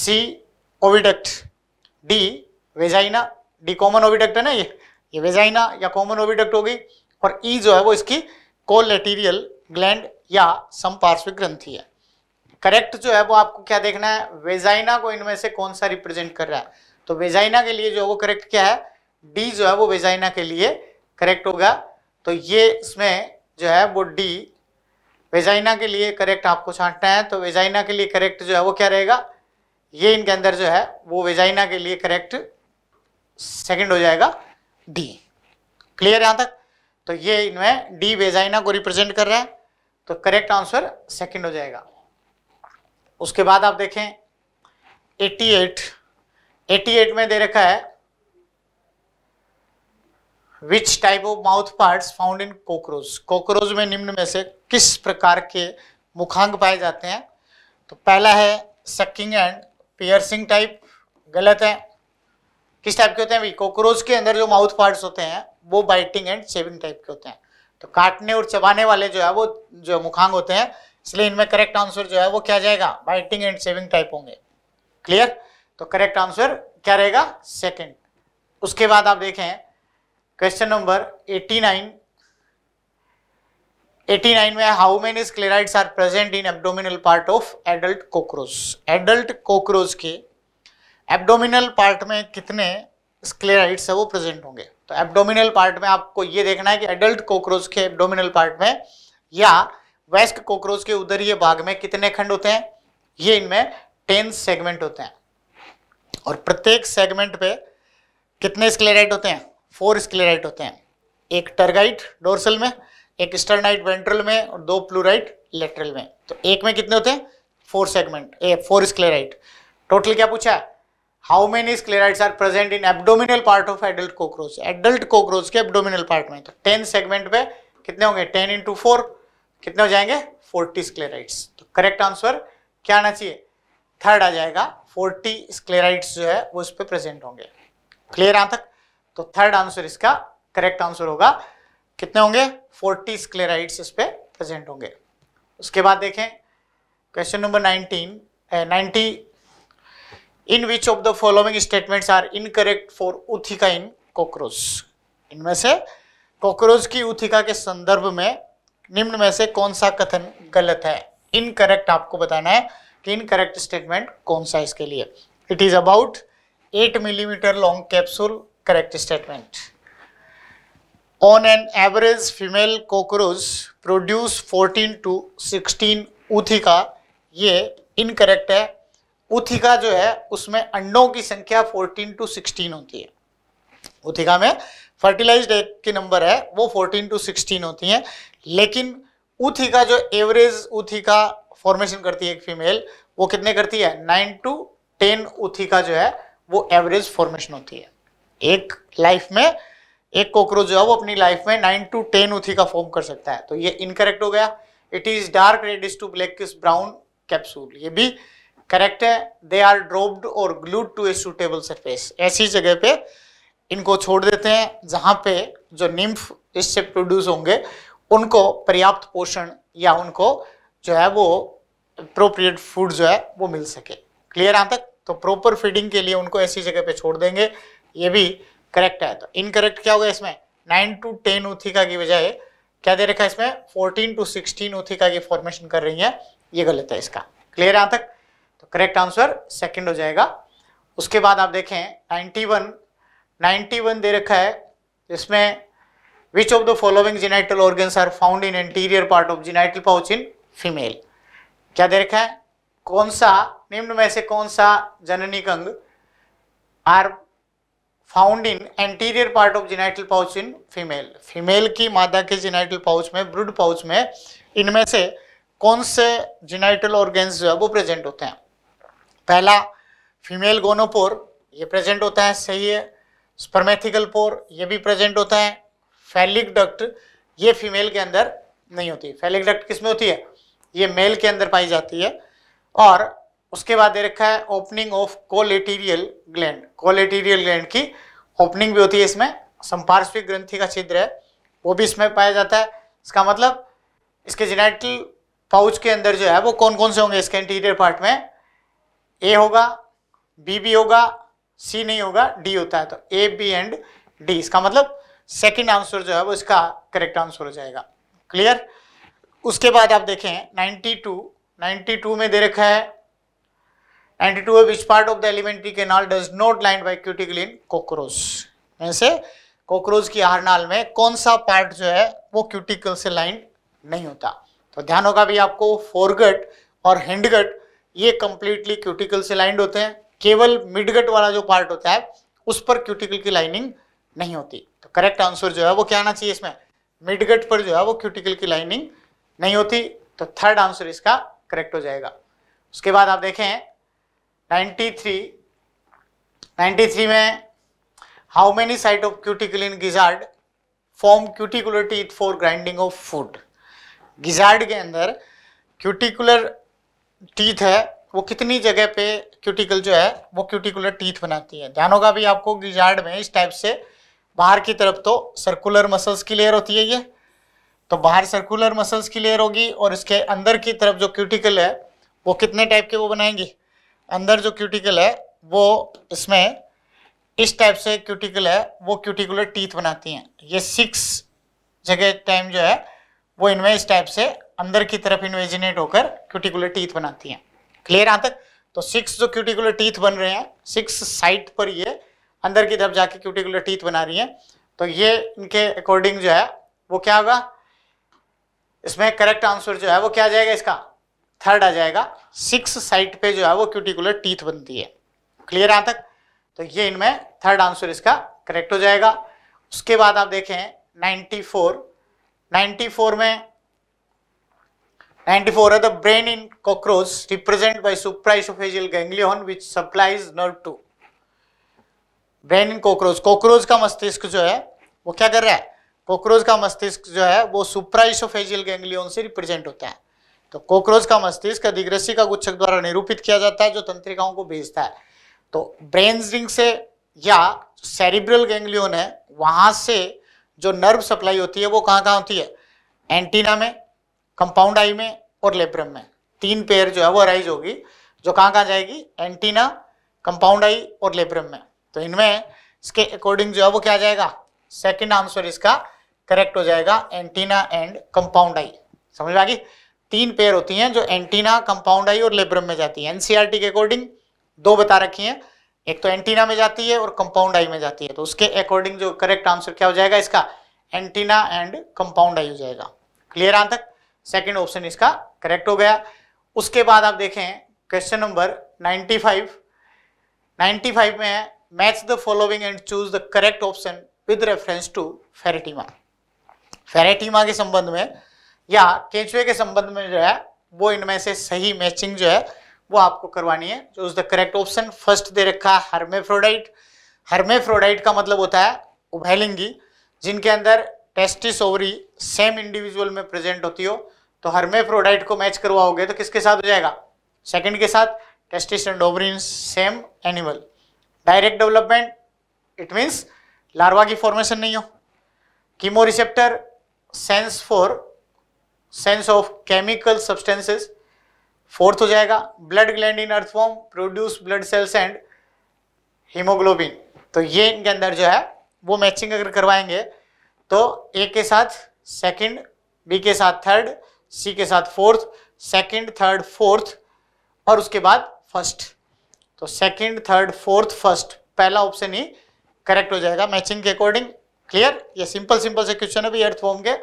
Speaker 1: C oviduct D vagina D common oviduct है ना ये ये वेजाइना या कॉमन ओविडक्ट होगी और ई e जो है वो इसकी कोलेटीरियल ग्लैंड या समपार्श्विक ग्रंथि है करेक्ट जो है वो आपको क्या देखना है वेजाइना को इनमें से कौन सा रिप्रेजेंट कर रहा है तो वेजाइना के लिए जो है वो करेक्ट क्या है डी जो है वो वेजाइना के लिए करेक्ट होगा तो ये इसमें जो है वो डी वेजाइना के लिए करेक्ट आपको छांटना है तो वेजाइना के लिए करेक्ट जो है वो क्या रहेगा ये इनके अंदर जो है वो वेजाइना के लिए करेक्ट सेकंड हो जाएगा डी क्लियर यहां तक तो ये इनमें डी वेजाइना को रिप्रेजेंट कर रहा है तो करेक्ट आंसर सेकंड हो जाएगा उसके बाद आप देखें 88 88 में दे रखा है which type of mouth parts found in cockroach cockroach में निम्न में से किस प्रकार के मुखांग पाए जाते हैं तो पहला है सकिंग एंड पियर्सिंग टाइप गलत है किस टाइप के होते हैं भाई कॉकरोच के अंदर जो माउथ पार्ट्स होते हैं वो बाइटिंग एंड शेविंग टाइप के होते हैं तो काटने और चबाने वाले जो है वो जो मुखांग होते हैं इसलिए इनमें करेक्ट आंसर जो है वो क्या जाएगा बाइटिंग एंड शेविंग टाइप होंगे क्लियर तो करेक्ट आंसर क्या रहेगा सेकेंड उसके बाद आप देखें क्वेश्चन नंबर 89 89 में how many sclerites are present in abdominal part of adult cockroach adult cockroach के एब्डोमिनल पार्ट में कितने स्क्लेराइड्स है वो प्रेजेंट होंगे तो एब्डोमिनल पार्ट में आपको ये देखना है कि एडल्ट कॉकरोच के एब्डोमिनल पार्ट में या वेस्क कॉकरोच के उदरीय भाग में कितने खंड होते हैं ये इनमें टेन सेगमेंट होते हैं और प्रत्येक सेगमेंट पे कितने स्क्लेराइट होते हैं फोर स्क्लेराइट होते हैं एक टर्गाइट डोर्सल में एक स्टर्नाइट वेंट्रल में और दो प्लूराइट लेटरल में तो एक में कितने होते हैं four segment a four sclerite total क्या पूछा है how many sclerites are present in abdominal part of adult cockroach adult cockroach के एब्डोमिनल पार्ट में तो टेन सेगमेंट पे कितने होंगे टेन इंटू फोर कितने हो जाएंगे फोर्टी स्क्लेराइड्स तो करेक्ट आंसर क्या आना चाहिए थर्ड आ जाएगा फोर्टी स्क्लेराइड्स जो है वो उस पर प्रेजेंट होंगे क्लियर आ तक तो थर्ड आंसर इसका करेक्ट आंसर होगा कितने होंगे फोर्टी स्क्लेराइड्स इस पर प्रेजेंट होंगे उसके बाद देखें question number nineteen ninety in which of the following statement are incorrect for ootheca in cockroach इनमें से कॉकरोच की उथिका के संदर्भ में निम्न में से कौन सा कथन गलत है इनकरेक्ट आपको बताना है कि इनकरेक्ट स्टेटमेंट कौन सा इसके लिए it is about eight millimetre long capsule correct statement on an average female cockroach produce 14 to 16 ootheca ये इनकरेक्ट है उथिका जो है उसमें अंडों की संख्या 14 टू 16 होती है उथिका में फर्टिलाइज्ड एग की नंबर है वो 14 टू 16 होती है लेकिन उथिका जो एवरेज उथिका फॉर्मेशन करती है एक फीमेल वो कितने करती है नाइन टू टेन उथिका जो है वो एवरेज फॉर्मेशन होती है एक लाइफ में एक कॉकरोच जो है वो अपनी लाइफ में nine to ten ootheca form कर सकता है तो ये इनकरेक्ट हो गया it is dark red is to black brown capsule ये भी करेक्ट है दे आर ड्रोप्ड और glued to a suitable surface ऐसी जगह पे इनको छोड़ देते हैं जहाँ पे जो निम्फ इससे प्रोड्यूस होंगे उनको पर्याप्त पोषण या उनको जो है वो अप्रोप्रिएट फूड जो है वो मिल सके क्लियर यहाँ तक तो प्रॉपर फीडिंग के लिए उनको ऐसी जगह पे छोड़ देंगे ये भी करेक्ट है तो इनकरेक्ट क्या होगा इसमें नाइन टू टेन उथिका की बजाय क्या दे रखा है इसमें फोर्टीन टू सिक्सटीन उथिका की फॉर्मेशन कर रही है ये गलत है इसका क्लियर यहाँ तक करेक्ट आंसर सेकंड हो जाएगा उसके बाद आप देखें 91 91 दे रखा है इसमें which of the following genital organs are found in anterior part of genital pouch in female क्या दे रखा है कौन सा निम्न में से कौन सा जननी कंग are found in anterior part of genital pouch in female female की मादा के जिनाइटल पाउच में ब्रूड पाउच में इनमें से कौन से जिनाइटल ऑर्गेन्स जो है वो प्रेजेंट होते हैं पहला फीमेल गोनोपोर ये प्रेजेंट होता है सही है स्पर्मेथिकल पोर ये भी प्रेजेंट होता है फैलिक डक्ट ये फीमेल के अंदर नहीं होती फैलिक डक्ट किस में होती है ये मेल के अंदर पाई जाती है और उसके बाद दे रखा है opening of collaterial gland collaterial gland की ओपनिंग भी होती है इसमें संपार्श्विक ग्रंथि का छिद्र है वो भी इसमें पाया जाता है इसका मतलब इसके जेनेटल पाउच के अंदर जो है वो कौन कौन से होंगे इसके इंटीरियर पार्ट में ए होगा बी भी होगा सी नहीं होगा डी होता है तो ए बी एंड डी इसका मतलब सेकंड आंसर जो है वो इसका करेक्ट आंसर हो जाएगा क्लियर उसके बाद आप देखें 92 92 में दे रखा है 92 to which part of the alimentary canal does not line by cuticle in cockroach में से कॉकरोच की हरनाल में कौन सा पार्ट जो है वो क्यूटिकल से लाइन नहीं होता तो ध्यान होगा भी आपको फोरगट और हैंडगट ये कंप्लीटली क्यूटिकल से लाइंड होते हैं केवल मिडगट वाला जो पार्ट होता है उस पर क्यूटिकल की लाइनिंग नहीं होती तो करेक्ट आंसर जो है वो क्या आना चाहिए इसमें मिडगट पर जो है वो क्यूटिकल की लाइनिंग नहीं होती तो थर्ड आंसर इसका करेक्ट हो जाएगा उसके बाद आप देखें 93 93 में how many site of cuticle in gizzard form cuticular teeth for grinding of food gizzard के अंदर क्यूटिकुलर टीथ है वो कितनी जगह पे क्यूटिकल जो है वो क्यूटिकुलर टीथ बनाती है ध्यान होगा भी आपको गिजार्ड में इस टाइप से बाहर की तरफ तो सर्कुलर मसल्स की लेयर होती है ये तो बाहर सर्कुलर मसल्स की लेयर होगी और इसके अंदर की तरफ जो क्यूटिकल है वो कितने टाइप के वो बनाएंगे अंदर जो क्यूटिकल है वो इसमें इस टाइप से क्यूटिकल है वो क्यूटिकुलर टीथ बनाती हैं ये सिक्स जगह टाइम जो है वो इनमें इस टाइप से अंदर की तरफ इन्वेजिनेट होकर क्यूटिकुलर टीथ बनाती हैं क्लियर यहाँ तक तो सिक्स जो क्यूटिकुलर टीथ बन रहे हैं सिक्स साइट पर ये अंदर की तरफ जाके क्यूटिकुलर टीथ बना रही हैं तो ये इनके अकॉर्डिंग जो है वो क्या होगा इसमें करेक्ट आंसर जो है वो क्या आ जाएगा इसका थर्ड आ जाएगा सिक्स साइट पे जो है वो क्यूटिकुलर टीथ बनती है क्लियर यहाँ तक तो ये इनमें थर्ड आंसर इसका करेक्ट हो जाएगा उसके बाद आप देखें 94 94 में and for the brain in cockroach represented by supraesophageal ganglion which supplies nerve to brain in cockroach cockroach का मस्तिष्क जो है वो क्या कर रहा है कॉकरोच का मस्तिष्क जो है वो सुप्राइसोफेजियल गैंग्लियन से रिप्रेजेंट होता है तो कॉकरोच का मस्तिष्क अधिग्रसी का गुच्छक द्वारा निरूपित किया जाता है जो तंत्रिकाओं को भेजता है तो ब्रेन रिंग से या सेरिब्रल गैंग्लियन है वहाँ से जो नर्व सप्लाई होती है वो कहाँ कहाँ होती है एंटीना में कंपाउंड आई में और लेब्रम में तीन पेयर जो है वो अराइज होगी जो कहाँ कहाँ जाएगी एंटीना कंपाउंड आई और लेब्रम में तो इनमें इसके अकॉर्डिंग जो है वो क्या जाएगा सेकेंड आंसर इसका करेक्ट हो जाएगा एंटीना एंड कंपाउंड आई समझ में आ गई तीन पेयर होती हैं जो एंटीना कंपाउंड आई और लेब्रम में जाती है एनसीआरटी के अकॉर्डिंग दो बता रखी हैं एक तो एंटीना में जाती है और कंपाउंड आई में जाती है तो उसके अकॉर्डिंग जो करेक्ट आंसर क्या हो जाएगा इसका एंटीना एंड कंपाउंड आई हो जाएगा क्लियर आंसर तक सेकेंड ऑप्शन इसका करेक्ट हो गया उसके बाद आप देखें क्वेश्चन नंबर 95 95 में है match the following and choose the correct option with reference to Pheretima Pheretima के संबंध में या केंचुए के संबंध में जो है वो इनमें से सही मैचिंग जो है वो आपको करवानी है जो द करेक्ट ऑप्शन फर्स्ट दे रखा है हर्मेफ्रोडाइट हर्मेफ्रोडाइट का मतलब होता है उभैलिंगी जिनके अंदर टेस्टिस ओवरी सेम इंडिविजुअल में प्रेजेंट होती हो तो हर्मेफ्रोडाइट को मैच करवाओगे तो किसके साथ हो जाएगा सेकंड के साथ testis and ovary in same animal direct development it means larva की फॉर्मेशन नहीं हो chemoreceptor sense for sense of chemical substances fourth हो जाएगा blood gland in earthworm produce blood cells and haemoglobin तो ये इनके अंदर जो है वो मैचिंग अगर करवाएंगे तो ए के साथ सेकंड बी के साथ थर्ड सी के साथ फोर्थ सेकंड थर्ड फोर्थ और उसके बाद फर्स्ट तो सेकंड थर्ड फोर्थ फर्स्ट पहला ऑप्शन ही करेक्ट हो जाएगा मैचिंग के अकॉर्डिंग क्लियर ये सिंपल सिंपल से क्वेश्चन है भी एर्थ फॉर्म के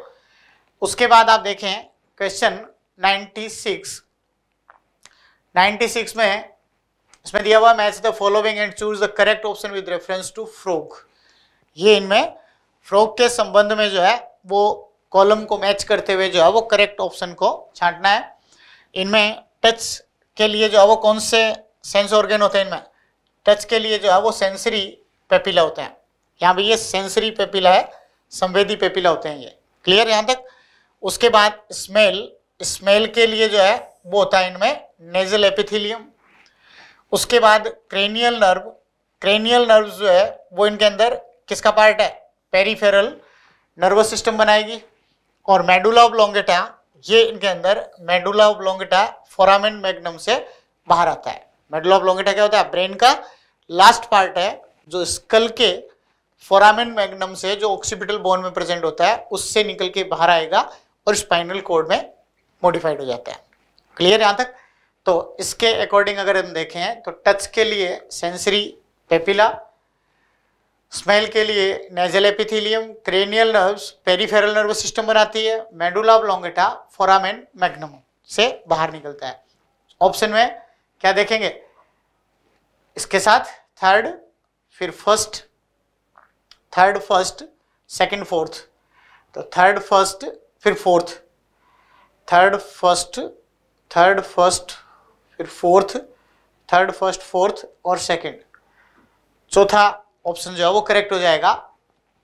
Speaker 1: उसके बाद आप देखें क्वेश्चन 96 96 में इसमें दिया हुआ match the following and choose the correct option with reference to frog ये इनमें फ्रोक के संबंध में जो है वो कॉलम को मैच करते हुए जो है वो करेक्ट ऑप्शन को छांटना है इनमें टच के लिए जो है वो कौन से सेंस ऑर्गेन होते हैं इनमें टच के लिए जो है वो सेंसरी पेपिला होते हैं यहाँ पर ये सेंसरी पेपिला है संवेदी पेपिला होते हैं ये क्लियर यहाँ तक उसके बाद स्मेल स्मेल के लिए जो है वो होता है इनमें नेजल एपिथिलियम उसके बाद क्रेनियल नर्व क्रेनियल नर्व जो है वो इनके अंदर किसका पार्ट है पेरीफेरल नर्वस सिस्टम बनाएगी और मेडुला लोंगेटा ये इनके अंदर मेडुला लोंगेटा फोरामिन मैग्नम से बाहर आता है मेडुला लोंगेटा क्या होता है ब्रेन का लास्ट पार्ट है जो स्कल के फोरामेन मैग्नम से जो ऑक्सीपिटल बोन में प्रेजेंट होता है उससे निकल के बाहर आएगा और स्पाइनल कोड में मॉडिफाइड हो जाता है क्लियर यहाँ तक तो इसके अकॉर्डिंग अगर हम देखें तो टच के लिए सेंसरी पेपिला स्मेल के लिए nasal epithelium cranial nerves peripheral nervous system बनाती है मेडुला लॉन्गेटा फोरामेन मैग्नम से बाहर निकलता है ऑप्शन में क्या देखेंगे इसके साथ थर्ड फिर first third first second fourth तो थर्ड फर्स्ट फिर fourth third first third first फिर फोर्थ थर्ड फर्स्ट फोर्थ और सेकंड चौथा ऑप्शन जो है वो करेक्ट हो जाएगा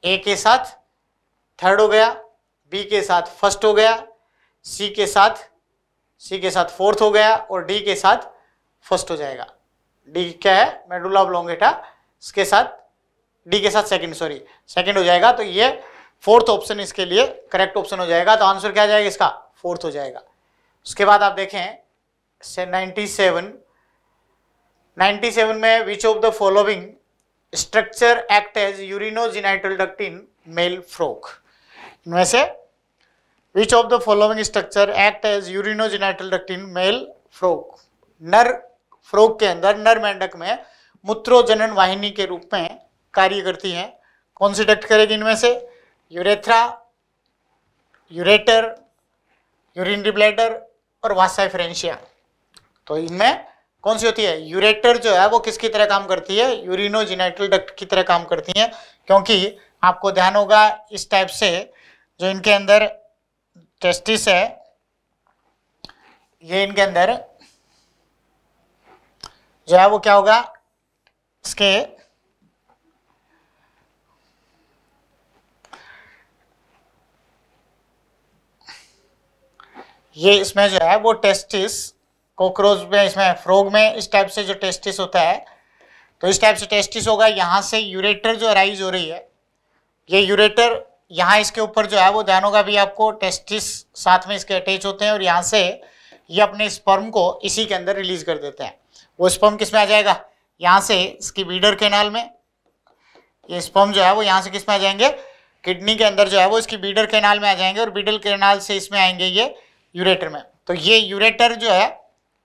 Speaker 1: ए के साथ थर्ड हो गया बी के साथ फर्स्ट हो गया सी के साथ सी के साथ फोर्थ हो गया और डी के साथ फर्स्ट हो जाएगा डी क्या है मेडुला ऑब्लोंगेटा इसके साथ डी के साथ सेकंड सॉरी सेकंड हो जाएगा तो ये फोर्थ ऑप्शन इसके लिए करेक्ट ऑप्शन हो जाएगा तो आंसर क्या जाएगा इसका फोर्थ हो जाएगा उसके बाद आप देखें से नाइन्टी सेवन नाइन्टी सेवन में which of the following structure act as urinogenital duct in male frog इनमें से which of the following structure act as urinogenital duct in male frog नर फ्रोक के अंदर नर मेंढक में मूत्रोजनन वाहिनी के रूप में कार्य करती है कौन सी डक्ट करेगी इनमें से यूरेथ्रा यूरेटर यूरिनरी ब्लैडर और वासाइफ्रेंशिया तो इनमें कौन सी होती है यूरेटर जो है वो किसकी तरह काम करती है यूरिनोजिनाइटल डक्ट की तरह काम करती है क्योंकि आपको ध्यान होगा इस टाइप से जो इनके अंदर टेस्टिस है ये इनके अंदर जो है वो क्या होगा इसके ये इसमें जो है वो टेस्टिस कॉकरोच में इसमें फ्रॉग में इस टाइप से जो टेस्टिस होता है तो इस टाइप से टेस्टिस होगा यहाँ से यूरेटर जो अराइज हो रही है ये यूरेटर यहाँ इसके ऊपर जो है वो ध्यान होगा भी आपको टेस्टिस साथ में इसके अटैच होते हैं और यहाँ से ये अपने स्पर्म को इसी के अंदर रिलीज कर देते हैं वो स्पर्म किस में आ जाएगा यहाँ से इसकी बीडर कैनाल में ये स्पर्म जो है वो यहाँ से किस में आ जाएंगे किडनी के अंदर जो है वो इसकी बीडर कैनाल में आ जाएंगे और बीडल कैनाल से इसमें आएंगे ये यूरेटर में तो ये यूरेटर जो है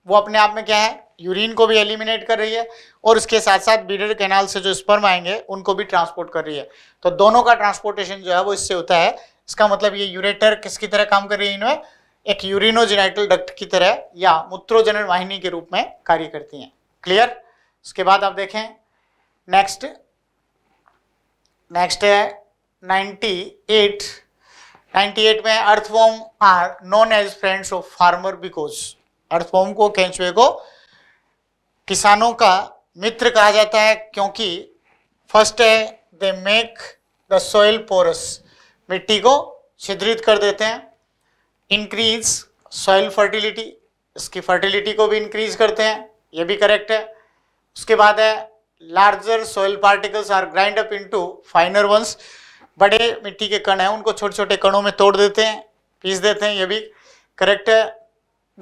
Speaker 1: वो अपने आप में क्या है यूरिन को भी एलिमिनेट कर रही है और उसके साथ साथ बीडर कैनाल से जो स्पर्म आएंगे उनको भी ट्रांसपोर्ट कर रही है तो दोनों का ट्रांसपोर्टेशन जो है वो इससे होता है इसका मतलब ये यूरेटर किसकी तरह काम कर रही है इनमें एक यूरिनोजेनाइटल डक्ट की तरह या मूत्रोजनन वाहिनी के रूप में कार्य करती हैं क्लियर उसके बाद आप देखें नेक्स्ट नेक्स्ट है नाइन्टी एट में earthworm are known as friends of farmer because earthworm को केंचुए को किसानों का मित्र कहा जाता है क्योंकि फर्स्ट है they make the soil porous मिट्टी को छिद्रित कर देते हैं इंक्रीज सॉइल फर्टिलिटी इसकी फर्टिलिटी को भी इंक्रीज करते हैं ये भी करेक्ट है उसके बाद है larger soil particles are grind up into finer ones बड़े मिट्टी के कण हैं उनको छोटे छोटे कणों में तोड़ देते हैं पीस देते हैं ये भी करेक्ट है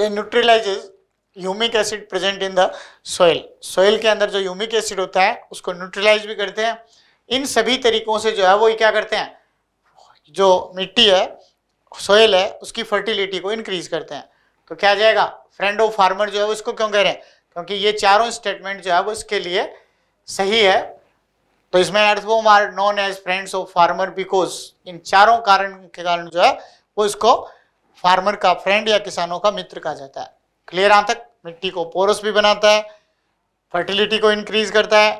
Speaker 1: they neutralises humic acid present in the soil soil के अंदर जो ह्यूमिक एसिड होता है उसको न्यूट्रलाइज भी करते हैं इन सभी तरीकों से जो है वो क्या करते हैं जो मिट्टी है सोयल है उसकी फर्टिलिटी को इंक्रीज करते हैं तो क्या जाएगा फ्रेंड ऑफ फार्मर जो है इसको क्यों कह रहे हैं क्योंकि ये चारों स्टेटमेंट जो है वो इसके लिए सही है तो इसमें earthworm are known as friends of farmer because इन चारों कारण के कारण जो है वो इसको फार्मर का फ्रेंड या किसानों का मित्र कहा जाता है क्लियर आ तक मिट्टी को पोरस भी बनाता है फर्टिलिटी को इंक्रीज करता है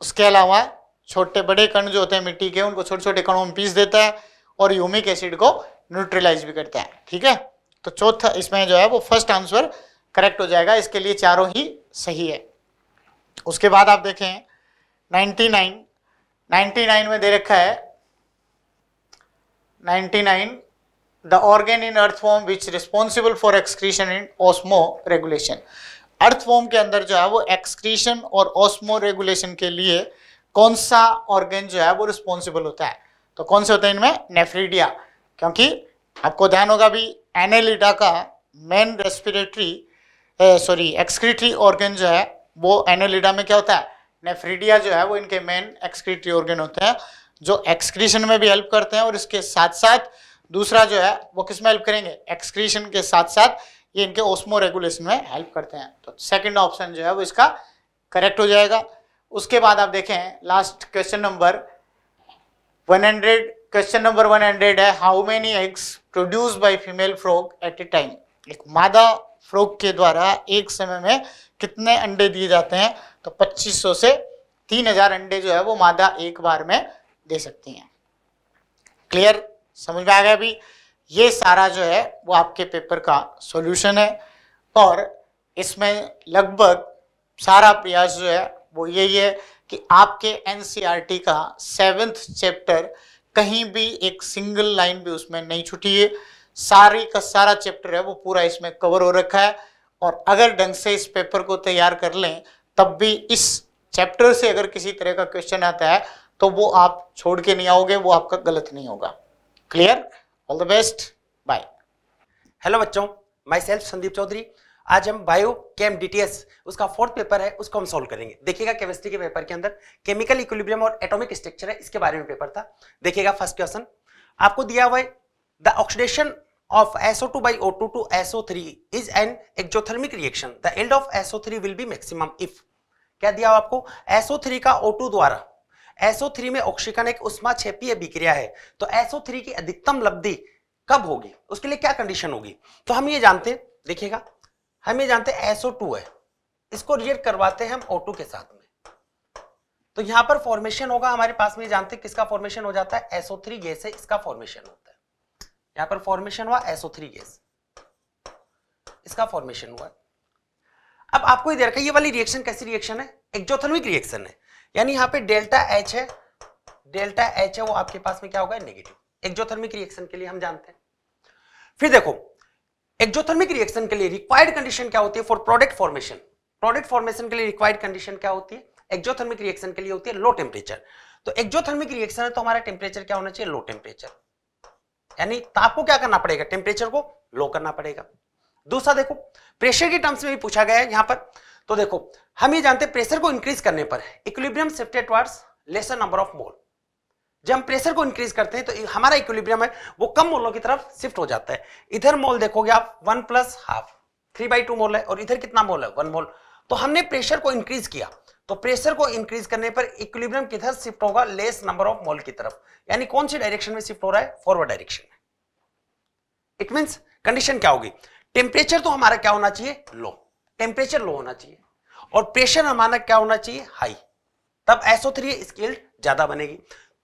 Speaker 1: उसके अलावा छोटे बड़े कण जो होते हैं मिट्टी के उनको छोटे छोटे कणों में पीस देता है और यूमिक एसिड को न्यूट्रलाइज भी करता है ठीक है तो चौथा इसमें जो है वो फर्स्ट आंसर करेक्ट हो जाएगा इसके लिए चारों ही सही है उसके बाद आप देखें 99 99 में दे रखा है 99 the organ in earthworm which responsible for excretion and osmoregulation. Worm के अंदर जो है वो एक्सक्रीशन और ऑस्मो रेगुलेशन के लिए कौन सा ऑर्गेन जो है वो रिस्पॉन्सिबल होता है तो कौन से होते हैं इनमें नेफ्रीडिया क्योंकि आपको ध्यान होगा भी एनेलिडा का main respiratory sorry excretory organ जो है वो एनेलिडा में क्या होता है नेफ्रीडिया जो है वो इनके मेन एक्सक्रीटरी ऑर्गेन होते हैं जो एक्सक्रीशन में भी हेल्प करते हैं और इसके साथ साथ दूसरा जो है वो किसमें हेल्प करेंगे एक्सक्रीशन के साथ साथ ये इनके ओस्मो रेगुलेशन में हेल्प करते हैं तो सेकंड ऑप्शन जो है वो इसका करेक्ट हो जाएगा उसके बाद आप देखें last question number 100 question number 100 है how many eggs produce by female frog at a time एक मादा फ्रॉग के द्वारा एक समय में कितने अंडे दिए जाते हैं तो पच्चीस से तीन अंडे जो है वो मादा एक बार में दे सकती हैं क्लियर समझ में आ गया अभी ये सारा जो है वो आपके पेपर का सॉल्यूशन है और इसमें लगभग सारा प्रयास जो है वो यही है कि आपके एनसीईआरटी e का सेवेंथ चैप्टर कहीं भी एक सिंगल लाइन भी उसमें नहीं छुटी है सारी का सारा चैप्टर है वो पूरा इसमें कवर हो रखा है और अगर ढंग से इस पेपर को तैयार कर लें तब भी इस चैप्टर से अगर किसी तरह का क्वेश्चन आता है तो वो आप छोड़ के नहीं आओगे वो आपका गलत नहीं होगा clear all the best bye
Speaker 2: hello बच्चों माई सेल्फ संदीप चौधरी आज हम बायो केम डीटीएस उसका फोर्थ पेपर है उसको हम सॉल्व करेंगे देखिएगा केमिस्ट्री के पेपर के अंदर केमिकल इक्विलिब्रियम और एटॉमिक स्ट्रक्चर है इसके बारे में पेपर था देखिएगा फर्स्ट क्वेश्चन आपको दिया हुआ है the oxidation of two by O two to SO three is an exothermic reaction the end of SO three will be maximum if क्या दिया आपको थ्री का ओ टू द्वारा एसओ थ्री में ऑक्सीकन एक उष्मा छेपीय अभिक्रिया है तो एसओ थ्री की अधिकतम लब्धि कब होगी उसके लिए क्या कंडीशन होगी तो हम ये जानते हैं देखिएगा हम ये जानते हैं एसओ टू है इसको रिएक्ट करवाते हैं हम ओ टू के साथ में तो यहां पर फॉर्मेशन होगा हमारे पास में ये जानते हैं किसका फॉर्मेशन हो जाता है एसओ थ्री गैस है इसका फॉर्मेशन होता है यहां पर फॉर्मेशन हुआ एसओ थ्री गैस इसका फॉर्मेशन हुआ अब आपको ये दे रखा है ये वाली रिएक्शन कैसी रिएक्शन है एक्जोथर्मिक रिएक्शन है यानी यहाँ पे डेल्टा एच है डेल्टा एच है वो आपके पास में क्या होगा नेगेटिव एक्जोथर्मिक रिएक्शन के लिए हम जानते हैं फिर देखो एक्जोथर्मिक रिएक्शन के लिए रिक्वायर्ड कंडीशन क्या होती है for product formation product formation के लिए रिक्वायर्ड कंडीशन क्या होती है एक्जोथर्मिक रिएक्शन के लिए होती है लो टेम्परेचर तो एक्जोथर्मिक रिएक्शन है तो हमारा टेम्परेचर क्या होना चाहिए लो टेम्परेचर यानी ताप को क्या करना पड़ेगा टेम्परेचर को लो करना पड़ेगा दूसरा देखो प्रेशर के टर्म्स में भी पूछा गया है यहां पर तो देखो हम ये जानते हैं प्रेशर को इंक्रीज करने पर equilibrium shifted towards lesser number of mole जब हम प्रेशर को इंक्रीज करते हैं तो हमारा इक्विलिब्रियम है वो कम मोलों की तरफ शिफ्ट हो जाता है इधर मोल देखोगे आप one plus half three by two mole है और इधर कितना मोल है वन मोल तो हमने प्रेशर को इंक्रीज किया तो प्रेशर को इंक्रीज करने पर इक्विलिब्रियम किधर शिफ्ट होगा लेस नंबर ऑफ मोल की तरफ यानी कौन सी डायरेक्शन में शिफ्ट हो रहा है फॉरवर्ड डायरेक्शन में इट मीन कंडीशन क्या होगी टेम्परेचर तो हमारा क्या होना चाहिए लो टेम्परेचर लो होना चाहिए और प्रेशर हमारा क्या होना चाहिए हाई तब एसओ थ्री स्केल्ड ज्यादा बनेगी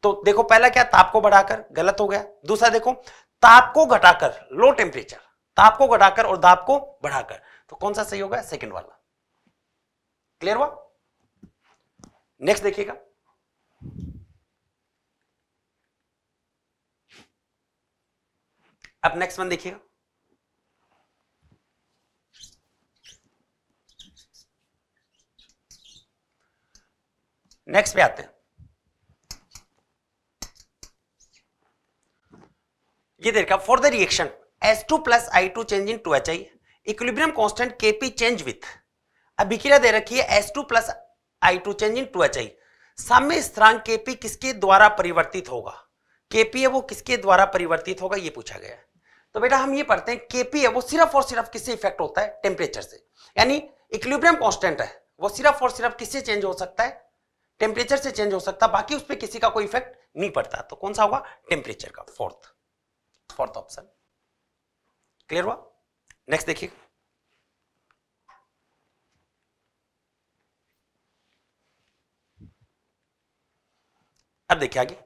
Speaker 2: तो देखो पहला क्या ताप को बढ़ाकर गलत हो गया दूसरा देखो ताप को घटाकर लो टेम्परेचर ताप को घटाकर और दाप को बढ़ाकर तो कौन सा सही होगा सेकंड वाला क्लियर हुआ नेक्स्ट देखिएगा अब नेक्स्ट वन देखिएगा नेक्स्ट पे आते हैं ये देखा for the reaction S two plus I two change in into H I equilibrium constant KP change with अभिक्रिया दे रखी है S two plus I two change in into H I साम्य स्थान के पी किसके द्वारा परिवर्तित होगा केपी है वो किसके द्वारा परिवर्तित होगा ये पूछा गया है तो बेटा हम ये पढ़ते हैं केपी है वो सिर्फ और सिर्फ किससे इफेक्ट होता है टेम्परेचर से यानी इक्विब्रियम कॉन्स्टेंट है वो सिर्फ और सिर्फ किससे चेंज हो सकता है टेम्परेचर से चेंज हो सकता बाकी उस पर किसी का कोई इफेक्ट नहीं पड़ता तो कौन सा होगा टेम्परेचर का फोर्थ फोर्थ ऑप्शन क्लियर हुआ नेक्स्ट देखिए अब देखिए आगे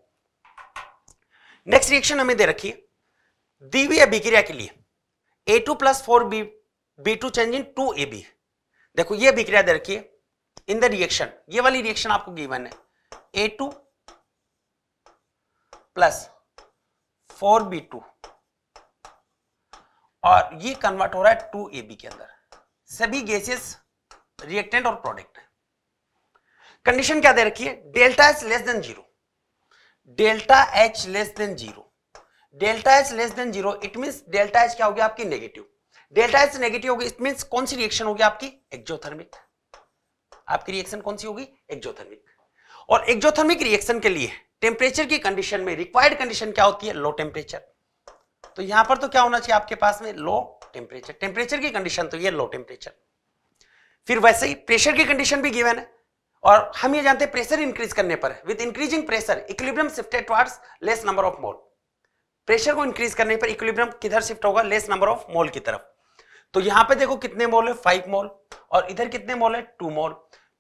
Speaker 2: नेक्स्ट रिएक्शन हमें दे रखी है दी हुई अभिक्रिया के लिए A two plus four B B two change in into A B देखो ये अभिक्रिया दे रखी है इन द रिएक्शन ये वाली रिएक्शन आपको गिवन है A two plus four B two और ये कन्वर्ट हो रहा है टू ए बी के अंदर सभी गैसेस रिएक्टेंट और प्रोडक्ट है कंडीशन क्या दे रखी है delta H less than zero delta H less than zero delta H less than zero it mean delta H क्या हो गया आपकी नेगेटिव डेल्टा एच नेगेटिव होगी इट मीन कौन सी रिएक्शन होगी आपकी एक्जोथर्मिक आपकी रिएक्शन कौन सी होगी एक्जोथर्मिक और एक्जोथर्मिक रिएक्शन के लिए टेम्परेचर की कंडीशन में रिक्वायर्ड कंडीशन क्या होती है लो टेम्परेचर तो यहां पर तो क्या होना चाहिए आपके पास में लो टेम्परेचर टेम्परेचर की कंडीशन तो ये लो टेम्परेचर फिर वैसे ही प्रेशर की कंडीशन भी गिवन है और हम ये जानते हैं प्रेशर इंक्रीज करने पर with increasing pressure equilibrium shifted towards less number of mole pressure को इंक्रीज करने पर इक्विलिब्रियम किधर शिफ्ट होगा लेस नंबर ऑफ मोल की तरफ तो यहां पे देखो कितने मोल है फाइव मोल और इधर कितने मोल है टू मोल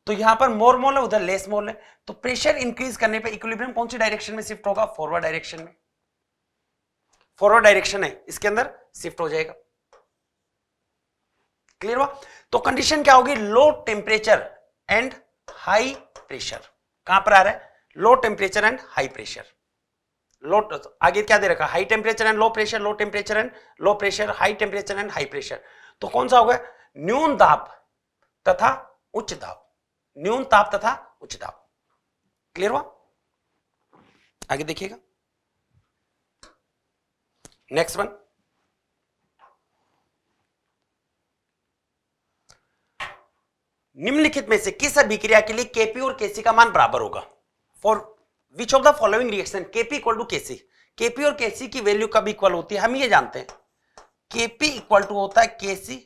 Speaker 2: तो यहां पर मोर मोल है उधर लेस मोल है तो प्रेशर इंक्रीज करने पर इक्विलिब्रियम कौन सी डायरेक्शन में शिफ्ट होगा फॉरवर्ड डायरेक्शन में फॉरवर्ड डायरेक्शन है इसके अंदर शिफ्ट हो जाएगा क्लियर हुआ तो कंडीशन क्या होगी low temperature and high pressure कहां पर आ रहा है low temperature and high pressure low आगे क्या दे रखा high temperature and low pressure low temperature and low pressure high temperature and high pressure तो कौन सा होगा न्यून दाब तथा उच्च दाब न्यून ताप तथा उच्च ताप क्लियर हुआ आगे देखिएगा नेक्स्ट वन निम्नलिखित में से किस अभिक्रिया के लिए केपी और केसी का मान बराबर होगा for which of the following reaction KP equal to KC KP और केसी की वैल्यू कब इक्वल होती है हम ये जानते हैं केपी इक्वल टू होता है केसी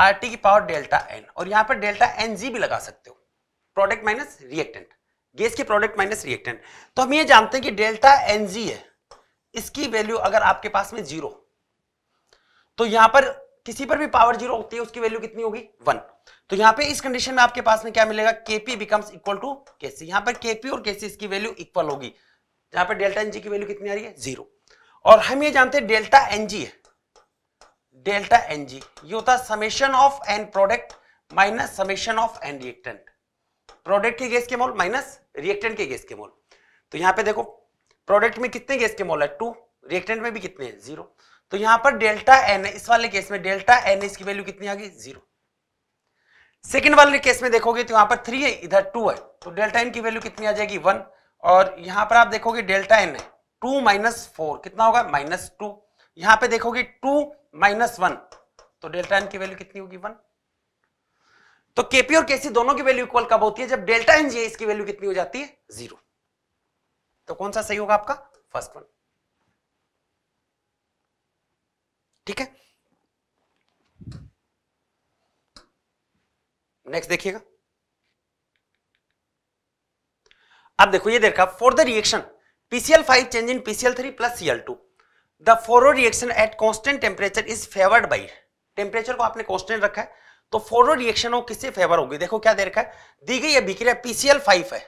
Speaker 2: आर टी की पावर डेल्टा एन और यहाँ पर डेल्टा एन जी भी लगा सकते हो प्रोडक्ट माइनस रिएक्टेंट गैस के प्रोडक्ट माइनस रिएक्टेंट तो हम ये जानते हैं कि डेल्टा एन जी है इसकी वैल्यू अगर आपके पास में जीरो तो यहाँ पर किसी पर भी पावर जीरो होती है उसकी वैल्यू कितनी होगी वन तो यहाँ पे इस कंडीशन में आपके पास में क्या मिलेगा KP becomes equal to KC यहाँ पर केपी और केसी इसकी वैल्यू इक्वल होगी यहाँ पर डेल्टा एनजी की वैल्यू कितनी आ रही है जीरो और हम ये जानते हैं डेल्टा एनजी है डेल्टा एन जी ये होता है summation of N product minus summation of N reactant product के गैस के मोल माइनस रिएक्टेंट के गैस के मोल तो यहां पे देखो प्रोडक्ट में कितने गैस के मोल है टू रिएक्टेंट में भी कितने हैं जीरो तो यहां पर डेल्टा एन इस वाले केस में डेल्टा एन इसकी वैल्यू कितनी आ गई जीरो सेकेंड वाले केस में देखोगे तो यहां पर थ्री है इधर टू है तो डेल्टा एन की वैल्यू कितनी आ जाएगी वन और यहां पर आप देखोगे डेल्टा एन है टू माइनस फोर कितना होगा माइनस टू यहां पे देखोगे टू माइनस वन तो डेल्टा एन की वैल्यू कितनी होगी वन तो केपी और केसी दोनों की वैल्यू इक्वल कब होती है जब डेल्टा एन जी इसकी वैल्यू कितनी हो जाती है जीरो तो कौन सा सही होगा आपका फर्स्ट वन ठीक है नेक्स्ट देखिएगा अब देखो ये देखा for the reaction PCL five change in PCL three plus CL two the forward reaction at constant temperature is favoured by temperature को आपने कॉन्स्टेंट रखा है तो फोरो रिएक्शन किससे फेवर होगी देखो क्या दे रखा है दी गई अभिक्रिया पीसीएल फाइव है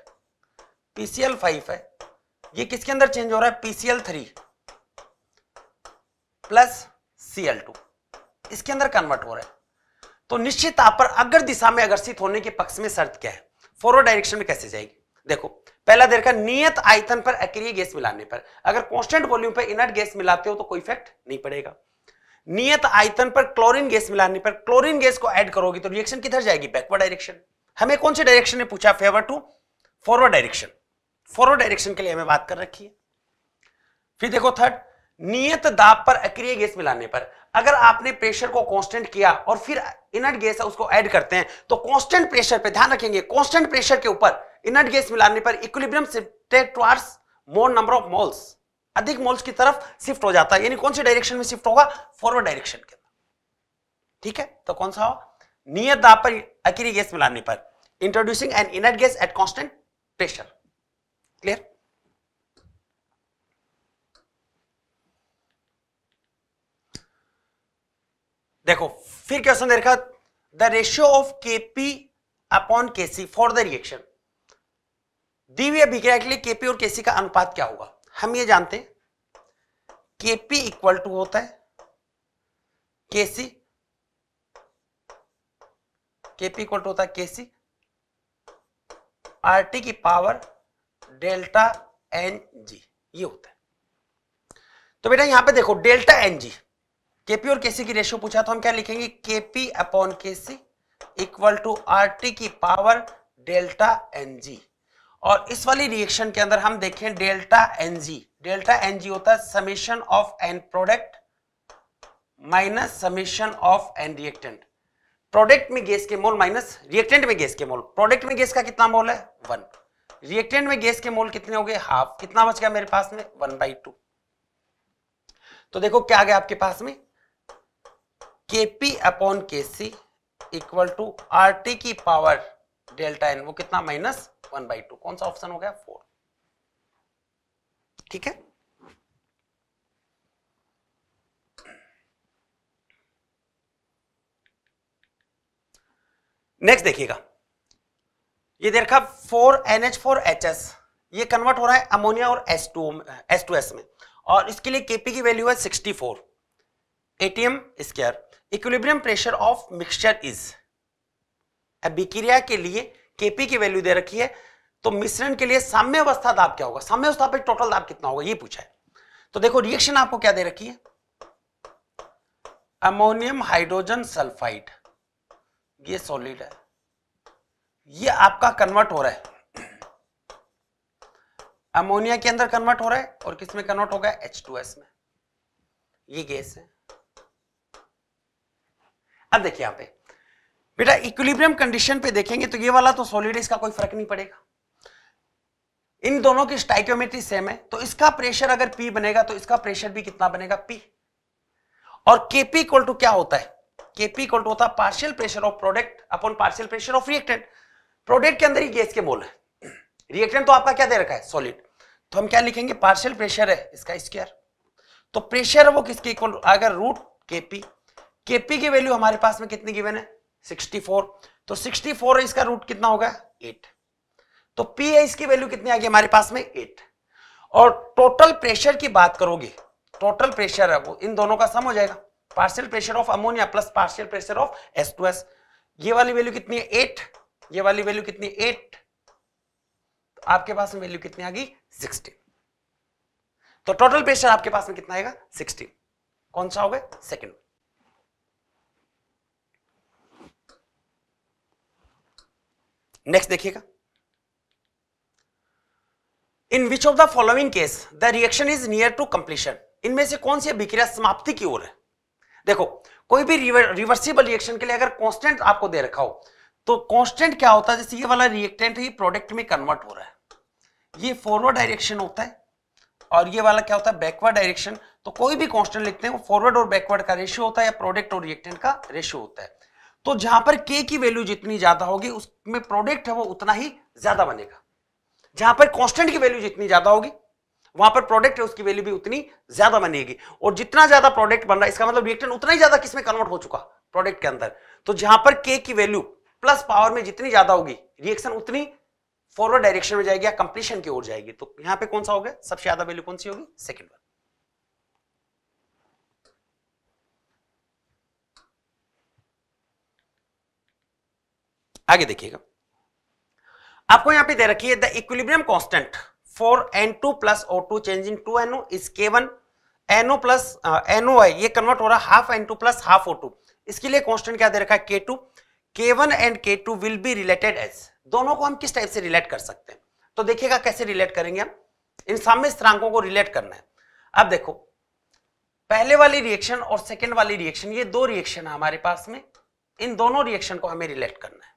Speaker 2: पीसीएल फाइव है ये किसके अंदर चेंज हो रहा है PCL three plus CL two इसके अंदर कन्वर्ट हो रहा है तो निश्चित आप पर अग्र दिशा में अग्रसित होने के पक्ष में शर्त क्या है फोरो डायरेक्शन में कैसे जाएगी देखो पहला देखा नियत आयतन पर अक्रिय गैस मिलाने पर अगर कॉन्स्टेंट वॉल्यूम पर इनर्ट गैस मिलाते हो तो कोई इफेक्ट नहीं पड़ेगा नियत आयतन पर क्लोरीन गैस मिलाने पर क्लोरीन गैस को ऐड करोगे तो रिएक्शन किधर जाएगी बैकवर्ड डायरेक्शन हमें कौन से डायरेक्शन में पूछा favour to forward direction forward direction के लिए हमें बात कर रखी है फिर देखो थर्ड नियत दाब पर अक्रिय गैस मिलाने पर अगर आपने प्रेशर को कांस्टेंट किया और फिर इनर्ट गैस उसको ऐड करते हैं तो कांस्टेंट प्रेशर पे ध्यान रखेंगे कांस्टेंट प्रेशर के ऊपर इनर्ट गैस मिलाने पर equilibrium shifted towards more number of moles अधिक मोल्स की तरफ शिफ्ट हो जाता है यानी कौन से डायरेक्शन में शिफ्ट होगा फॉरवर्ड डायरेक्शन के अंदर ठीक है तो कौन सा हो नियत दाब पर अकेली गैस मिलाने पर introducing an inert gas at constant pressure clear देखो फिर क्वेश्चन देखा the ratio of KP upon KC for the reaction दिव्य अभिक्रिया के लिए केपी और केसी का अनुपात क्या होगा हम ये जानते हैं केपी इक्वल टू होता है केसी केपी इक्वल टू होता है केसी आरटी की पावर डेल्टा एन जी ये होता है तो बेटा यहां पे देखो डेल्टा एन जी केपी और केसी की रेशियो पूछा तो हम क्या लिखेंगे KP upon KC equal to RT की पावर डेल्टा एन जी और इस वाली रिएक्शन के अंदर हम देखें डेल्टा एनजी डेल्टा एनजी होता है summation of N product minus summation of N reactant product में गैस के मोल माइनस रिएक्टेंट में गैस के मोल प्रोडक्ट में गैस का कितना मोल है वन रिएक्टेंट में गैस के मोल कितने हो गए हाफ कितना बच गया मेरे पास में वन बाई टू तो देखो क्या आ गया आपके पास में KP upon K C equal to R T की पावर डेल्टा एन वो कितना माइनस वन बाई टू कौन सा ऑप्शन हो गया फोर ठीक है नेक्स्ट देखिएगा ये देखा for N H four H S ये कन्वर्ट हो रहा है अमोनिया और S two S two S में और इसके लिए केपी की वैल्यू है sixty four ATM square equilibrium pressure of mixture is अभिक्रिया के लिए केपी की वैल्यू दे रखी है तो मिश्रण के लिए साम्य अवस्था दाब क्या होगा साम्य अवस्था पर टोटल दाब कितना होगा ये पूछा है तो देखो रिएक्शन आपको क्या दे रखी है अमोनियम हाइड्रोजन सल्फाइड ये सॉलिड है ये आपका कन्वर्ट हो रहा है अमोनिया के अंदर कन्वर्ट हो रहा है और किस में कन्वर्ट हो गया एच में ये गैस है अब देखिए यहां पे बेटा इक्विलिब्रियम कंडीशन पे देखेंगे तो ये वाला तो सॉलिड है इसका कोई फर्क नहीं पड़ेगा इन दोनों की स्टाइक्योमेट्री सेम है तो इसका प्रेशर अगर पी बनेगा तो इसका प्रेशर भी कितना बनेगा पी और केपी इक्वल टू क्या होता है केपी इक्वल टू होता है partial pressure of product upon partial pressure of reactant product के अंदर ही गैस के मोल है रिएक्टेंट तो आपका क्या दे रखा है सॉलिड तो हम क्या लिखेंगे पार्शियल प्रेशर है इसका स्क्वायर तो प्रेशर है वो किसके इक्वल अगर रूट केपी केपी की वैल्यू हमारे पास में कितनी गिवन है 64 तो 64 इसका रूट कितना होगा 8 तो पी है इसकी वैल्यू कितनी आ गई हमारे पास में 8 और टोटल प्रेशर की बात करोगे टोटल प्रेशर है वो इन दोनों का सम हो जाएगा partial pressure of ammonia plus partial pressure of S two S ये वाली वैल्यू कितनी है एट ये वाली वैल्यू कितनी है एट तो आपके पास में वैल्यू कितनी आ गई सिक्सटीन तो टोटल प्रेशर आपके पास में कितना आएगा सिक्सटीन कौन सा होगा सेकेंड नेक्स्ट देखिएगा in which of the following case the reaction is near to completion इनमें से कौन सी अभिक्रिया समाप्ति की ओर है देखो कोई भी रिवर्सिबल रिएक्शन के लिए अगर कॉन्स्टेंट आपको दे रखा हो तो कॉन्स्टेंट क्या होता है जैसे ये वाला रिएक्टेंट ये प्रोडक्ट में कन्वर्ट हो रहा है ये फॉरवर्ड डायरेक्शन होता है और ये वाला क्या होता है बैकवर्ड डायरेक्शन तो कोई भी कांस्टेंट लिखते हैं वो फॉरवर्ड और बैकवर्ड का रेशियो होता है या प्रोडक्ट और रिएक्टेंट का रेशियो होता है तो जहां पर के की वैल्यू जितनी ज्यादा होगी उसमें प्रोडक्ट है वो उतना ही ज्यादा बनेगा जहां पर कॉन्स्टेंट की वैल्यू जितनी ज्यादा होगी वहां पर प्रोडक्ट है उसकी वैल्यू भी उतनी ज्यादा बनेगी और जितना ज्यादा प्रोडक्ट बन रहा है इसका मतलब रिएक्टेंट उतना ही ज्यादा किसमें कन्वर्ट हो चुका प्रोडक्ट के अंदर तो जहां पर के की वैल्यू प्लस पावर में जितनी ज्यादा होगी रिएक्शन उतनी फॉरवर्ड डायरेक्शन में जाएगी या कंप्लीशन की ओर जाएगी तो यहां पे कौन सा होगा सबसे ज्यादा वैल्यू कौन सी होगी सेकंड वन आगे देखिएगा आपको यहां पे दे रखी है the equilibrium constant for N two plus O two change in two NO is K one NO plus NO I ये कन्वर्ट हो रहा है half N two plus half O two इसके लिए कांस्टेंट क्या दे रखा है K two K one and K two will be related as दोनों को हम किस टाइप से रिलेट कर सकते हैं तो देखिएगा कैसे रिलेट करेंगे हम इन सामने स्थिरांकों को रिलेट करना है अब देखो पहले वाली रिएक्शन और सेकेंड वाली रिएक्शन ये दो रिएक्शन है हमारे पास में इन दोनों रिएक्शन को हमें रिलेट करना है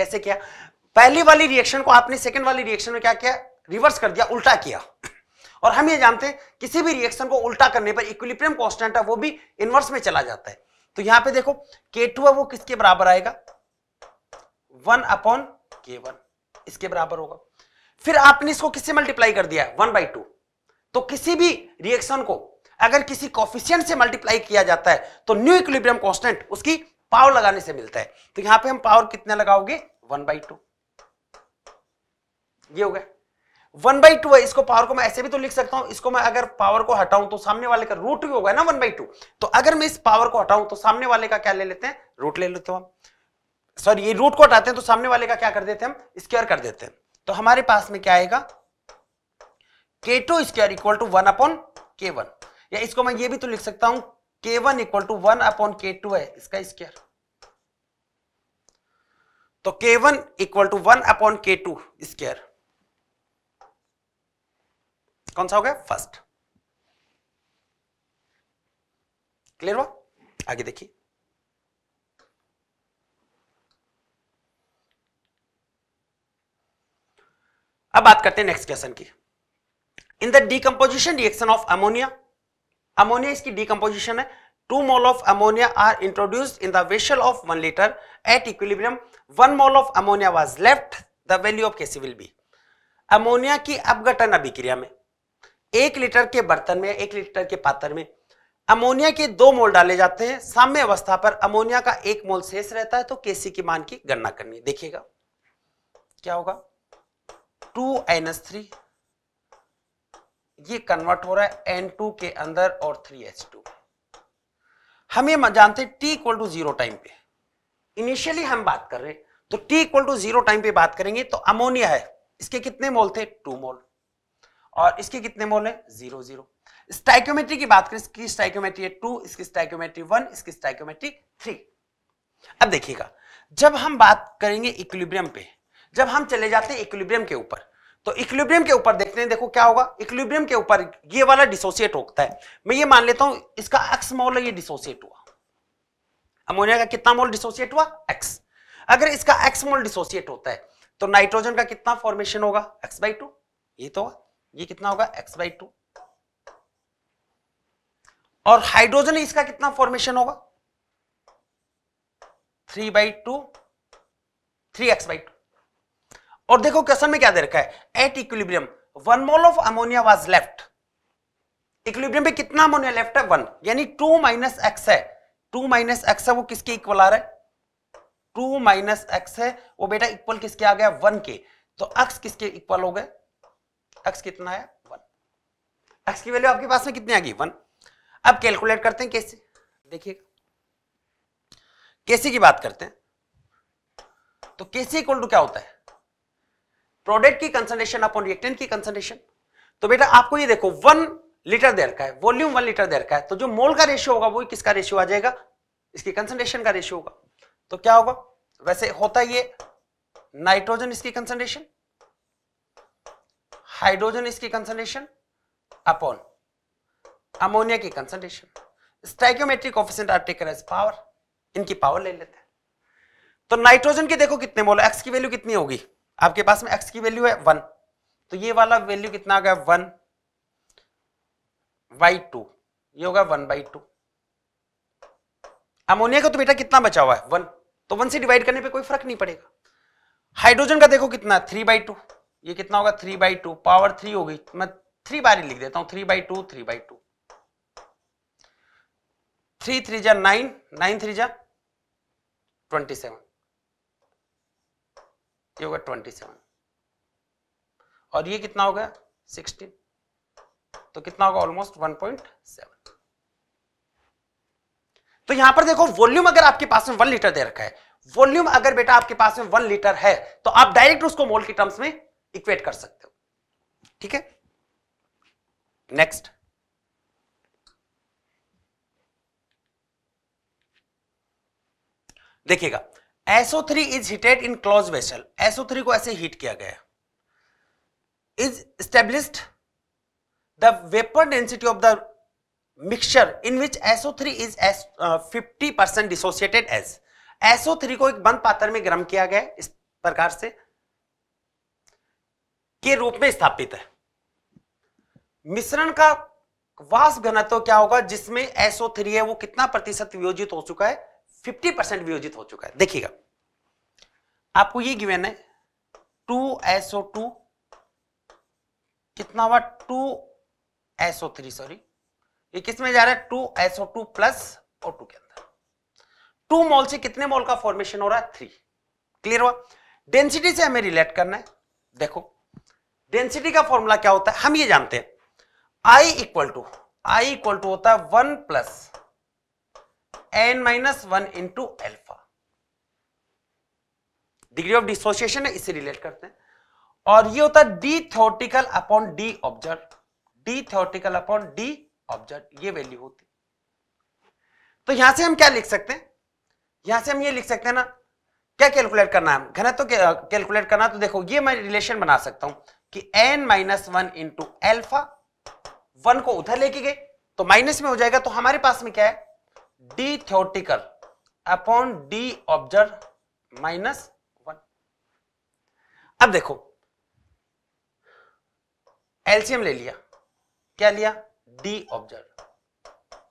Speaker 2: कैसे किया पहली वाली रिएक्शन को आपने सेकेंड वाली रिएक्शन में क्या किया रिवर्स कर दिया उल्टा किया और हम ये जानते हैं किसी भी रिएक्शन को उल्टा करने पर इक्विलिब्रियम कांस्टेंट है वो भी इनवर्स में चला जाता है तो यहां पे देखो K2 है वो किसके बराबर आएगा वन अपॉन के वन इसके बराबर होगा फिर आपने इसको किससे मल्टीप्लाई कर दिया वन बाई टू तो किसी भी रिएक्शन को अगर किसी कॉफिशियंट से मल्टीप्लाई किया जाता है तो न्यू इक्विलिब्रियम कांस्टेंट उसकी पावर लगाने से मिलता है तो यहां पे हम पावर कितने लगाओगे वन बाई टू ये हो गया वन बाई टू है इसको पावर को मैं ऐसे भी तो लिख सकता हूं इसको मैं अगर पावर को हटाऊं तो सामने वाले का रूट भी होगा ना वन बाई टू तो अगर मैं इस पावर को हटाऊं तो सामने वाले का क्या ले लेते हैं रूट ले लेते हो हम सॉरी ये रूट को हटाते हैं तो सामने वाले का क्या कर देते हैं हम स्क्वायर कर देते हैं तो हमारे पास में क्या आएगा K two square equal to one upon K one या इसको मैं ये भी तो लिख सकता हूं K one equal to one upon K two है इसका स्क्वायर तो K one equal to one upon K two square कौन सा हो गया फर्स्ट क्लियर हुआ आगे देखिए अब बात करते हैं नेक्स्ट क्वेश्चन की in the decomposition reaction of ammonia ammonia इसकी डीकम्पोजिशन है two mole of ammonia are introduced in the vessel of one litre at equilibrium one mole of ammonia was left the value of KC will be ammonia की अपघटन अभिक्रिया में एक litre के बर्तन में एक लीटर के पात्र में अमोनिया के दो मोल डाले जाते हैं साम्य अवस्था पर अमोनिया का एक मोल शेष रहता है तो केसी की मान की गणना करनी देखिएगा क्या होगा टू एन थ्री ये कन्वर्ट हो रहा है एन टू के अंदर और थ्री एच टू हम ये जानते हैं T equal to zero time पे इनिशियली हम बात कर रहे हैं तो T equal to zero time पे बात करेंगे तो अमोनिया है इसके कितने मोल थे टू मोल और इसके कितने मोल है जीरो जीरो स्टाइक्योमेट्री की बात करें इसकी स्टाइक्योमेट्री है टू इसकी स्टाइक्योमेट्री वन इसकी स्टाइक्योमेट्री थ्री अब देखिएगा जब हम बात करेंगे इक्विलिब्रियम पे जब हम चले जाते हैं इक्विलिब्रियम के ऊपर तो इक्विलिब्रियम के ऊपर देखते हैं देखो क्या होगा इक्विलिब्रियम के ऊपर ये वाला डिसोसिएट होता है मैं ये मान लेता हूं इसका एक्स मोल ये डिसोसिएट हुआ अमोनिया का कितना मोल डिसोसिएट हुआ एक्स अगर इसका एक्स मोल डिसोसिएट होता है तो नाइट्रोजन का कितना फॉर्मेशन होगा एक्स बाई टू ये तो होगा ये कितना होगा एक्स बाई टू और हाइड्रोजन इसका कितना फॉर्मेशन होगा three by two three X by two और देखो क्वेश्चन में क्या दे रखा है at equilibrium one mole of ammonia was left equilibrium पे कितना अमोनिया लेफ्ट है वन यानी टू माइनस एक्स है टू माइनस एक्स है वो किसके इक्वल आ रहा है टू माइनस एक्स है वो बेटा इक्वल किसके आ गया वन के तो एक्स किसके इक्वल हो गए एक्स कितना है वन एक्स की वैल्यू आपके पास में कितनी आ गई वन अब कैलकुलेट करते हैं कैसे देखिएगा कैसे की बात करते हैं तो कैसे इक्वल टू क्या होता है प्रोडक्ट की कंसनट्रेशन अपॉन रिएक्टेंट की कंसेंट्रेशन तो बेटा आपको ये देखो वन लीटर दे रखा है वॉल्यूम वन लीटर दे रखा है तो जो मोल का रेशियो होगा वो किसका रेशियो आ जाएगा इसकी कंसनट्रेशन का रेशियो होगा तो क्या होगा वैसे होता ये नाइट्रोजन इसकी कंसनट्रेशन हाइड्रोजन इसकी कंसेंट्रेशन अपॉन अमोनिया की concentration stoichiometric coefficient are taken as power इनकी पावर ले लेते हैं तो नाइट्रोजन के देखो कितने मोल एक्स की वैल्यू कितनी होगी आपके पास में एक्स की वैल्यू है वन तो ये वाला वैल्यू कितना आ गया वन बाई टू ये होगा वन बाई टू अमोनिया का तो बेटा कितना बचा हुआ है वन तो वन से डिवाइड करने पे कोई फर्क नहीं पड़ेगा हाइड्रोजन का देखो कितना थ्री बाई टू ये कितना होगा three by two power three होगी मैं थ्री बार ही लिख देता हूं three by two three by two three three जा नाइन नाइन थ्री जा ट्वेंटी सेवन ये होगा ट्वेंटी सेवन और ये कितना हो गया सिक्सटीन तो कितना होगा ऑलमोस्ट वन पॉइंट सेवन तो यहां पर देखो वॉल्यूम अगर आपके पास में वन लीटर दे रखा है वॉल्यूम अगर बेटा आपके पास में वन लीटर है तो आप डायरेक्ट उसको मोल के टर्म्स में इक्वेट कर सकते हो ठीक है नेक्स्ट देखिएगा SO3 is heated in close vessel SO3 को ऐसे हीट किया गया is established the vapour density of the mixture in which SO3 is as fifty percent dissociated as three को एक बंद पात्र में गर्म किया गया इस प्रकार से के रूप में स्थापित है मिश्रण का वास घनत्व क्या होगा जिसमें SO3 है वो कितना प्रतिशत वियोजित हो चुका है फिफ्टी परसेंट वियोजित हो चुका है देखिएगा आपको ये गिवेन है टू एसओ टू कितना हुआ टू एसओ थ्री सॉरी ये किस में जा रहा है two SO two plus O two के अंदर टू मोल से कितने मोल का फॉर्मेशन हो रहा है थ्री क्लियर हुआ डेंसिटी से हमें रिलेट करना है देखो डेंसिटी का फॉर्मूला क्या होता है हम ये जानते हैं I equal to I equal to होता है one plus N minus one into alpha degree of dissociation है इसे रिलेट करते हैं और ये होता है D theoretical upon D observe D theoretical upon D observe ये वैल्यू होती तो यहां से हम क्या लिख सकते हैं यहां से हम ये लिख सकते हैं ना क्या कैलकुलेट करना है घनत्व तो कैलकुलेट करना तो देखो ये मैं रिलेशन बना सकता हूं कि N minus one into alpha one को उधर लेके गए तो माइनस में हो जाएगा तो हमारे पास में क्या है D theoretical upon D observe minus one अब देखो एलसीएम ले लिया क्या लिया डी ऑब्जर्व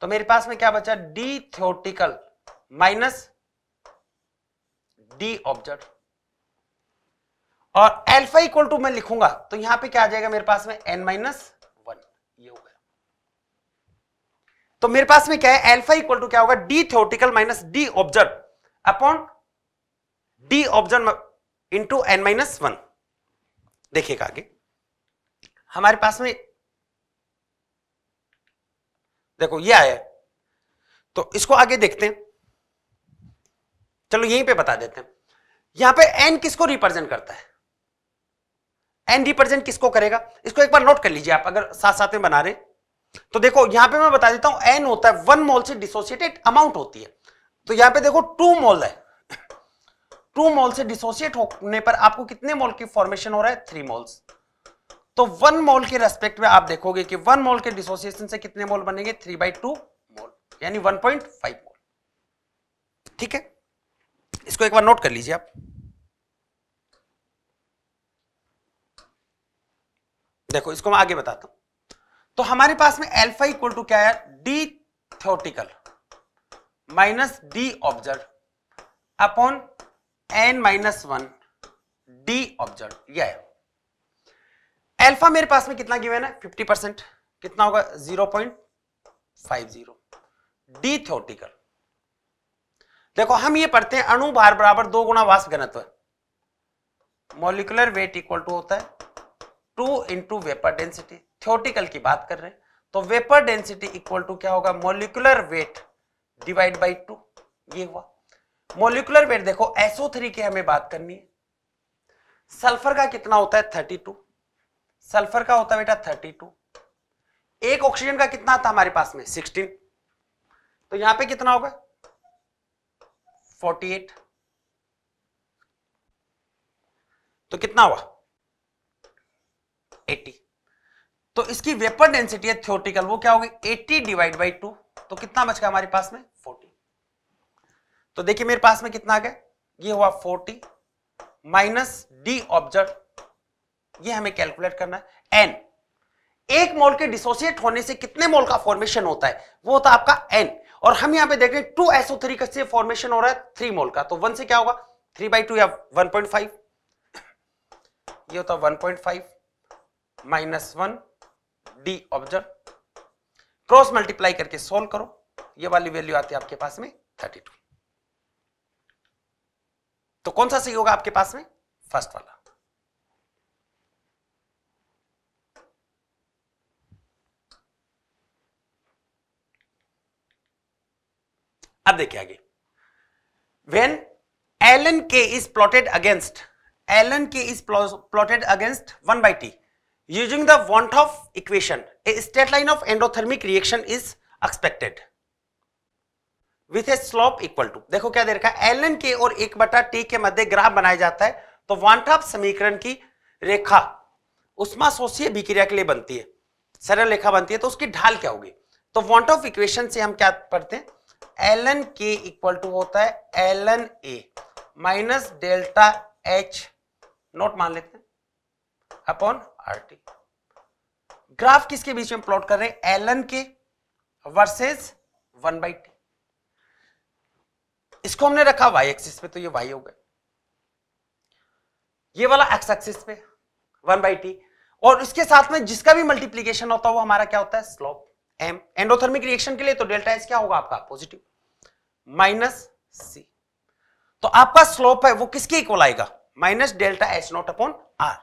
Speaker 2: तो मेरे पास में क्या बचा D theoretical minus D observe और एल्फा इक्वल टू मैं लिखूंगा तो यहां पे क्या आ जाएगा मेरे पास में एन माइनस वन ये होगा तो मेरे पास में क्या है एल्फा इक्वल टू क्या होगा D theoretical minus D observe upon D observe into N minus one देखिएगा आगे हमारे पास में देखो ये आया तो इसको आगे देखते हैं चलो यहीं पे बता देते हैं यहां पे एन किसको रिप्रेजेंट करता है एन रिप्रेजेंट किसको करेगा इसको एक बार नोट कर लीजिए आप अगर साथ साथ में बना रहे तो देखो यहां पे मैं बता देता हूं एन होता है वन मोल से डिसोसिएटेड अमाउंट होती है तो यहां पे देखो टू मोल है टू मोल से डिसोसिएट होने पर आपको कितने मोल की फॉर्मेशन हो रहा है थ्री मोल्स तो वन मोल के रेस्पेक्ट में आप देखोगे कि वन मोल के डिसोसिएशन से कितने मोल बनेंगे थ्री बाई टू मोल यानी वन पॉइंट फाइव मोल ठीक है इसको एक बार नोट कर लीजिए आप देखो इसको मैं आगे बताता हूं तो हमारे पास में एल्फा इक्वल टू क्या है D theoretical minus D observe upon N minus one D observe यह एल्फा मेरे पास में कितना गिवन है 50 परसेंट कितना होगा 0.50 डी थ्योटिकल देखो हम ये पढ़ते हैं अणु भार बराबर दो गुना वास घनत्व मोलिकुलर वेट इक्वल टू होता है two into vapour density theoretical की बात कर रहे हैं तो वेपर डेंसिटी इक्वल टू क्या होगा molecular weight divide by two ये हुआ मोलिकुलर वेट देखो SO3 की हमें बात करनी है सल्फर का कितना होता है 32 सल्फर का होता है बेटा 32 एक ऑक्सीजन का कितना था हमारे पास में 16 तो यहां पे कितना होगा 48 तो कितना हुआ 80 तो इसकी वेपर डेंसिटी है थ्योटिकल वो क्या होगी 80 डिवाइड बाई टू तो कितना बच गया हमारे पास में फोर्टी तो देखिए मेरे पास में कितना आ गया ये हुआ फोर्टी माइनस डी ऑब्जर्व ये हमें कैलकुलेट करना है एन एक मोल के डिसोसिएट होने से कितने मोल का फॉर्मेशन होता है वो होता है आपका एन और हम यहां पे देख रहे हैं टू एसओ थ्री का फॉर्मेशन हो रहा है थ्री मोल का तो वन से क्या होगा थ्री बाई टू या वन पॉइंट फाइव ये होता है one point five minus one D observe cross multiply करके सोल्व करो ये वाली वैल्यू आती है आपके पास में थर्टी टू तो कौन सा सही होगा आपके पास में फर्स्ट वाला अब देखिए आगे when LN K is plotted against LN K is plotted against one by T using the Van 't Hoff equation, a straight line of endothermic reaction is expected with a slope equal to. देखो क्या दे रखा है L N के और एक बटा T के मध्य ग्राफ बनाया जाता है तो Van ऑफ समीकरण की रेखा उष्मा शोषीय विक्रिया के लिए बनती है सरल रेखा बनती है तो उसकी ढाल क्या होगी तो Van ऑफ इक्वेशन से हम क्या पढ़ते हैं L N K equal to होता है L N A minus delta H naught मान लेते हैं अपॉन हार्टी ग्राफ किसके बीच में प्लॉट कर रहे हैं एलन के वर्सेस वन बाई टी इसको हमने रखा वाई एक्सिस पे तो ये वाई हो गए ये वाला एक्स एक्सिस पे वन बाई टी और इसके साथ में जिसका भी मल्टीप्लीकेशन होता है वो हमारा क्या होता है स्लोप एम एंडोथर्मिक रिएक्शन के लिए तो डेल्टा एस क्या होगा आपका पॉजिटिव माइनस सी तो आपका स्लोप है वो किसके इक्वल आएगा minus delta H naught upon R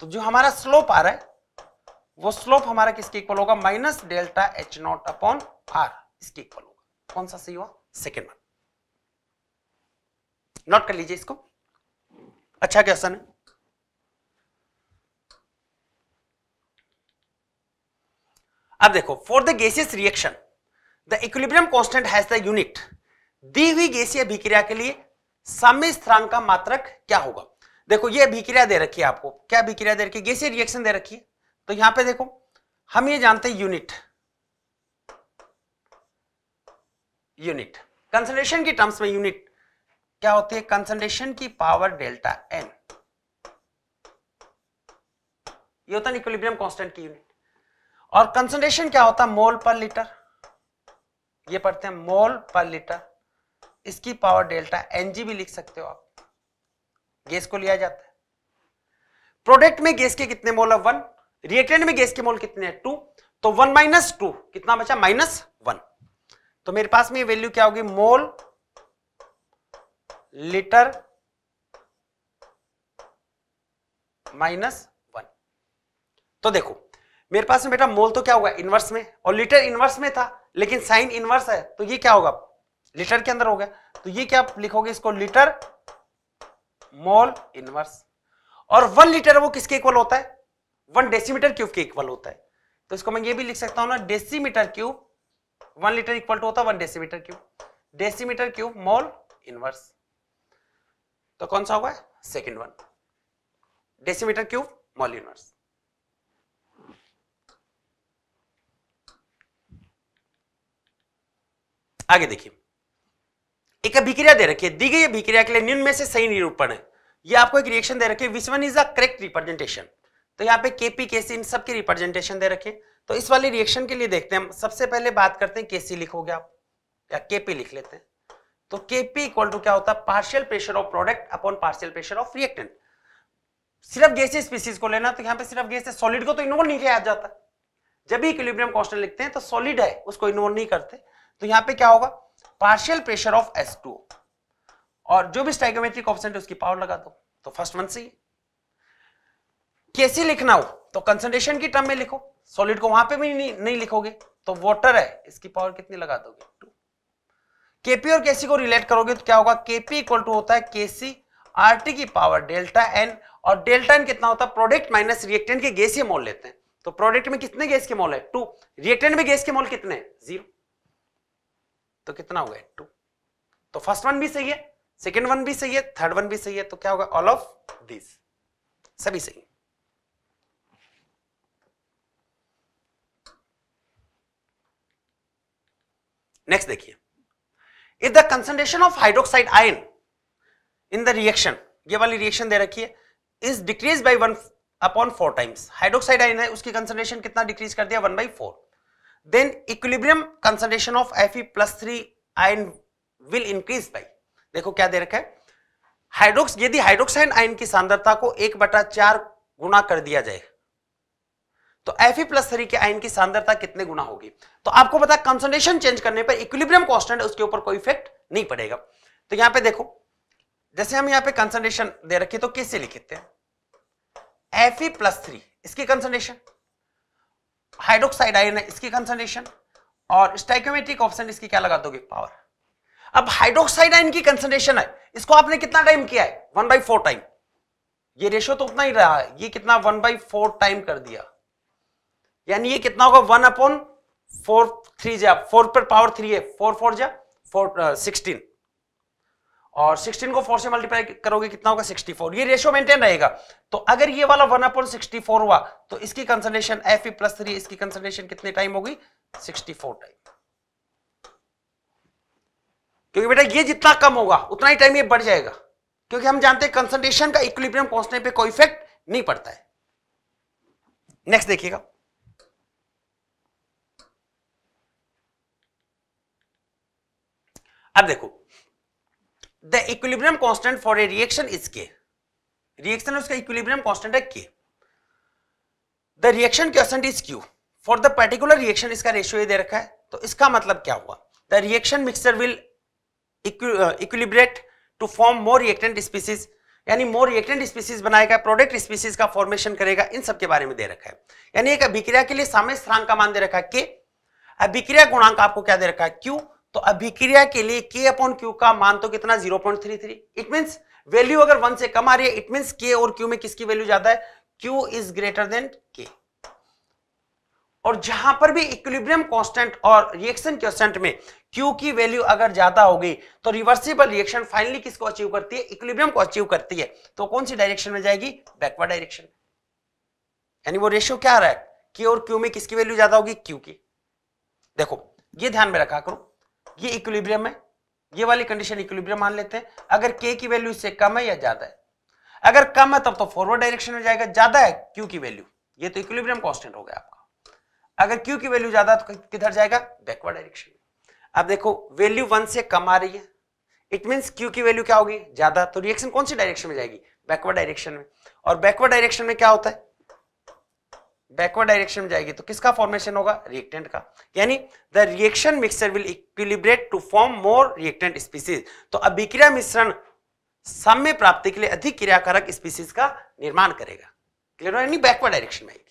Speaker 2: तो जो हमारा स्लोप आ रहा है वो स्लोप हमारा किसके इक्वल होगा minus delta H naught upon R इसके इक्वल होगा कौन सा सही हुआ सेकेंड वन नोट कर लीजिए इसको अच्छा क्वेश्चन है अब देखो for the gaseous reaction the equilibrium constant has the unit दी हुई गैसीय अभिक्रिया के लिए समय स्थिरांक का मात्रक क्या होगा देखो ये अभिक्रिया दे रखी है आपको क्या अभिक्रिया दे रखी है गैसीय रिएक्शन दे रखी है तो यहां पे देखो हम ये जानते हैं यूनिट यूनिट कंसंट्रेशन की टर्म्स में यूनिट क्या होती है कंसंट्रेशन की पावर डेल्टा एन ये होता है इक्विलिब्रियम कांस्टेंट की यूनिट और कंसंट्रेशन क्या होता है मोल पर लीटर ये पढ़ते हैं मोल पर लीटर इसकी पावर डेल्टा एनजी भी लिख सकते हो आप गैस को लिया जाता है प्रोडक्ट में गैस के कितने मोल है वन रिएक्टेंट में गैस के मोल कितने हैं टू तो वन माइनस टू कितना बचा माइनस वन तो मेरे पास में वैल्यू क्या होगी मोल लीटर माइनस वन तो देखो मेरे पास में बेटा मोल तो क्या होगा इनवर्स में और लीटर इनवर्स में था लेकिन साइन इनवर्स है तो ये क्या होगा लीटर के अंदर हो गया तो ये क्या लिखोगे इसको लीटर मोल इनवर्स और वन लीटर वो किसके इक्वल होता है वन डेसीमीटर क्यूब के इक्वल होता है तो इसको मैं ये भी लिख सकता हूं ना decimetre cube one litre equal to होता है one decimetre cube decimetre cube mole inverse तो कौन सा होगा second one decimetre cube mole inverse आगे देखिए एक अभिक्रिया दे रखी है दी गई अभिक्रिया के लिए निम्न में से सही निरूपण है ये आपको एक रिएक्शन दे रखे which one is a correct representation तो यहाँ पे केपी केसी इन सबके रिप्रेजेंटेशन दे रखे तो इस वाले रिएक्शन के लिए देखते हैं हम सबसे पहले बात करते हैं केसी लिखोगे आप या केपी लिख लेते हैं तो केपी इक्वल टू क्या होता है partial pressure of product upon partial pressure of reactant सिर्फ गैसीय स्पीसीज को लेना तो यहाँ पे सिर्फ गैस सॉलिड को तो इन्वॉल्व नहीं किया जाता जब भी इक्विलिब्रियम कांस्टेंट लिखते हैं तो सॉलिड है उसको इन्वॉल्व नहीं करते तो यहाँ पे क्या होगा partial pressure of S two और जो भी स्टाइगोमेट्रिक ऑप्शन है उसकी पावर लगा दो तो फर्स्ट वन सी कैसी लिखना हो तो कंसंट्रेशन की टर्म में लिखो सॉलिड को वहां पे भी नहीं, नहीं लिखोगे तो वाटर है इसकी पावर कितनी लगा दोगे टू केपी और केसी को रिलेट करोगे तो क्या होगा केपी इक्वल टू होता है केसी आरटी की पावर डेल्टा एन और डेल्टा एन कितना होता है प्रोडक्ट माइनस रिएक्टेंट के गैसीय मोल लेते हैं तो प्रोडक्ट में कितने गैस के मोल है टू रिएक्टेंट में गैस के मोल कितने जीरो तो कितना होगा टू तो फर्स्ट वन भी सही है सेकेंड वन भी सही है थर्ड वन भी सही है तो क्या होगा ऑल ऑफ दिस सभी सही नेक्स्ट देखिए if the concentration of hydroxide ion in the reaction ये वाली रिएक्शन दे रखी है is decrease by one upon four times hydroxide ion है उसकी कंसेंट्रेशन कितना डिक्रीज कर दिया one by four then equilibrium concentration of Fe plus 3 ion will increase by देखो क्या दे रखा है हाइड्रोक्स यदि हाइड्रोक्साइन आयन की सांद्रता को एक बटा चार गुना कर दिया जाए तो Fe प्लस थ्री के आयन की सांद्रता कितने गुना होगी तो आपको पता कंसंट्रेशन चेंज करने पर इक्विलिब्रियम कांस्टेंट उसके ऊपर कोई इफेक्ट नहीं पड़ेगा तो यहां पे देखो जैसे हम यहां पे कंसंट्रेशन दे रखे तो कैसे लिखते हैं Fe प्लस थ्री इसकी कंसंट्रेशन हाइड्रोक्साइड आयन है इसकी कंसनट्रेशन और स्टाइकोमेट्रिक ऑप्शन इसकी क्या लगा दोगे पावर अब हाइड्रोक्साइड आयन की कंसनट्रेशन है इसको आपने कितना टाइम किया है वन बाई फोर टाइम ये रेशो तो उतना ही रहा है ये कितना वन बाई फोर टाइम कर दिया यानी ये कितना होगा वन अपॉन फोर थ्री जा फोर पर पावर थ्री है फोर फोर जा फोर सिक्सटीन uh, और 16 को 4 से मल्टीप्लाई करोगे कितना होगा 64 ये रेशियो मेंटेन रहेगा तो अगर ये वाला 1 अपॉन सिक्सटी हुआ तो इसकी concentration F E plus three इसकी कंसनट्रेशन कितने टाइम होगी 64 टाइम क्योंकि बेटा ये जितना कम होगा उतना ही टाइम ये बढ़ जाएगा क्योंकि हम जानते हैं कंसनट्रेशन का इक्विलिब्रियम पहुंचने पे कोई इफेक्ट नहीं पड़ता है नेक्स्ट देखिएगा अब देखो the equilibrium constant for a reaction is K reaction उसका इक्विलिब्रियम कांस्टेंट है K the reaction question is Q for the particular reaction इसका रेशियो ये दे रखा है तो इसका मतलब क्या हुआ the reaction mixture will equilibrate to form more reactant species यानी मोर रिएक्टेंट स्पीसीज बनाएगा प्रोडक्ट स्पीसीज का फॉर्मेशन करेगा इन सब के बारे में दे रखा है यानी एक अभिक्रिया के लिए सामय स्थान का मान दे रखा है के अभिक्रिया गुणांक आपको क्या दे रखा है क्यू तो अभिक्रिया के लिए के अपॉन क्यू का मान तो कितना zero point three three it mean value अगर वन से कम आ रही है इट मीन के और क्यू में किसकी वैल्यू ज्यादा है क्यू इज ग्रेटर देन के और जहां पर भी इक्विलिब्रियम कांस्टेंट और रिएक्शन कांस्टेंट में Q की वैल्यू अगर ज्यादा हो गई तो रिवर्सिबल रिएक्शन फाइनली किसको अचीव करती है इक्विलिब्रियम को अचीव करती है तो कौन सी डायरेक्शन में जाएगी बैकवर्ड डायरेक्शन यानी वो रेशियो क्या आ रहा है के और Q में किसकी वैल्यू ज्यादा होगी Q की देखो ये ध्यान में रखा करो ये इक्विलिब्रियम है ये वाली कंडीशन इक्विलिब्रियम मान लेते हैं अगर के की वैल्यू इससे कम है या ज्यादा है अगर कम है तब तो फॉरवर्ड डायरेक्शन में जाएगा ज्यादा है क्यू की वैल्यू ये तो इक्विलिब्रियम कांस्टेंट हो गया आपका अगर क्यू की वैल्यू ज्यादा तो किधर जाएगा बैकवर्ड डायरेक्शन में अब देखो वैल्यू वन से कम आ रही है इट मीन्स क्यू की वैल्यू क्या होगी ज्यादा तो रिएक्शन कौन सी डायरेक्शन में जाएगी बैकवर्ड डायरेक्शन में और बैकवर्ड डायरेक्शन में क्या होता है बैकवर्ड डायरेक्शन में जाएगी तो किसका फॉर्मेशन होगा रिएक्टेंट का यानी the reaction mixture will equilibrate to form more reactant species तो अभिक्रिया मिश्रण साम्य प्राप्ति के लिए अधिक क्रियाकारक स्पीसीज का निर्माण करेगा क्लियर यानी बैकवर्ड डायरेक्शन में आएगी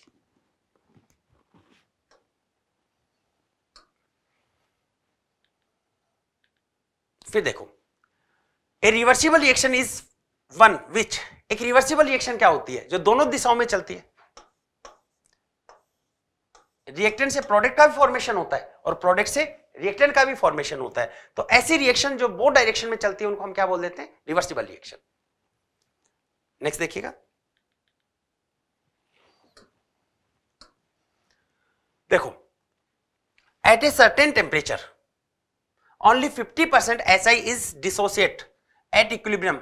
Speaker 2: फिर देखो a reversible reaction is one which एक रिवर्सिबल रिएक्शन क्या होती है जो दोनों दिशाओं में चलती है रिएक्टेंट से प्रोडक्ट का भी फॉर्मेशन होता है और प्रोडक्ट से रिएक्टेंट का भी फॉर्मेशन होता है तो ऐसी रिएक्शन जो बोथ डायरेक्शन में चलती है उनको हम क्या बोल देते हैं रिवर्सिबल रिएक्शन नेक्स्ट देखिएगा देखो at a certain temperature percent 50% I is dissociate at equilibrium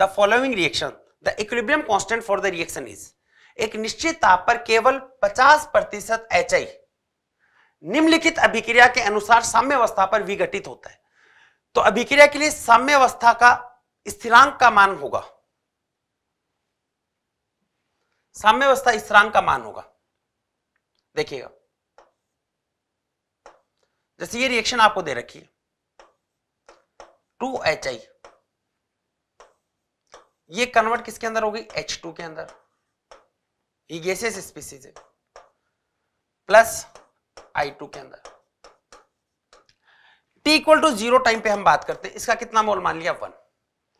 Speaker 2: the following reaction the equilibrium constant for the reaction is एक निश्चित ताप पर केवल 50 प्रतिशत एच निम्नलिखित अभिक्रिया के अनुसार साम्य अवस्था पर विघटित होता है तो अभिक्रिया के लिए साम्य अवस्था का स्थिरांक का मान होगा साम्य अवस्था स्थिरांक का मान होगा देखिएगा जैसे ये रिएक्शन आपको दे रखी है टू एच आई ये कन्वर्ट किसके अंदर होगी एच टू के अंदर ये गैसेस स्पीसीज है प्लस आई टू के अंदर T equal to zero time पे हम बात करते हैं इसका कितना मोल मान लिया वन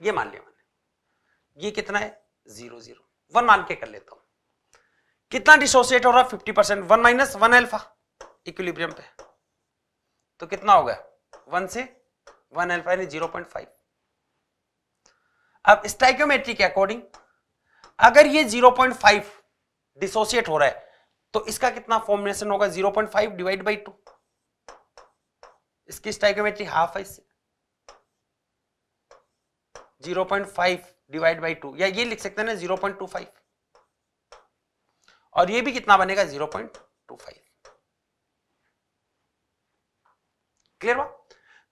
Speaker 2: ये मान लिया मैंने ये कितना है जीरो जीरो वन मान के कर लेता हूं कितना डिसोसिएट हो रहा है fifty percent one minus one alpha equilibrium पे तो कितना हो गया वन से वन एल्फा यानी जीरो पॉइंट फाइव अब स्टाइक्योमेट्री के अकॉर्डिंग अगर ये जीरो पॉइंट फाइव डिसोसिएट हो रहा है तो इसका कितना फॉर्मुलेशन होगा 0.5 डिवाइड बाई टू इसकी स्टाइकोमेट्री हाफ है इससे 0.5 डिवाइड बाई टू या ये लिख सकते हैं ना 0.25 और ये भी कितना बनेगा 0.25 क्लियर हुआ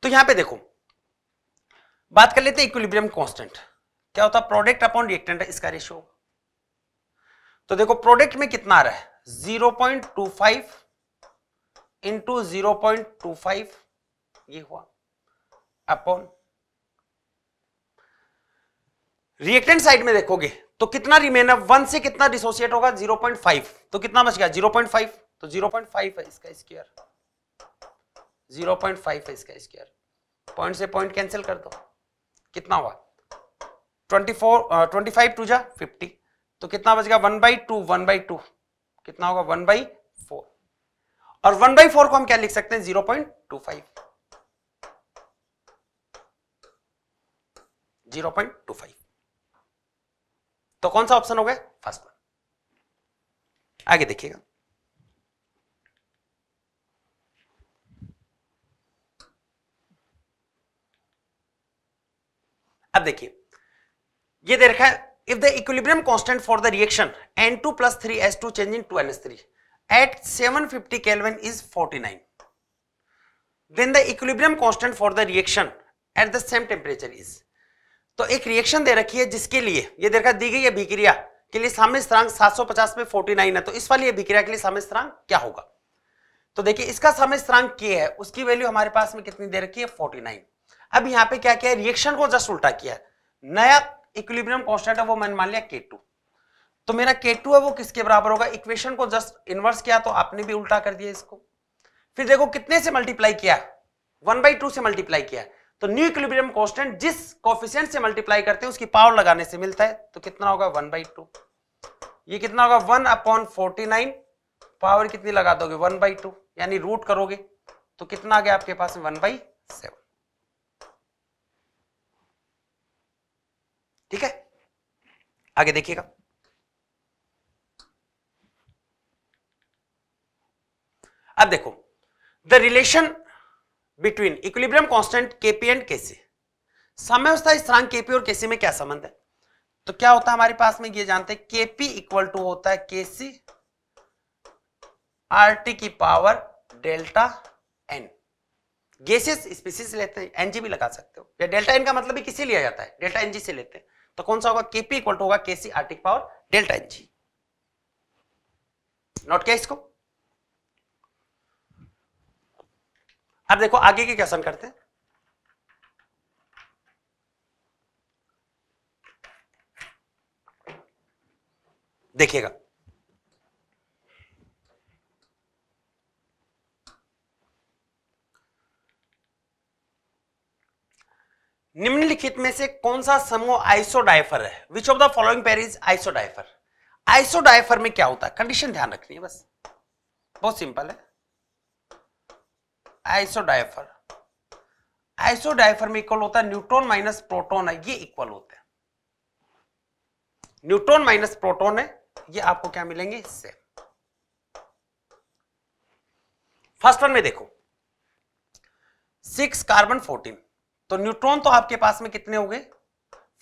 Speaker 2: तो यहां पे देखो बात कर लेते हैं इक्विलिब्रियम कांस्टेंट क्या होता है प्रोडक्ट अपॉन रिएक्टेंट इसका रेशियो होगा तो देखो प्रोडक्ट में कितना आ रहा है zero point two five into zero point two five ये हुआ अपॉन रिएक्टेंट साइड में देखोगे तो कितना रिमेन है वन से कितना डिसोसिएट होगा जीरो पॉइंट फाइव तो कितना बच गया जीरो पॉइंट फाइव तो जीरो पॉइंट फाइव है इसका स्क्वायर जीरो पॉइंट फाइव है इसका स्क्वायर पॉइंट से पॉइंट कैंसिल कर दो कितना हुआ twenty four twenty five two जा फिफ्टी तो कितना बचेगा one by two one by two कितना होगा वन बाई फोर और वन बाई फोर को हम क्या लिख सकते हैं zero point two five zero point two five तो कौन सा ऑप्शन हो गया फर्स्ट वन आगे देखिएगा अब देखिए ये दे रखा है if the equilibrium constant for the reaction N2 plus 3S2 changing to NS3 at 750 Kelvin is 49 then the equilibrium constant for the reaction at the same temperature is तो एक रिएक्शन दे रखी है जिसके लिए ये देखा दी गई अभिक्रिया के लिए साम्य स्थिरांक 750 में 49 है तो इस वाली अभिक्रिया के लिए साम्य स्थिरांक क्या होगा तो देखिए इसका साम्य स्थिरांक के है उसकी वैल्यू हमारे पास में कितनी दे रखी है 49 अब यहाँ पे क्या किया रिएक्शन को जस्ट उल्टा किया नया इक्विलिब्रियम कांस्टेंट है वो मैंने मान लिया के टू तो मेरा के टू है वो किसके बराबर होगा इक्वेशन को जस्ट इन्वर्स किया तो आपने भी उल्टा कर दिया इसको फिर देखो कितने से मल्टीप्लाई किया वन बाई टू से मल्टीप्लाई किया तो न्यू इक्विलिब्रियम कॉन्स्टेंट जिस कॉफिशियंट से मल्टीप्लाई करते हैं उसकी पावर लगाने से मिलता है तो कितना होगा वन बाई टू ये कितना होगा one upon forty nine power कितनी लगा दोगे वन बाई टू यानी रूट करोगे तो कितना आ गया आपके पास वन बाई सेवन ठीक है आगे देखिएगा अब देखो the relation between equilibrium constant KP and KC साम्यवस्था स्थिरांक केपी और केसी में क्या संबंध है तो क्या होता है हमारे पास में ये जानते हैं केपी इक्वल टू होता है केसी आर टी की power delta N gases species लेते हैं एनजी भी लगा सकते हो या डेल्टा एन का मतलब भी किसी लिया जाता है डेल्टा एनजी से लेते हैं तो कौन सा होगा केपी इक्वल टू होगा केसी आर्टिक पावर डेल्टा एनजी नोट किया इसको अब देखो आगे के क्वेश्चन करते हैं देखिएगा निम्नलिखित में से कौन सा समूह आइसोडाइफर है which of the following pair is isodiaphere isodiaphere में क्या होता है कंडीशन ध्यान रखनी है बस बहुत सिंपल है आइसोडाइफर आइसोडाइफर में इक्वल होता है न्यूट्रॉन माइनस प्रोटॉन है ये इक्वल होते हैं न्यूट्रॉन माइनस प्रोटॉन है ये आपको क्या मिलेंगे इससे फर्स्ट वन में देखो सिक्स कार्बन फोर्टीन तो न्यूट्रॉन तो आपके पास में कितने हो गए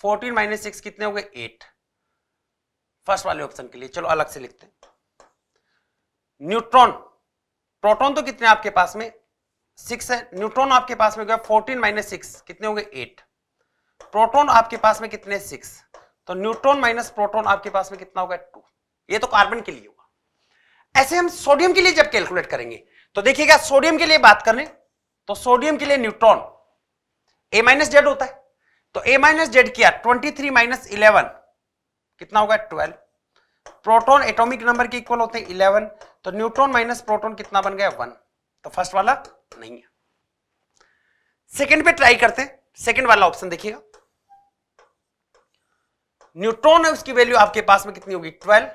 Speaker 2: फोर्टीन माइनस सिक्स कितने हो गए एट फर्स्ट वाले ऑप्शन के लिए चलो अलग से लिखते हैं न्यूट्रॉन प्रोटॉन तो कितने आपके पास में सिक्स है न्यूट्रॉन आपके पास में गया फोर्टीन माइनस सिक्स कितने हो गए एट प्रोटॉन आपके पास में कितने सिक्स तो न्यूट्रॉन माइनस प्रोटॉन आपके पास में कितना होगा टू ये तो कार्बन के लिए होगा ऐसे हम सोडियम के लिए जब कैलकुलेट करेंगे तो देखिएगा सोडियम के लिए बात करें तो सोडियम के लिए न्यूट्रॉन ए माइनस जेड होता है तो ए माइनस जेड किया ट्वेंटी थ्री माइनस इलेवन कितना होगा ट्वेल्व प्रोटॉन एटॉमिक नंबर के इक्वल होते हैं इलेवन तो न्यूट्रॉन माइनस प्रोटॉन कितना बन गया वन तो फर्स्ट वाला नहीं है सेकंड पे ट्राई करते हैं सेकंड वाला ऑप्शन देखिएगा न्यूट्रॉन है उसकी वैल्यू आपके पास में कितनी होगी ट्वेल्व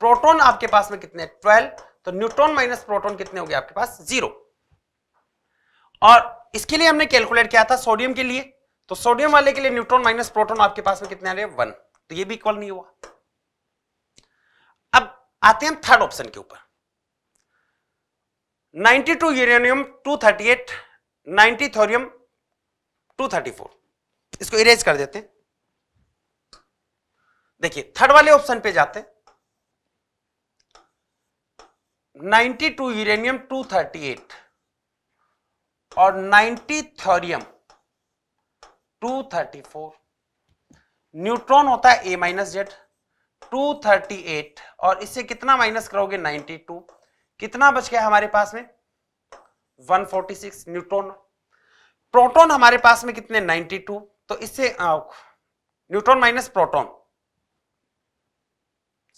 Speaker 2: प्रोटोन आपके पास में कितने ट्वेल्व तो न्यूट्रॉन माइनस प्रोटोन कितने हो गए आपके पास जीरो और इसके लिए हमने कैलकुलेट किया था सोडियम के लिए तो सोडियम वाले के लिए न्यूट्रॉन माइनस प्रोटोन आपके पास में कितने आ रहे हैं वन तो ये भी इक्वल नहीं हुआ अब आते हैं थर्ड ऑप्शन के ऊपर 92 यूरेनियम 238 90 थोरियम 234 इसको इरेज कर देते हैं देखिए थर्ड वाले ऑप्शन पे जाते हैं 92 यूरेनियम 238 और 90 थोरियम 234 न्यूट्रॉन होता है A minus Z two thirty eight और इससे कितना माइनस करोगे नाइनटी टू कितना बच गया हमारे पास में one forty six neutron proton हमारे पास में कितने 92 टू तो इससे न्यूट्रॉन माइनस प्रोटॉन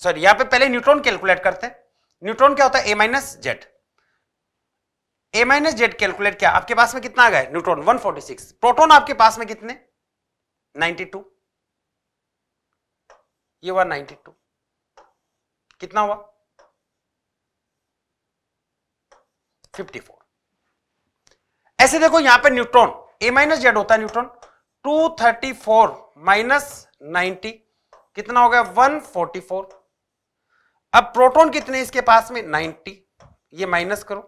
Speaker 2: सॉरी यहां पे पहले न्यूट्रॉन कैलकुलेट करते हैं न्यूट्रॉन क्या होता है A minus Z A minus Z calculate किया आपके पास में कितना आ गया न्यूट्रॉन 146 प्रोटॉन आपके पास में कितने 92 ये हुआ 92 कितना हुआ 54 ऐसे देखो यहां पे न्यूट्रॉन ए माइनस जेड होता है न्यूट्रॉन 234 माइनस नाइनटी कितना हो गया 144 अब प्रोटॉन कितने इसके पास में 90 ये माइनस करो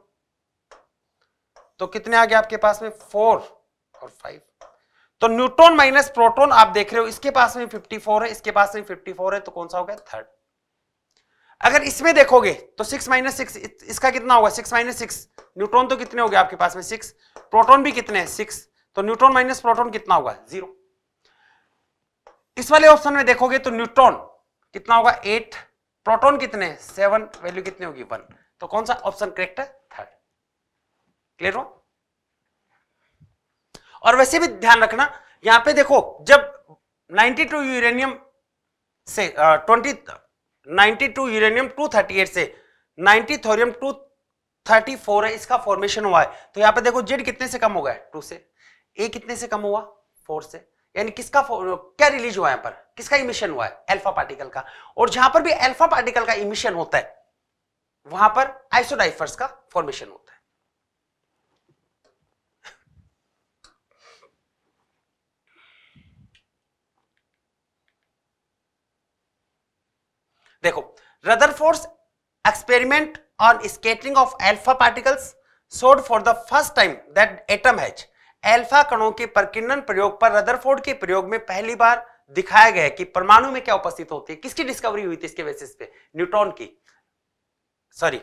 Speaker 2: तो कितने आ गए आपके पास में फोर और फाइव तो न्यूट्रॉन माइनस प्रोटॉन आप देख रहे हो इसके पास में 54 है इसके पास में 54 है तो कौन सा हो गया थर्ड अगर इसमें देखोगे तो सिक्स माइनस सिक्स इसका कितना होगा सिक्स माइनस सिक्स न्यूट्रॉन तो कितने हो गए आपके पास में सिक्स प्रोटॉन भी कितने हैं सिक्स तो न्यूट्रॉन माइनस प्रोटॉन कितना होगा जीरो इस वाले ऑप्शन में देखोगे तो न्यूट्रॉन कितना होगा एट प्रोटॉन कितने सेवन वैल्यू कितनी होगी वन तो कौन सा ऑप्शन करेक्ट है क्लियर हो और वैसे भी ध्यान रखना यहां पे देखो जब 92 यूरेनियम से twenty ninety two uranium two से 90 थोरियम टू थर्टी फोर है इसका फॉर्मेशन हुआ है तो यहां पे देखो जेड कितने से कम हो गया टू से ए कितने से कम हुआ फोर से यानी किसका क्या रिलीज हुआ यहाँ पर किसका इमिशन हुआ है एल्फा पार्टिकल का और जहां पर भी एल्फा पार्टिकल का इमिशन होता है वहां पर आइसोडाइफर्स का फॉर्मेशन होता देखो Rutherford's experiment on scattering of alpha particles showed for the first time that atom has alpha कणों के प्रकीर्णन प्रयोग पर रदरफोर्ड के प्रयोग में पहली बार दिखाया गया है कि परमाणु में क्या उपस्थित होती है किसकी डिस्कवरी हुई थी इसके बेसिस पे न्यूट्रॉन की सॉरी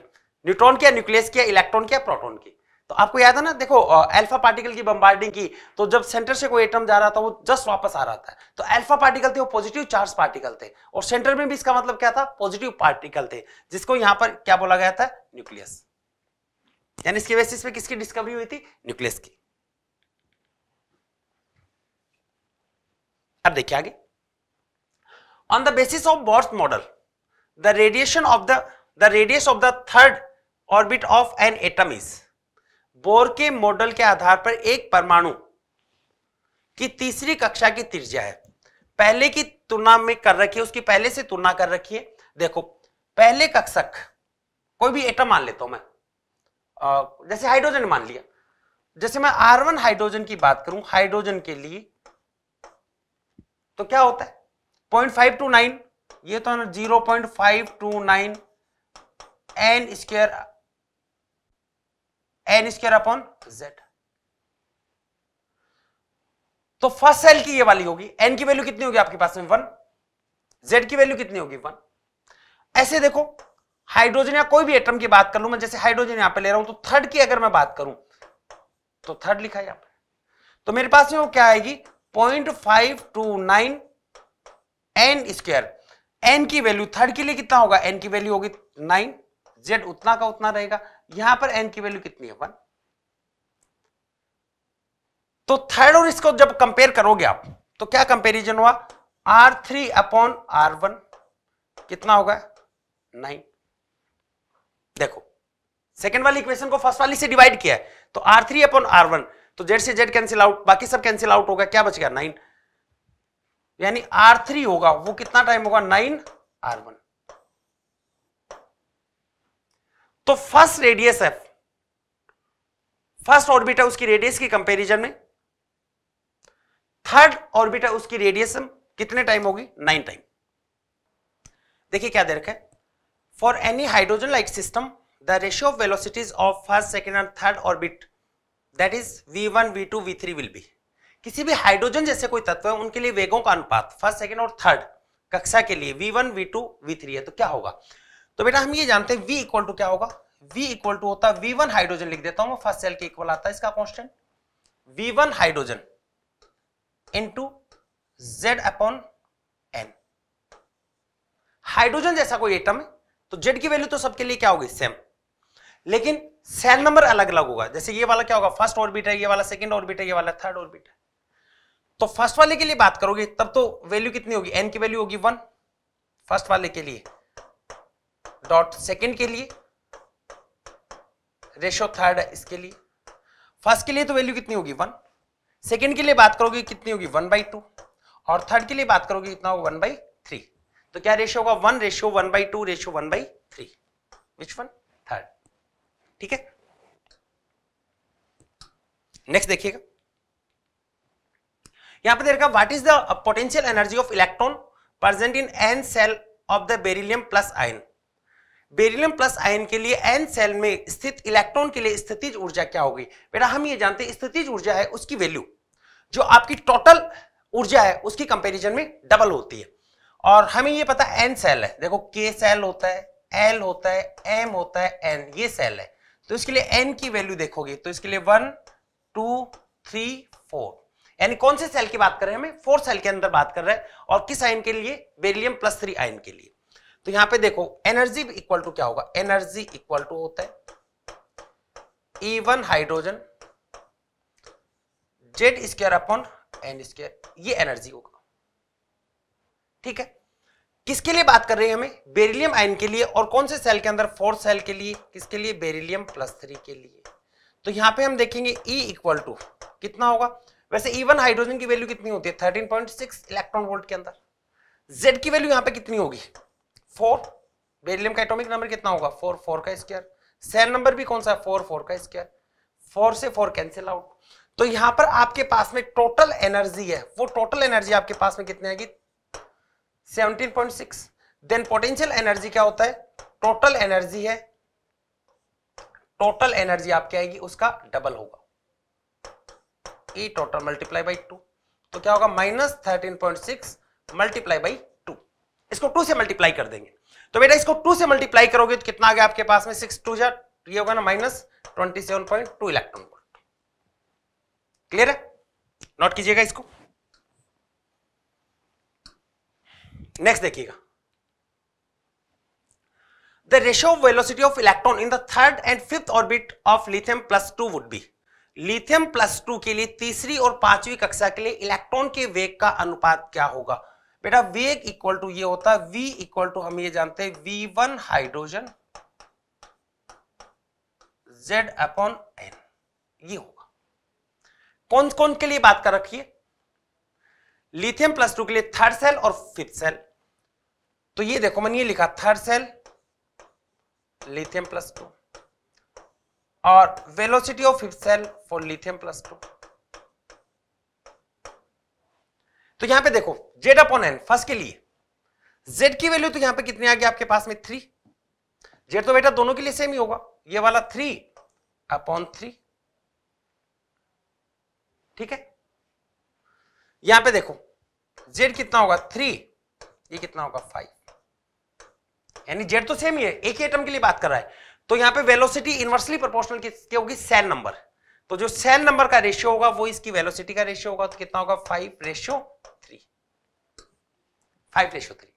Speaker 2: न्यूट्रॉन की या न्यूक्लियस क्या इलेक्ट्रॉन क्या प्रोटॉन की तो आपको याद है ना देखो अल्फा पार्टिकल की बम्बार्डिंग की तो जब सेंटर से कोई एटम जा रहा था वो जस्ट वापस आ रहा था तो अल्फा पार्टिकल थे वो पॉजिटिव चार्ज पार्टिकल थे और सेंटर में भी इसका मतलब क्या था पॉजिटिव पार्टिकल थे जिसको यहां पर क्या बोला गया था न्यूक्लियस यानी इसके बेसिस पे किसकी डिस्कवरी हुई थी न्यूक्लियस की अब देखिए आगे on the basis of Bohr's model the radiation of the radius of the third orbit of an atom is Bohr के मॉडल के आधार पर एक परमाणु की तीसरी कक्षा की त्रिज्या है पहले की तुलना में कर रखिए उसकी पहले से तुलना कर रखिए देखो पहले कक्षक कोई भी एटम मान लेता हूं मैं आ, जैसे हाइड्रोजन मान लिया जैसे मैं आर वन हाइड्रोजन की बात करूं हाइड्रोजन के लिए तो क्या होता है पॉइंट फाइव टू नाइन ये तो zero point five two nine N square N square upon Z तो फर्स्ट सेल की ये वाली होगी एन की वैल्यू कितनी होगी आपके पास में वन जेड की वैल्यू कितनी होगी वन ऐसे देखो हाइड्रोजन या कोई भी एटम की बात कर लू मैं जैसे हाइड्रोजन यहां पे ले रहा हूं तो थर्ड की अगर मैं बात करूं तो थर्ड लिखा यहां पर तो मेरे पास में वो क्या आएगी point five two nine N square N की वैल्यू थर्ड के लिए कितना होगा एन की वैल्यू होगी नाइन जेड उतना का उतना रहेगा यहां पर एन की वैल्यू कितनी है वन तो थर्ड और इसको जब कंपेयर करोगे आप तो क्या कंपेरिजन हुआ R three upon R one कितना होगा नाइन देखो सेकेंड वाली इक्वेशन को फर्स्ट वाली से डिवाइड किया है तो R three upon R one तो जेड से जेड कैंसिल आउट बाकी सब कैंसिल आउट होगा क्या बच गया नाइन यानी आर थ्री होगा वो कितना टाइम होगा नाइन आर वन तो first radius of first orbit है उसकी रेडियस की कंपैरिजन में थर्ड ऑर्बिट है उसकी रेडियस कितने टाइम होगी नाइन टाइम देखिए क्या दे रखा है for any hydrogen like system the ratio of velocities of first second and third orbit that is V one V two V three will be किसी भी हाइड्रोजन जैसे कोई तत्व है उनके लिए वेगों का अनुपात फर्स्ट सेकेंड और थर्ड कक्षा के लिए V one V two V three है तो क्या होगा तो बेटा हम ये जानते हैं वी इक्वल टू क्या होगा वी इक्वल टू होता है वी वन हाइड्रोजन लिख देता हूं मैं फर्स्ट सेल के इक्वल आता है इसका constant V one hydrogen two Z upon N hydrogen जैसा कोई एटम है तो जेड की वैल्यू तो सबके लिए क्या होगी सेम लेकिन सेल नंबर अलग अलग होगा जैसे ये वाला क्या होगा फर्स्ट ऑर्बिट है ये वाला सेकंड ऑर्बिट है ये वाला थर्ड ऑर्बिट है तो फर्स्ट वाले के लिए बात करोगे तब तो वैल्यू कितनी होगी एन की वैल्यू होगी वन फर्स्ट वाले के लिए डॉट सेकेंड के लिए रेशो थर्ड इसके लिए फर्स्ट के लिए तो वैल्यू कितनी होगी वन सेकेंड के लिए बात करोगे कितनी होगी वन बाई टू और थर्ड के लिए बात करोगे कितना होगा वन बाई थ्री तो क्या रेशियो होगा one ratio one by two ratio one by three which one third ठीक है नेक्स्ट देखिएगा यहां पर देखा what is the potential energy of electron present in N shell of the beryllium plus ion beryllium plus ion के लिए N cell में स्थित इलेक्ट्रॉन के लिए स्थितिज ऊर्जा क्या होगी बेटा हम ये जानते हैं स्थितिज ऊर्जा है उसकी वैल्यू जो आपकी टोटल ऊर्जा है उसकी कंपेरिजन में डबल होती है और हमें ये पता एन सेल है देखो के सेल होता है एल होता है एम होता है एन ये सेल है तो इसके लिए एन की वैल्यू देखोगे तो इसके लिए वन टू थ्री फोर यानी कौन से सेल की बात कर रहे हैं हमें फोर सेल के अंदर बात कर रहे हैं और किस आयन के लिए बेरिलियम प्लस थ्री आयन के लिए तो यहां पे देखो एनर्जी इक्वल टू क्या होगा एनर्जी इक्वल टू होता है E one hydrogen Z square upon N square ये एनर्जी होगा ठीक है किसके लिए बात कर रहे हैं हमें बेरिलियम आयन के लिए और कौन से सेल के अंदर फोर्थ सेल के लिए किसके लिए बेरिलियम प्लस थ्री के लिए तो यहां पे हम देखेंगे E इक्वल टू कितना होगा वैसे E1 हाइड्रोजन की वैल्यू कितनी होती है 13.6 इलेक्ट्रॉन वोल्ट के अंदर Z की वैल्यू यहां पे कितनी होगी फोर बेरिलियम का एटॉमिक नंबर कितना होगा फोर फोर का स्क्वायर सेल नंबर भी कौन सा है फोर फोर का स्क्वायर फोर से फोर कैंसिल आउट तो यहां पर आपके पास में टोटल एनर्जी है वो टोटल एनर्जी आपके पास में कितनी आएगी 17.6 देन पोटेंशियल एनर्जी क्या होता है टोटल एनर्जी है टोटल एनर्जी आपके आएगी उसका डबल होगा E total multiply by two तो क्या होगा minus thirteen point six multiply by इसको टू से मल्टीप्लाई कर देंगे तो बेटा इसको टू से मल्टीप्लाई करोगे तो कितना आ गया आपके पास में सिक्स टू जा ये होगा ना minus twenty seven point two electron volt clear है नोट कीजिएगा इसको नेक्स्ट देखिएगा the ratio of velocity of electron in the third and fifth orbit of lithium plus two would be lithium plus two के लिए तीसरी और पांचवी कक्षा के लिए इलेक्ट्रॉन के वेग का अनुपात क्या होगा बेटा वेग इक्वल टू ये होता है वी इक्वल टू हम ये जानते हैं one hydrogen Z upon N ये होगा कौन कौन के लिए बात कर रखिए लिथियम प्लस टू के लिए थर्ड सेल और फिफ्थ सेल तो ये देखो मैंने ये लिखा third shell lithium plus two और velocity of fifth shell for lithium plus two तो यहां पे देखो जेड अपॉन एन फर्स्ट के लिए जेड की वैल्यू तो यहां पे कितनी आ गई आपके पास में थ्री जेड तो बेटा दोनों के लिए सेम ही होगा ये वाला थ्री अपॉन थ्री ठीक है यहां पे देखो जेड कितना होगा थ्री ये कितना होगा फाइव यानी जेड तो सेम ही है एक ही एटम के लिए बात कर रहा है तो यहां पे वेलोसिटी इनवर्सली प्रोपोर्शनल की होगी सैन नंबर तो जो सेल नंबर का रेशियो होगा वो इसकी वेलोसिटी का रेशियो होगा तो कितना होगा five ratio three five ratio three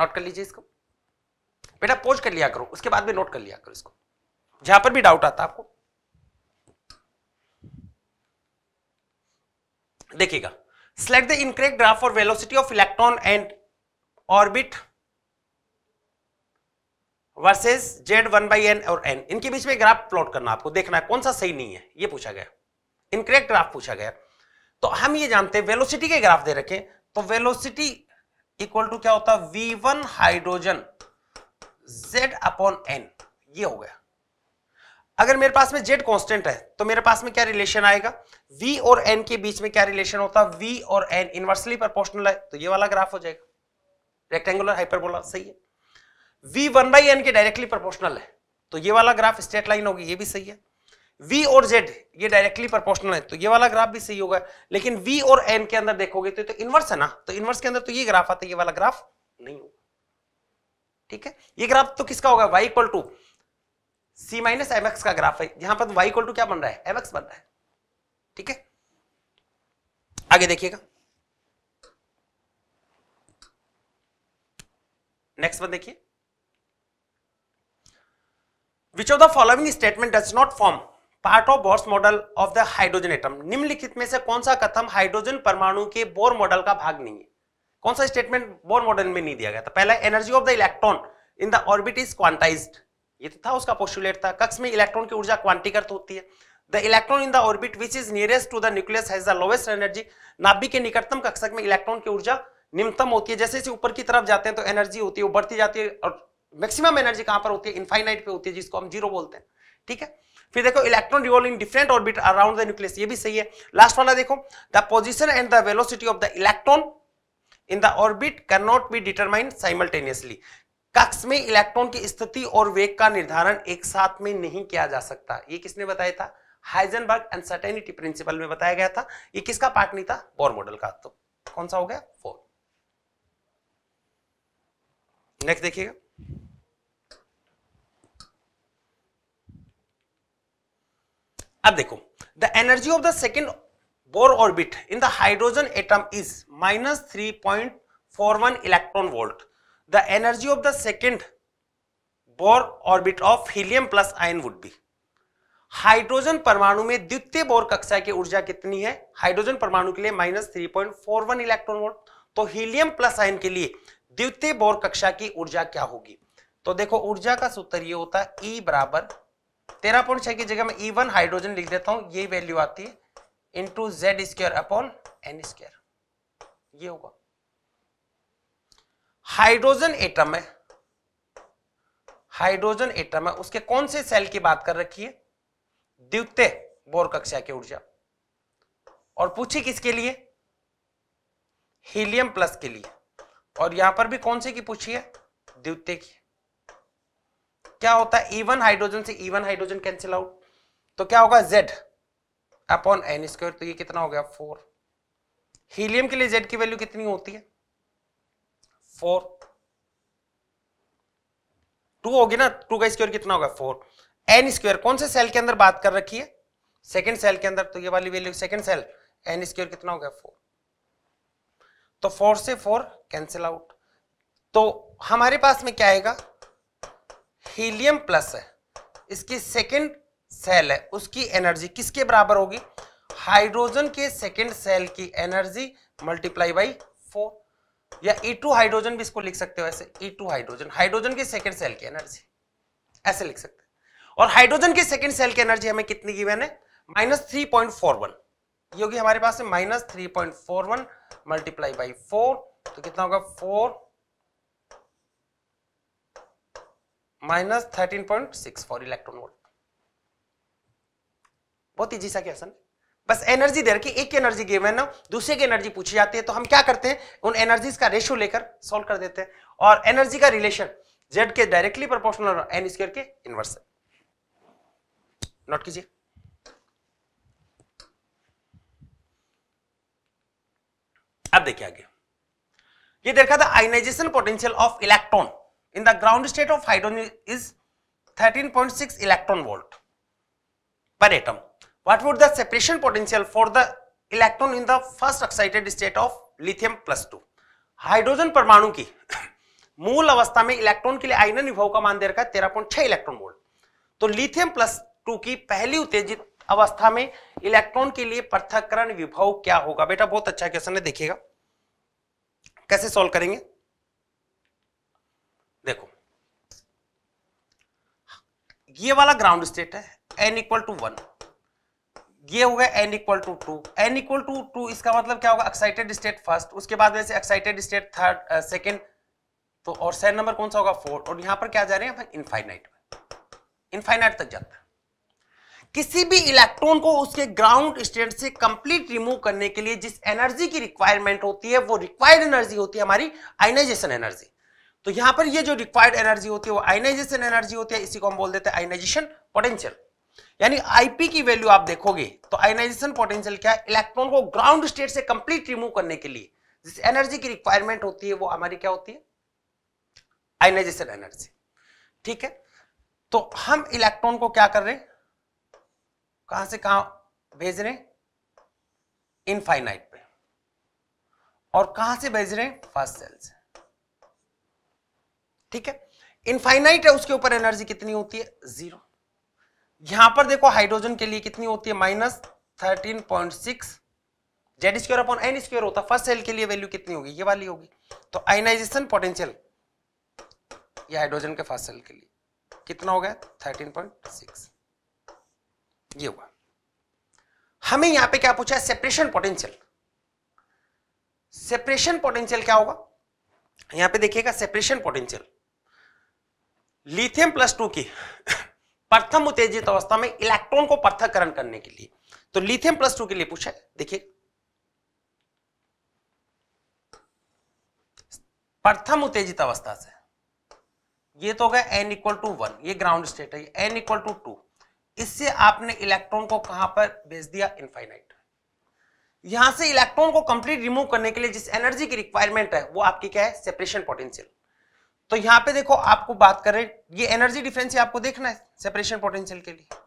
Speaker 2: note कर लीजिए इसको बेटा पोज कर लिया करो उसके बाद में नोट कर लिया करो इसको जहां पर भी डाउट आता आपको देखिएगा select the incorrect graph for velocity of electron and orbit versus Z one by N और एन इनके बीच में ग्राफ प्लॉट करना आपको देखना है कौन सा सही नहीं है ये पूछा गया इनकरेक्ट ग्राफ पूछा गया तो हम ये जानते हैं वेलोसिटी के ग्राफ दे रखे तो वेलोसिटी इक्वल टू क्या होता है V one hydrogen Z upon N ये हो गया अगर मेरे पास में जेड कॉन्स्टेंट है तो मेरे पास में क्या रिलेशन आएगा वी और एन के बीच में क्या रिलेशन होता है वी और एन इनवर्सली प्रोपोर्शनल है तो ये वाला ग्राफ हो जाएगा रेक्टेंगुलर हाइपरबोला सही है वी वन बाई एन के डायरेक्टली प्रोपोर्शनल है तो ये वाला ग्राफ स्ट्रेट लाइन होगी ये भी सही है v और z ये डायरेक्टली प्रोपोर्शनल है तो ये वाला ग्राफ भी सही होगा लेकिन v और n के अंदर देखोगे तो तो इनवर्स है ना तो इनवर्स के अंदर तो ये ग्राफ आता है ये वाला ग्राफ नहीं होगा ठीक है ये ग्राफ तो किसका होगा y equal to C minus M का ग्राफ है यहां पर y इक्वल टू क्या बन रहा है एम बन रहा है ठीक है आगे देखिएगा नेक्स्ट वन देखिए which of the following statement does not form part of Bohr's model of the hydrogen atom निम्नलिखित में से कौन सा कथम हाइड्रोजन परमाणु के बोर मॉडल का भाग नहीं है कौन सा स्टेटमेंट बोर मॉडल में नहीं दिया गया था पहला energy of the electron in the orbit is quantise ये तो था उसका पोस्टुलेट था कक्ष में इलेक्ट्रॉन की ऊर्जा क्वांटीकृत होती है the electron in the orbit which is nearest to the nucleus has the lowest energy नाभिक के निकटतम कक्षक में इलेक्ट्रॉन की ऊर्जा निम्नतम होती है जैसे जैसे ऊपर की तरफ जाते हैं तो एनर्जी होती है वो बढ़ती जाती है और मैक्सिमम एनर्जी कहां पर होती है इनफाइनाइट पे होती है जिसको हम जीरो बोलते हैं ठीक है फिर देखो electron revolve in different orbit around the nucleus ये भी सही है लास्ट वाला देखो the position and the velocity of the electron in the orbit can not be determined simultaneously कक्ष में इलेक्ट्रॉन की स्थिति और वेग का निर्धारण एक साथ में नहीं किया जा सकता ये किसने बताया था हाइजनबर्ग अनसर्टेनिटी प्रिंसिपल में बताया गया था ये किसका पार्ट नहीं था बोर मॉडल का तो कौन सा हो गया फोर नेक्स्ट देखिएगा अब देखो the energy of the second Bohr orbit in the hydrogen atom is minus three point four one electron volt the energy of the second Bohr orbit of helium plus ion would be hydrogen परमाणु में द्वितीय bore कक्षा की ऊर्जा कितनी है hydrogen परमाणु के लिए minus three point four one electron volt तो हीलियम प्लस आयन के लिए द्वितीय बोर कक्षा की ऊर्जा क्या होगी तो देखो ऊर्जा का सूत्र ये होता है ई e बराबर तेरह पॉइंट छह की जगह मैं ई e वन हाइड्रोजन लिख देता हूं ये वैल्यू आती है into Z square upon N square ये होगा हाइड्रोजन एटम है हाइड्रोजन एटम है उसके कौन से सेल की बात कर रखी है द्वितीय बोर कक्षा की ऊर्जा और पूछी किसके लिए हीलियम प्लस के लिए और यहां पर भी कौन से की पूछी है द्वितीय की क्या होता है इवन e हाइड्रोजन से इवन हाइड्रोजन कैंसिल आउट तो क्या होगा जेड अपॉन एन स्क्वायर तो ये कितना हो गया फोर हीलियम के लिए जेड की वैल्यू कितनी होती है फोर टू होगी ना टू का स्क्वायर कितना होगा फोर एन स्क्वायर कौन से सेल के अंदर बात कर रखी है सेकेंड सेल के अंदर तो ये वाली value second shell N square कितना हो गया फोर तो फोर से फोर कैंसिल आउट तो हमारे पास में क्या आएगा हीलियम प्लस है इसकी सेकंड सेल है उसकी एनर्जी किसके बराबर होगी हाइड्रोजन के सेकंड सेल की एनर्जी मल्टीप्लाई बाई फोर या ई टू हाइड्रोजन भी इसको लिख सकते हो ऐसे ई टू हाइड्रोजन हाइड्रोजन के सेकंड सेल की एनर्जी ऐसे लिख सकते हैं और हाइड्रोजन के सेकंड सेल की एनर्जी हमें कितनी गिवन है minus three point four one ये होगी हमारे पास minus three point four one multiply by four तो कितना होगा four minus thirteen point six four electron volt बहुत ही जीसा क्वेश्चन बस एनर्जी दे रखी एक एनर्जी गेम है ना दूसरे की एनर्जी पूछी जाती है तो हम क्या करते हैं उन एनर्जीज का रेशियो लेकर सॉल्व कर देते हैं और एनर्जी का रिलेशन जेड के डायरेक्टली प्रोपोर्शनल एन स्क्र के इनवर्स है नोट कीजिए अब देखिए आगे ये देखा था ionisation potential of electron in the ground state of hydrogen is 13.6 electron volt per atom what would the separation potential for the electron in the first excited state of lithium plus two hydrogen परमाणु की मूल अवस्था में electron के लिए ion विभव का मान दे रखा है तेरह पॉइंट छह इलेक्ट्रॉन वोल्ट तो लिथियम प्लस टू की पहली उत्तेजित अवस्था में इलेक्ट्रॉन के लिए पृथककरण विभव क्या होगा बेटा बहुत अच्छा क्वेश्चन है देखिएगा कैसे सॉल्व करेंगे देखो ये वाला ग्राउंड स्टेट है एन इक्वल टू वन ये हो गया N equal to two N equal to two इसका मतलब क्या होगा एक्साइटेड स्टेट फर्स्ट उसके बाद वैसे एक्साइटेड स्टेट थर्ड सेकेंड तो और सेल नंबर कौन सा होगा फोर और यहां पर क्या जा रहे हैं इनफाइनाइट में इनफाइनाइट तक जाता है किसी भी इलेक्ट्रॉन को उसके ग्राउंड स्टेट से कंप्लीट रिमूव करने के लिए जिस एनर्जी की रिक्वायरमेंट होती है वो रिक्वायर्ड एनर्जी होती है हमारी आइनाइजेशन एनर्जी तो यहां पर ये जो रिक्वायर्ड एनर्जी होती है वो आइनाइजेशन एनर्जी होती है इसी को हम बोल देते हैं आइनाइजेशन पोटेंशियल यानी आईपी की वैल्यू आप देखोगे तो आइनाइजेशन पोटेंशियल क्या है इलेक्ट्रॉन को ग्राउंड स्टेट से कंप्लीट रिमूव करने के लिए जिस एनर्जी की रिक्वायरमेंट होती है वो हमारी क्या होती है आइनाइजेशन एनर्जी ठीक है तो हम इलेक्ट्रॉन को क्या कर रहे हैं कहां से कहां भेज रहे इनफाइनाइट पे और कहां से भेज रहे फर्स्ट सेल से ठीक है इनफाइनाइट है उसके ऊपर एनर्जी कितनी होती है जीरो यहां पर देखो हाइड्रोजन के लिए कितनी होती है minus thirteen point six Z square upon N square होता फर्स्ट सेल के लिए वैल्यू कितनी होगी ये वाली होगी तो आइनाइजेशन पोटेंशियल ये हाइड्रोजन के फर्स्ट सेल के लिए कितना हो गया थर्टीन पॉइंट सिक्स ये हुआ हमें यहां पे क्या पूछा है सेपरेशन पोटेंशियल सेपरेशन पोटेंशियल क्या होगा यहां पे देखिएगा separation potential lithium plus two की प्रथम उत्तेजित अवस्था में इलेक्ट्रॉन को पृथककरण करने के लिए तो लिथियम प्लस टू के लिए पूछा है देखिए प्रथम उत्तेजित अवस्था से ये तो होगा गया एन इक्वल टू वन ये ग्राउंड स्टेट है एन इक्वल टू टू इससे आपने इलेक्ट्रॉन को कहां पर भेज दिया इनफाइनाइट यहां से इलेक्ट्रॉन को कंप्लीट रिमूव करने के लिए जिस एनर्जी की रिक्वायरमेंट है वो आपकी क्या है सेपरेशन पोटेंशियल तो यहां पे देखो आपको बात कर रहे ये एनर्जी डिफरेंस आपको देखना है सेपरेशन पोटेंशियल के लिए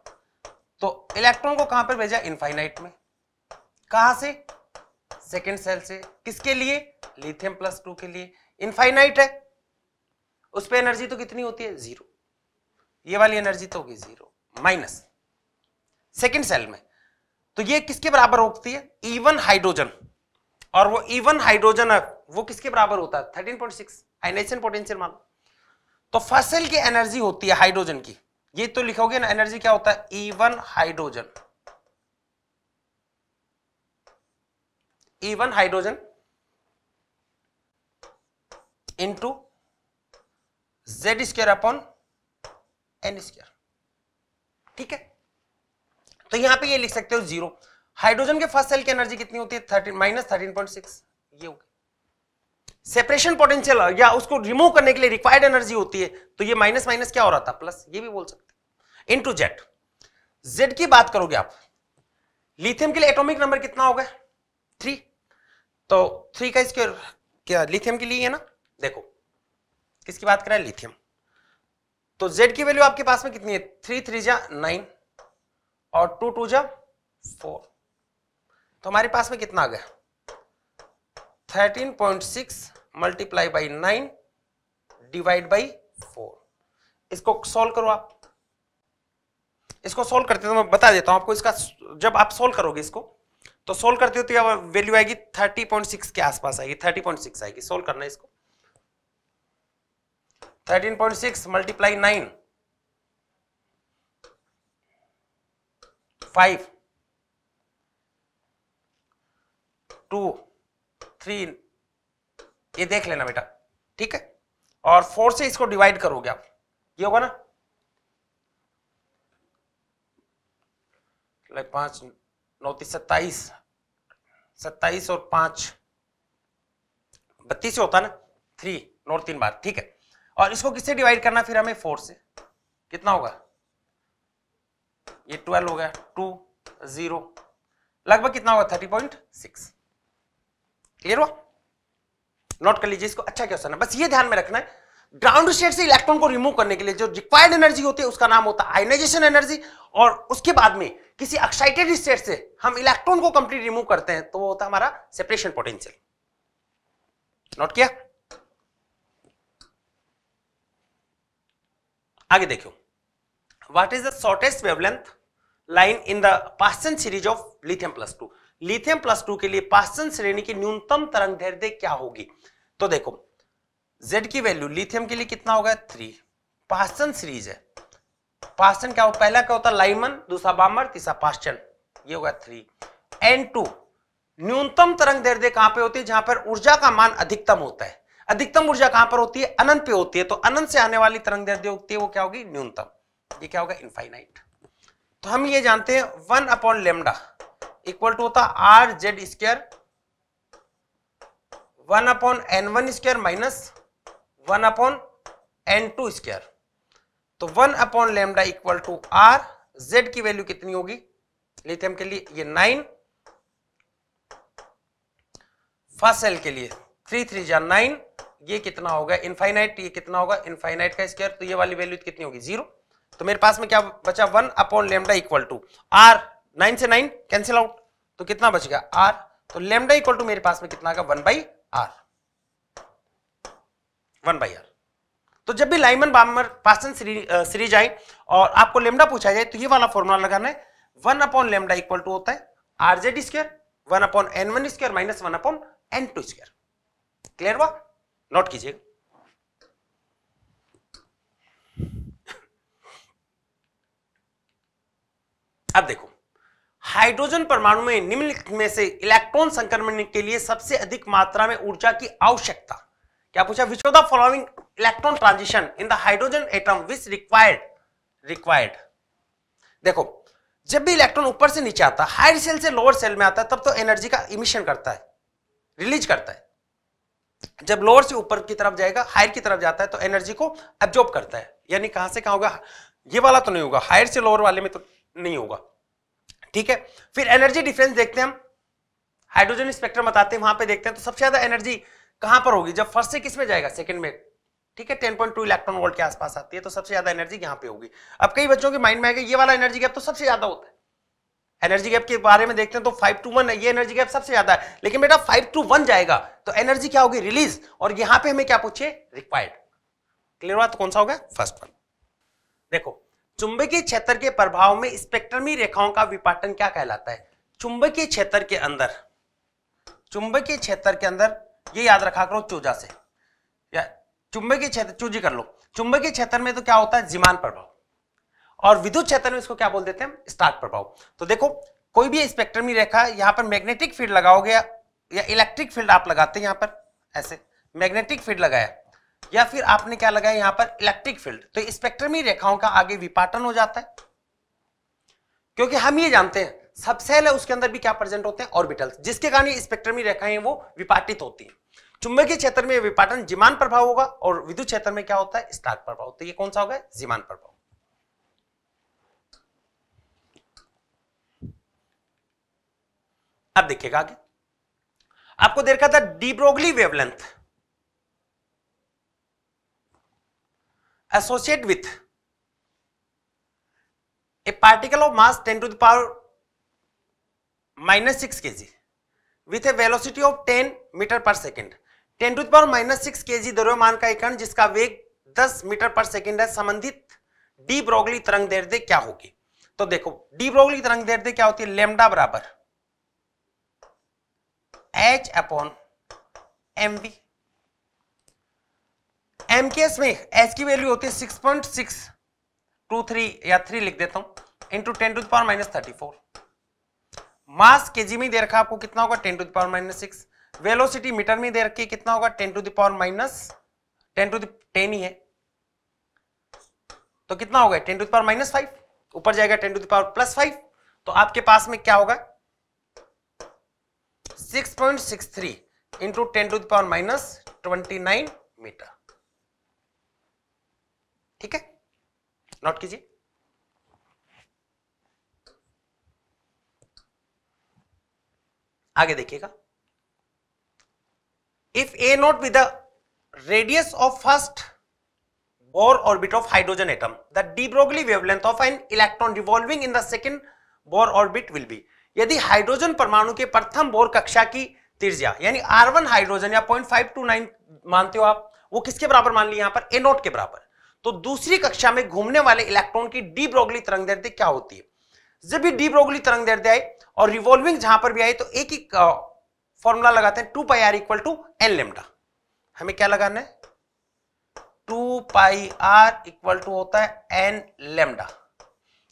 Speaker 2: तो इलेक्ट्रॉन को कहां पर भेजा इनफाइनाइट में कहा से सेकेंड सेल से किसके लिए लिथियम प्लस टू के लिए इनफाइनाइट है उस पर एनर्जी तो कितनी होती है जीरो ये वाली एनर्जी तो होगी जीरो माइनस सेकेंड सेल में तो ये किसके बराबर होती है इवन e हाइड्रोजन और वो इवन e हाइड्रोजन वो किसके बराबर होता है thirteen point six ionization potential मान तो फर्स्ट सेल की एनर्जी होती है हाइड्रोजन की ये तो लिखोगे ना एनर्जी क्या होता है E one hydrogen E one hydrogen into Z square upon N square ठीक है तो यहां पे ये लिख सकते हो जीरो हाइड्रोजन के फर्स्ट सेल की एनर्जी कितनी होती है thirteen minus thirteen point six ये हो गया सेपरेशन पोटेंशियल या उसको रिमूव करने के लिए रिक्वायर्ड एनर्जी होती है तो ये माइनस माइनस क्या हो रहा था प्लस ये भी बोल सकते इन टू जेड जेड की बात करोगे आप लिथियम के लिए एटोमिक नंबर कितना होगा थ्री तो थ्री का स्क्वायर क्या लिथियम के लिए है ना देखो किसकी बात कर रहा है लिथियम तो z की वैल्यू आपके पास में कितनी है थ्री थ्री जा नाइन और टू टू जा फोर तो हमारे पास में कितना आ गया thirteen point six multiply by nine divide by four इसको सॉल्व करो आप इसको सॉल्व करते तो मैं बता देता हूं आपको इसका जब आप सॉल्व करोगे इसको तो सोल्व करते हो तो वैल्यू आएगी थर्टी पॉइंट सिक्स के आसपास आएगी थर्टी पॉइंट सिक्स आएगी सोल्व करना इसको thirteen point six multiply nine five two three ये देख लेना बेटा ठीक है और फोर से इसको डिवाइड करोगे आप ये होगा ना लाइक पांच नौतीस सत्ताईस सत्ताईस और पांच बत्तीस होता है ना थ्री नौ तीन बार ठीक है और इसको किससे डिवाइड करना फिर हमें फोर से कितना होगा ये ट्वेल्व हो गया टू जीरो लगभग कितना होगा थर्टी पॉइंट सिक्स क्लियर हुआ नोट कर लीजिए इसको अच्छा क्वेश्चन है बस ये ध्यान में रखना है ग्राउंड स्टेट से इलेक्ट्रॉन को रिमूव करने के लिए जो रिक्वायर्ड एनर्जी होती है उसका नाम होता है आयनाइजेशन एनर्जी और उसके बाद में किसी एक्साइटेड स्टेट से हम इलेक्ट्रॉन को कंप्लीट रिमूव करते हैं तो वो होता है हमारा सेपरेशन पोटेंशियल नोट किया आगे देखो what is the shortest wavelength line in the Paschen series of lithium plus two lithium plus two के लिए पास्टन श्रेणी की न्यूनतम तरंग दैर्ध्य क्या होगी तो देखो जेड की वैल्यू लिथियम के लिए कितना होगा थ्री पास्टन सीरीज है पास्टन क्या हो पहला क्या होता है लाइमन दूसरा बामर तीसरा पास्टन ये होगा थ्री एन टू न्यूनतम तरंग दैर्ध्य कहां पे होती है जहां पर ऊर्जा का मान अधिकतम होता है अधिकतम ऊर्जा कहां पर होती है अनंत पे होती है तो अनंत से आने वाली तरंग दैर्ध्य होती है वो क्या होगी न्यूनतम ये क्या होगा इनफाइनाइट तो हम ये जानते हैं one upon lambda equal to होता R Z square one upon N one square minus one upon N two square तो one upon lambda equal to R Z की वैल्यू कितनी होगी लिथियम के लिए ये नाइन फर्स्ट सेल के लिए थ्री थ्री जा नाइन ये कितना होगा इनफाइनाइट ये कितना होगा इनफाइनाइट का स्क्वायर तो ये वाली वैल्यू कितनी होगी जीरो तो मेरे पास में क्या बचा one upon lambda equal to R nine से नाइन कैंसिल आउट तो कितना बच गया आर तो लेमडा इक्वल टू मेरे पास में कितना one by R one by R तो जब भी लाइमन बामर पासन सीरीज आए और आपको लेमडा पूछा जाए तो ये वाला फॉर्मूला लगाना है one upon lambda equal to होता है R Z square one upon N one square minus one upon N two square clear हुआ नोट कीजिएगा अब देखो हाइड्रोजन परमाणु में निम्नलिखित में से इलेक्ट्रॉन संक्रमण के लिए सबसे अधिक मात्रा में ऊर्जा की आवश्यकता क्या पूछा which of the following electron transition in the hydrogen atom which required required देखो जब भी इलेक्ट्रॉन ऊपर से नीचे आता है हायर सेल से लोअर सेल में आता है तब तो एनर्जी का इमिशन करता है रिलीज करता है जब लोअर से ऊपर की तरफ जाएगा हायर की तरफ जाता है तो एनर्जी को एब्जॉर्ब करता है यानी कहां से कहा होगा ये वाला तो नहीं होगा हायर से लोअर वाले में तो नहीं होगा ठीक है फिर एनर्जी डिफरेंस देखते हैं हम हाइड्रोजन स्पेक्ट्रम बताते हैं वहां पे देखते हैं तो सबसे ज्यादा एनर्जी कहां पर होगी जब फर्स्ट से किस में जाएगा सेकंड में ठीक है 10.2 इलेक्ट्रॉन वोल्ट के आसपास आती है तो सबसे ज्यादा एनर्जी यहां पे होगी अब कई बच्चों के माइंड में आएगा ये वाला एनर्जी गैप तो सबसे ज्यादा होता है एनर्जी गैप के बारे में देखते हैं तो फाइव टू वन ये एनर्जी गैप सबसे ज्यादा है लेकिन बेटा फाइव टू वन जाएगा तो एनर्जी क्या होगी रिलीज और यहां पे हमें क्या पूछे रिक्वायर्ड क्लियर हुआ तो कौन सा होगा फर्स्ट वन देखो चुंबकीय क्षेत्र के प्रभाव में स्पेक्ट्रमी रेखाओं का विपाटन क्या कहलाता है चुंबकीय क्षेत्र के अंदर चुंबकीय क्षेत्र के अंदर ये याद रखा करो चूजा से या चुंबकीय क्षेत्र चूजी कर लो चुंबकीय क्षेत्र में तो क्या होता है जिमान प्रभाव और विद्युत क्षेत्र में इसको क्या बोल देते हैं स्टार्क प्रभाव तो देखो कोई भी स्पेक्ट्रम ही रेखा यहां पर मैग्नेटिक फील्ड लगाओगे या इलेक्ट्रिक फील्ड आप लगाते हैं यहां पर ऐसे मैग्नेटिक फील्ड लगाया या फिर आपने क्या लगाया यहां पर इलेक्ट्रिक फील्ड तो स्पेक्ट्रम ही रेखाओं का आगे विपाटन हो जाता है क्योंकि हम ये जानते हैं सबसेल है उसके अंदर भी क्या प्रेजेंट होते हैं ऑर्बिटल्स जिसके कारण स्पेक्ट्रम ही रेखाएं वो विपाटित होती हैं चुंबकीय क्षेत्र में विपाटन जिमान प्रभाव होगा और विद्युत क्षेत्र में क्या होता है स्टार्क प्रभाव तो ये कौन सा होगा जिमान प्रभाव अब देखिएगा आगे आपको देखा था de Broglie wavelength associate with a particle of mass 10 to the power minus six K G with a velocity of 10 metre पर second 10 to the power minus six K G द्रव्यमान का एक जिसका वेग 10 मीटर पर सेकेंड है संबंधित डी ब्रोगली तरंग दैर्ध्य क्या होगी तो देखो डी ब्रोगली तरंग दैर्ध्य क्या होती है लेमडा बराबर H upon M V M K S में एच की वैल्यू होती है six point six two three या थ्री लिख देता हूं into ten to the power minus thirty four mass K G में दे रखा आपको कितना होगा ten to the power minus six velocity metre में दे रखी कितना होगा ten to the power minus ten to ten ही है तो कितना होगा ten to the power minus five ऊपर जाएगा ten to the power plus five तो आपके पास में क्या होगा six point six three into ten to the power minus twenty nine metre ठीक है नोट कीजिए आगे देखिएगा if a nought with the radius of first Bohr orbit of hydrogen atom the de Broglie wavelength of an electron revolving in the second Bohr orbit will be यदि hydrogen परमाणु के प्रथम bore कक्षा की त्रिज्या यानी आर हाइड्रोजन या point मानते हो आप वो किसके बराबर मान ली यहां पर नोट के बराबर तो दूसरी कक्षा में घूमने वाले इलेक्ट्रॉन की डी ब्रोगली तरंग दर्द क्या होती है जब भी डी ब्रोगली तरंग दर्द आए और रिवॉल्विंग जहां पर भी आई तो एक ही फॉर्मूला लगाते हैं two pi R equal to N lambda हमें क्या लगाना है two pi R equal to होता है एन लेमडा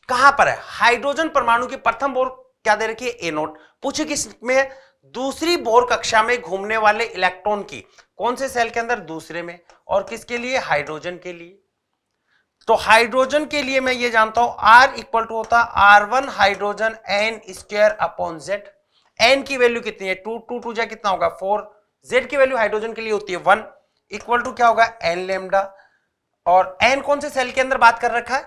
Speaker 2: कहां पर है हाइड्रोजन परमाणु के प्रथम बोर क्या दे रखी है ए नोट पूछे किस में दूसरी बोर कक्षा में घूमने वाले इलेक्ट्रॉन की कौन से सेल के अंदर दूसरे में और किसके लिए हाइड्रोजन के लिए तो हाइड्रोजन के लिए मैं ये जानता हूं आर इक्वल टू होता R one hydrogen N square upon Z N की वैल्यू कितनी है टू टू टू जै कितना होगा फोर जेड की वैल्यू हाइड्रोजन के लिए होती है वन इक्वल टू क्या होगा एन लेमडा और एन कौन से सेल के अंदर बात कर रखा है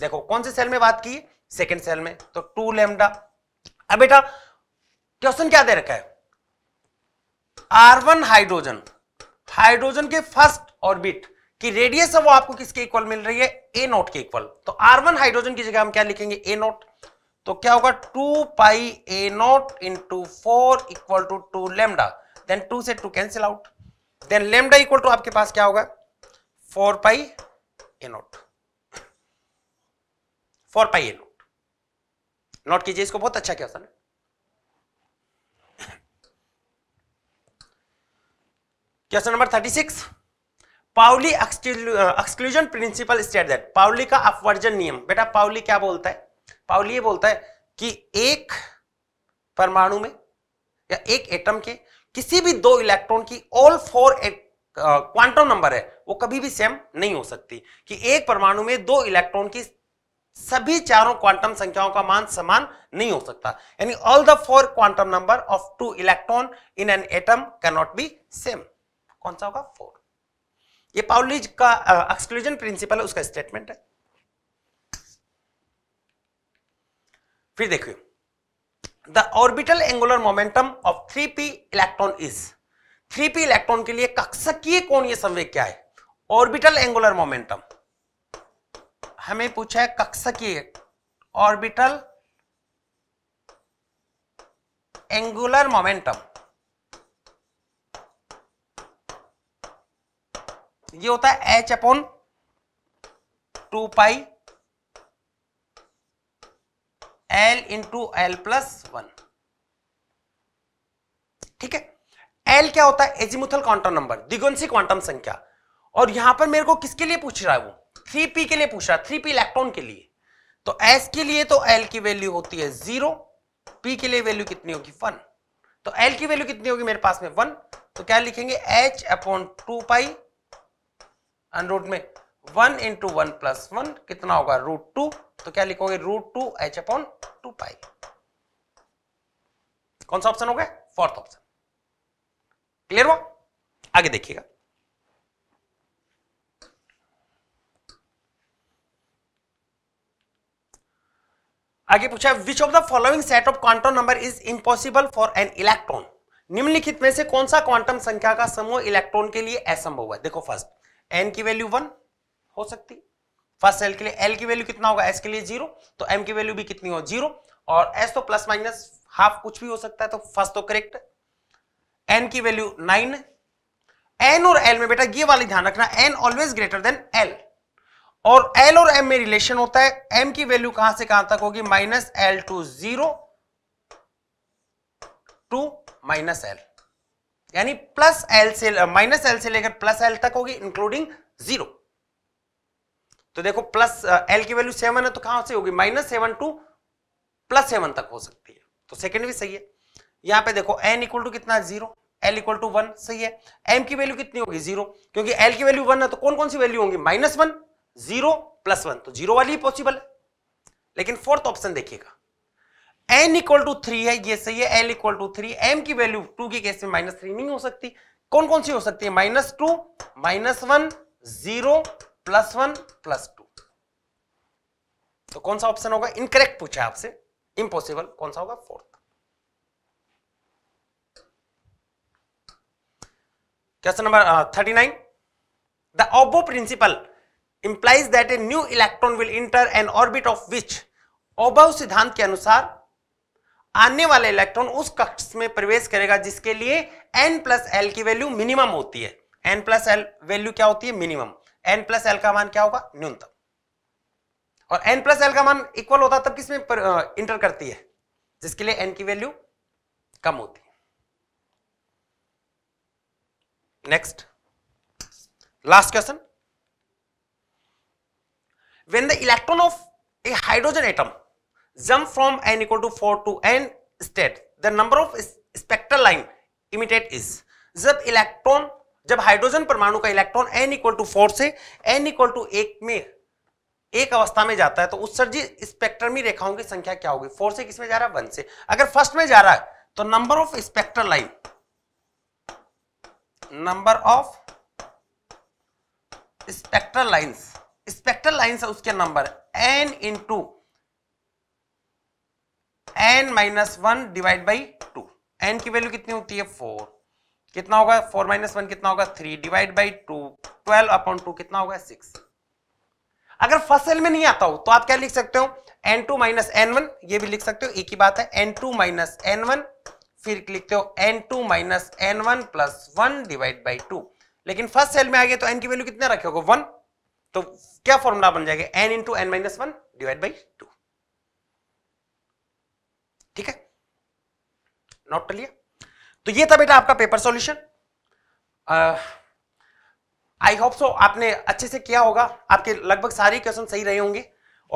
Speaker 2: देखो कौन से सेल में बात की सेकेंड सेल में तो टू लेमडा अब बेटा क्वेश्चन क्या दे रखा है आर हाइड्रोजन हाइड्रोजन के फर्स्ट ऑर्बिट की रेडियस है वो आपको किसके इक्वल मिल रही है ए नॉट के इक्वल तो आर वन हाइड्रोजन की जगह हम क्या लिखेंगे ए नॉट तो क्या होगा two pi A nought into four equal to two lambda then two से two cancel out then lambda equal to आपके पास क्या होगा four pi A nought four pi A nought note कीजिए इसको बहुत अच्छा क्वेश्चन है question number thirty six Pauli exclusion principle state that Pauli का अपवर्जन नियम बेटा पाउली क्या बोलता है पाउली ये बोलता है कि एक परमाणु में या एक एटम के किसी भी दो इलेक्ट्रॉन की ऑल फोर क्वांटम नंबर है वो कभी भी सेम नहीं हो सकती कि एक परमाणु में दो इलेक्ट्रॉन की सभी चारों क्वांटम संख्याओं का मान समान नहीं हो सकता यानी all the four quantum number of two electron in an atom can not be same कौन सा होगा फोर ये पाउलिज का एक्सक्लूजन प्रिंसिपल है उसका स्टेटमेंट है फिर देखिए the orbital angular momentum of three P electron is three P electron के लिए कक्षकीय कोणीय संवेग क्या है ऑर्बिटल एंगुलर मोमेंटम हमें पूछा है कक्षकीय ऑर्बिटल एंगुलर मोमेंटम ये होता है H upon two pi L into L plus one ठीक है एल क्या होता है एजिमुथल क्वांटम नंबर दिगुंसी क्वांटम संख्या और यहां पर मेरे को किसके लिए पूछ रहा है वो थ्री पी के लिए पूछा थ्री पी इलेक्ट्रॉन के लिए तो एस के लिए तो एल की वैल्यू होती है जीरो पी के लिए वैल्यू कितनी होगी वन तो एल की वैल्यू कितनी होगी मेरे पास में वन तो क्या लिखेंगे H upon two pi under root में one into one plus one कितना होगा रूट टू तो क्या लिखोगे root two H upon two pi कौन सा ऑप्शन हो गया फोर्थ ऑप्शन क्लियर हुआ आगे देखिएगा आगे पूछा which of the following set of quantum number is impossible for an electron निम्नलिखित में से कौन सा क्वांटम संख्या का समूह इलेक्ट्रॉन के लिए असंभव है देखो फर्स्ट एन की वैल्यू वन हो सकती फर्स्ट एल के लिए एल की वैल्यू कितना होगा एस के लिए जीरो तो एम की वैल्यू भी कितनी हो जीरो और एस तो प्लस माइनस हाफ कुछ भी हो सकता है तो फर्स्ट तो करेक्ट एन की वैल्यू नाइन एन और एल में बेटा ये वाली ध्यान रखना N always greater than L और एल और एम में रिलेशन होता है एम की वैल्यू कहां से कहां तक होगी minus L to zero to minus L यानी प्लस एल से माइनस एल से लेकर प्लस एल तक होगी इंक्लूडिंग जीरो तो देखो प्लस एल uh, की वैल्यू सेवन है तो कहां से होगी minus seven to plus seven तक हो सकती है तो सेकेंड भी सही है यहां पे देखो एन इक्वल टू कितना zero L equal to one सही है एम की वैल्यू कितनी होगी जीरो क्योंकि एल की वैल्यू वन है तो कौन कौन सी वैल्यू होंगी minus one zero plus one तो जीरो वाली ही पॉसिबल है लेकिन फोर्थ ऑप्शन देखिएगा एन इक्वल टू थ्री है ये सही है L equal to three M की वैल्यू टू के केस में माइनस थ्री नहीं हो सकती कौन कौन सी हो सकती है minus two minus one zero plus one plus two तो कौन सा ऑप्शन होगा इनकरेक्ट पूछा आपसे इम्पॉसिबल कौन सा होगा fourth question number thirty nine the Aufbau principle implies that a new electron will enter an orbit of which Aufbau सिद्धांत के अनुसार आने वाले इलेक्ट्रॉन उस कक्ष में प्रवेश करेगा जिसके लिए एन प्लस एल की वैल्यू मिनिमम होती है एन प्लस एल वैल्यू क्या होती है मिनिमम एन प्लस एल का मान क्या होगा न्यूनतम और एन प्लस एल का मान इक्वल होता तब किसमें इंटर करती है जिसके लिए एन की वैल्यू कम होती है next last question when the electron of a hydrogen atom jump from n equal to 4 to n state the number of spectral line emitted is जब इलेक्ट्रॉन जब हाइड्रोजन परमाणु का electron N equal to four से N equal to एक में एक अवस्था में जाता है तो उत्सर्जित स्पेक्ट्रमी रेखाओं की संख्या क्या होगी फोर से किस में जा रहा है वन से अगर फर्स्ट में जा रहा है तो number of spectral line number of spectral lines spectral lines है उसके number N into N minus one divide by two N की वैल्यू कितनी होती है फोर कितना होगा फोर माइनस वन कितना होगा three divide by two twelve upon two कितना होगा सिक्स अगर फर्स्ट सेल में नहीं आता हो तो आप क्या लिख सकते हो n two minus n one ये भी लिख सकते हो एक ही बात है n two minus n one फिर लिखते हो n two minus n one plus one divide by two लेकिन फर्स्ट सेल में आ गए तो एन की वैल्यू कितने रखे होगा वन तो क्या फॉर्मूला बन जाएगा n into N minus one divide by two ठीक है नोट कर लिया तो ये था बेटा आपका paper solution I hope so आपने अच्छे से किया होगा आपके लगभग सारे क्वेश्चन सही रहे होंगे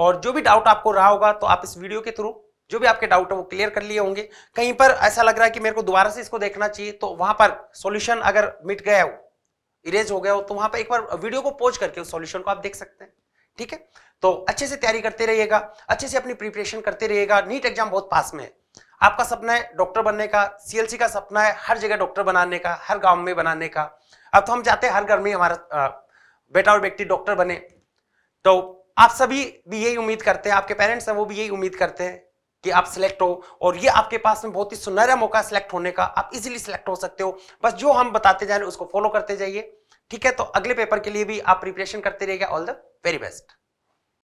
Speaker 2: और जो भी डाउट आपको रहा होगा तो आप इस वीडियो के थ्रू जो भी आपके डाउट है वो क्लियर कर लिए होंगे कहीं पर ऐसा लग रहा है कि मेरे को दोबारा से इसको देखना चाहिए तो वहां पर सॉल्यूशन अगर मिट गया हो इरेज हो गया हो तो वहां पर एक बार वीडियो को पोज करके उस सॉल्यूशन को आप देख सकते हैं ठीक है तो अच्छे से तैयारी करते रहिएगा अच्छे से अपनी प्रिपरेशन करते रहिएगा नीट एग्जाम बहुत पास में है आपका सपना है डॉक्टर बनने का सीएलसी का सपना है हर जगह डॉक्टर बनाने का हर गांव में बनाने का अब तो हम चाहते हैं हर घर में हमारा बेटा और बेटी डॉक्टर बने तो आप सभी भी यही उम्मीद करते हैं आपके पेरेंट्स हैं वो भी यही उम्मीद करते हैं कि आप सिलेक्ट हो और ये आपके पास में बहुत ही सुनहरा मौका सिलेक्ट होने का आप इजीली सिलेक्ट हो सकते हो बस जो हम बताते जा रहे हैं उसको फॉलो करते जाइए ठीक है तो अगले पेपर के लिए भी आप प्रिपरेशन करते रहिएगा ऑल द वेरी बेस्ट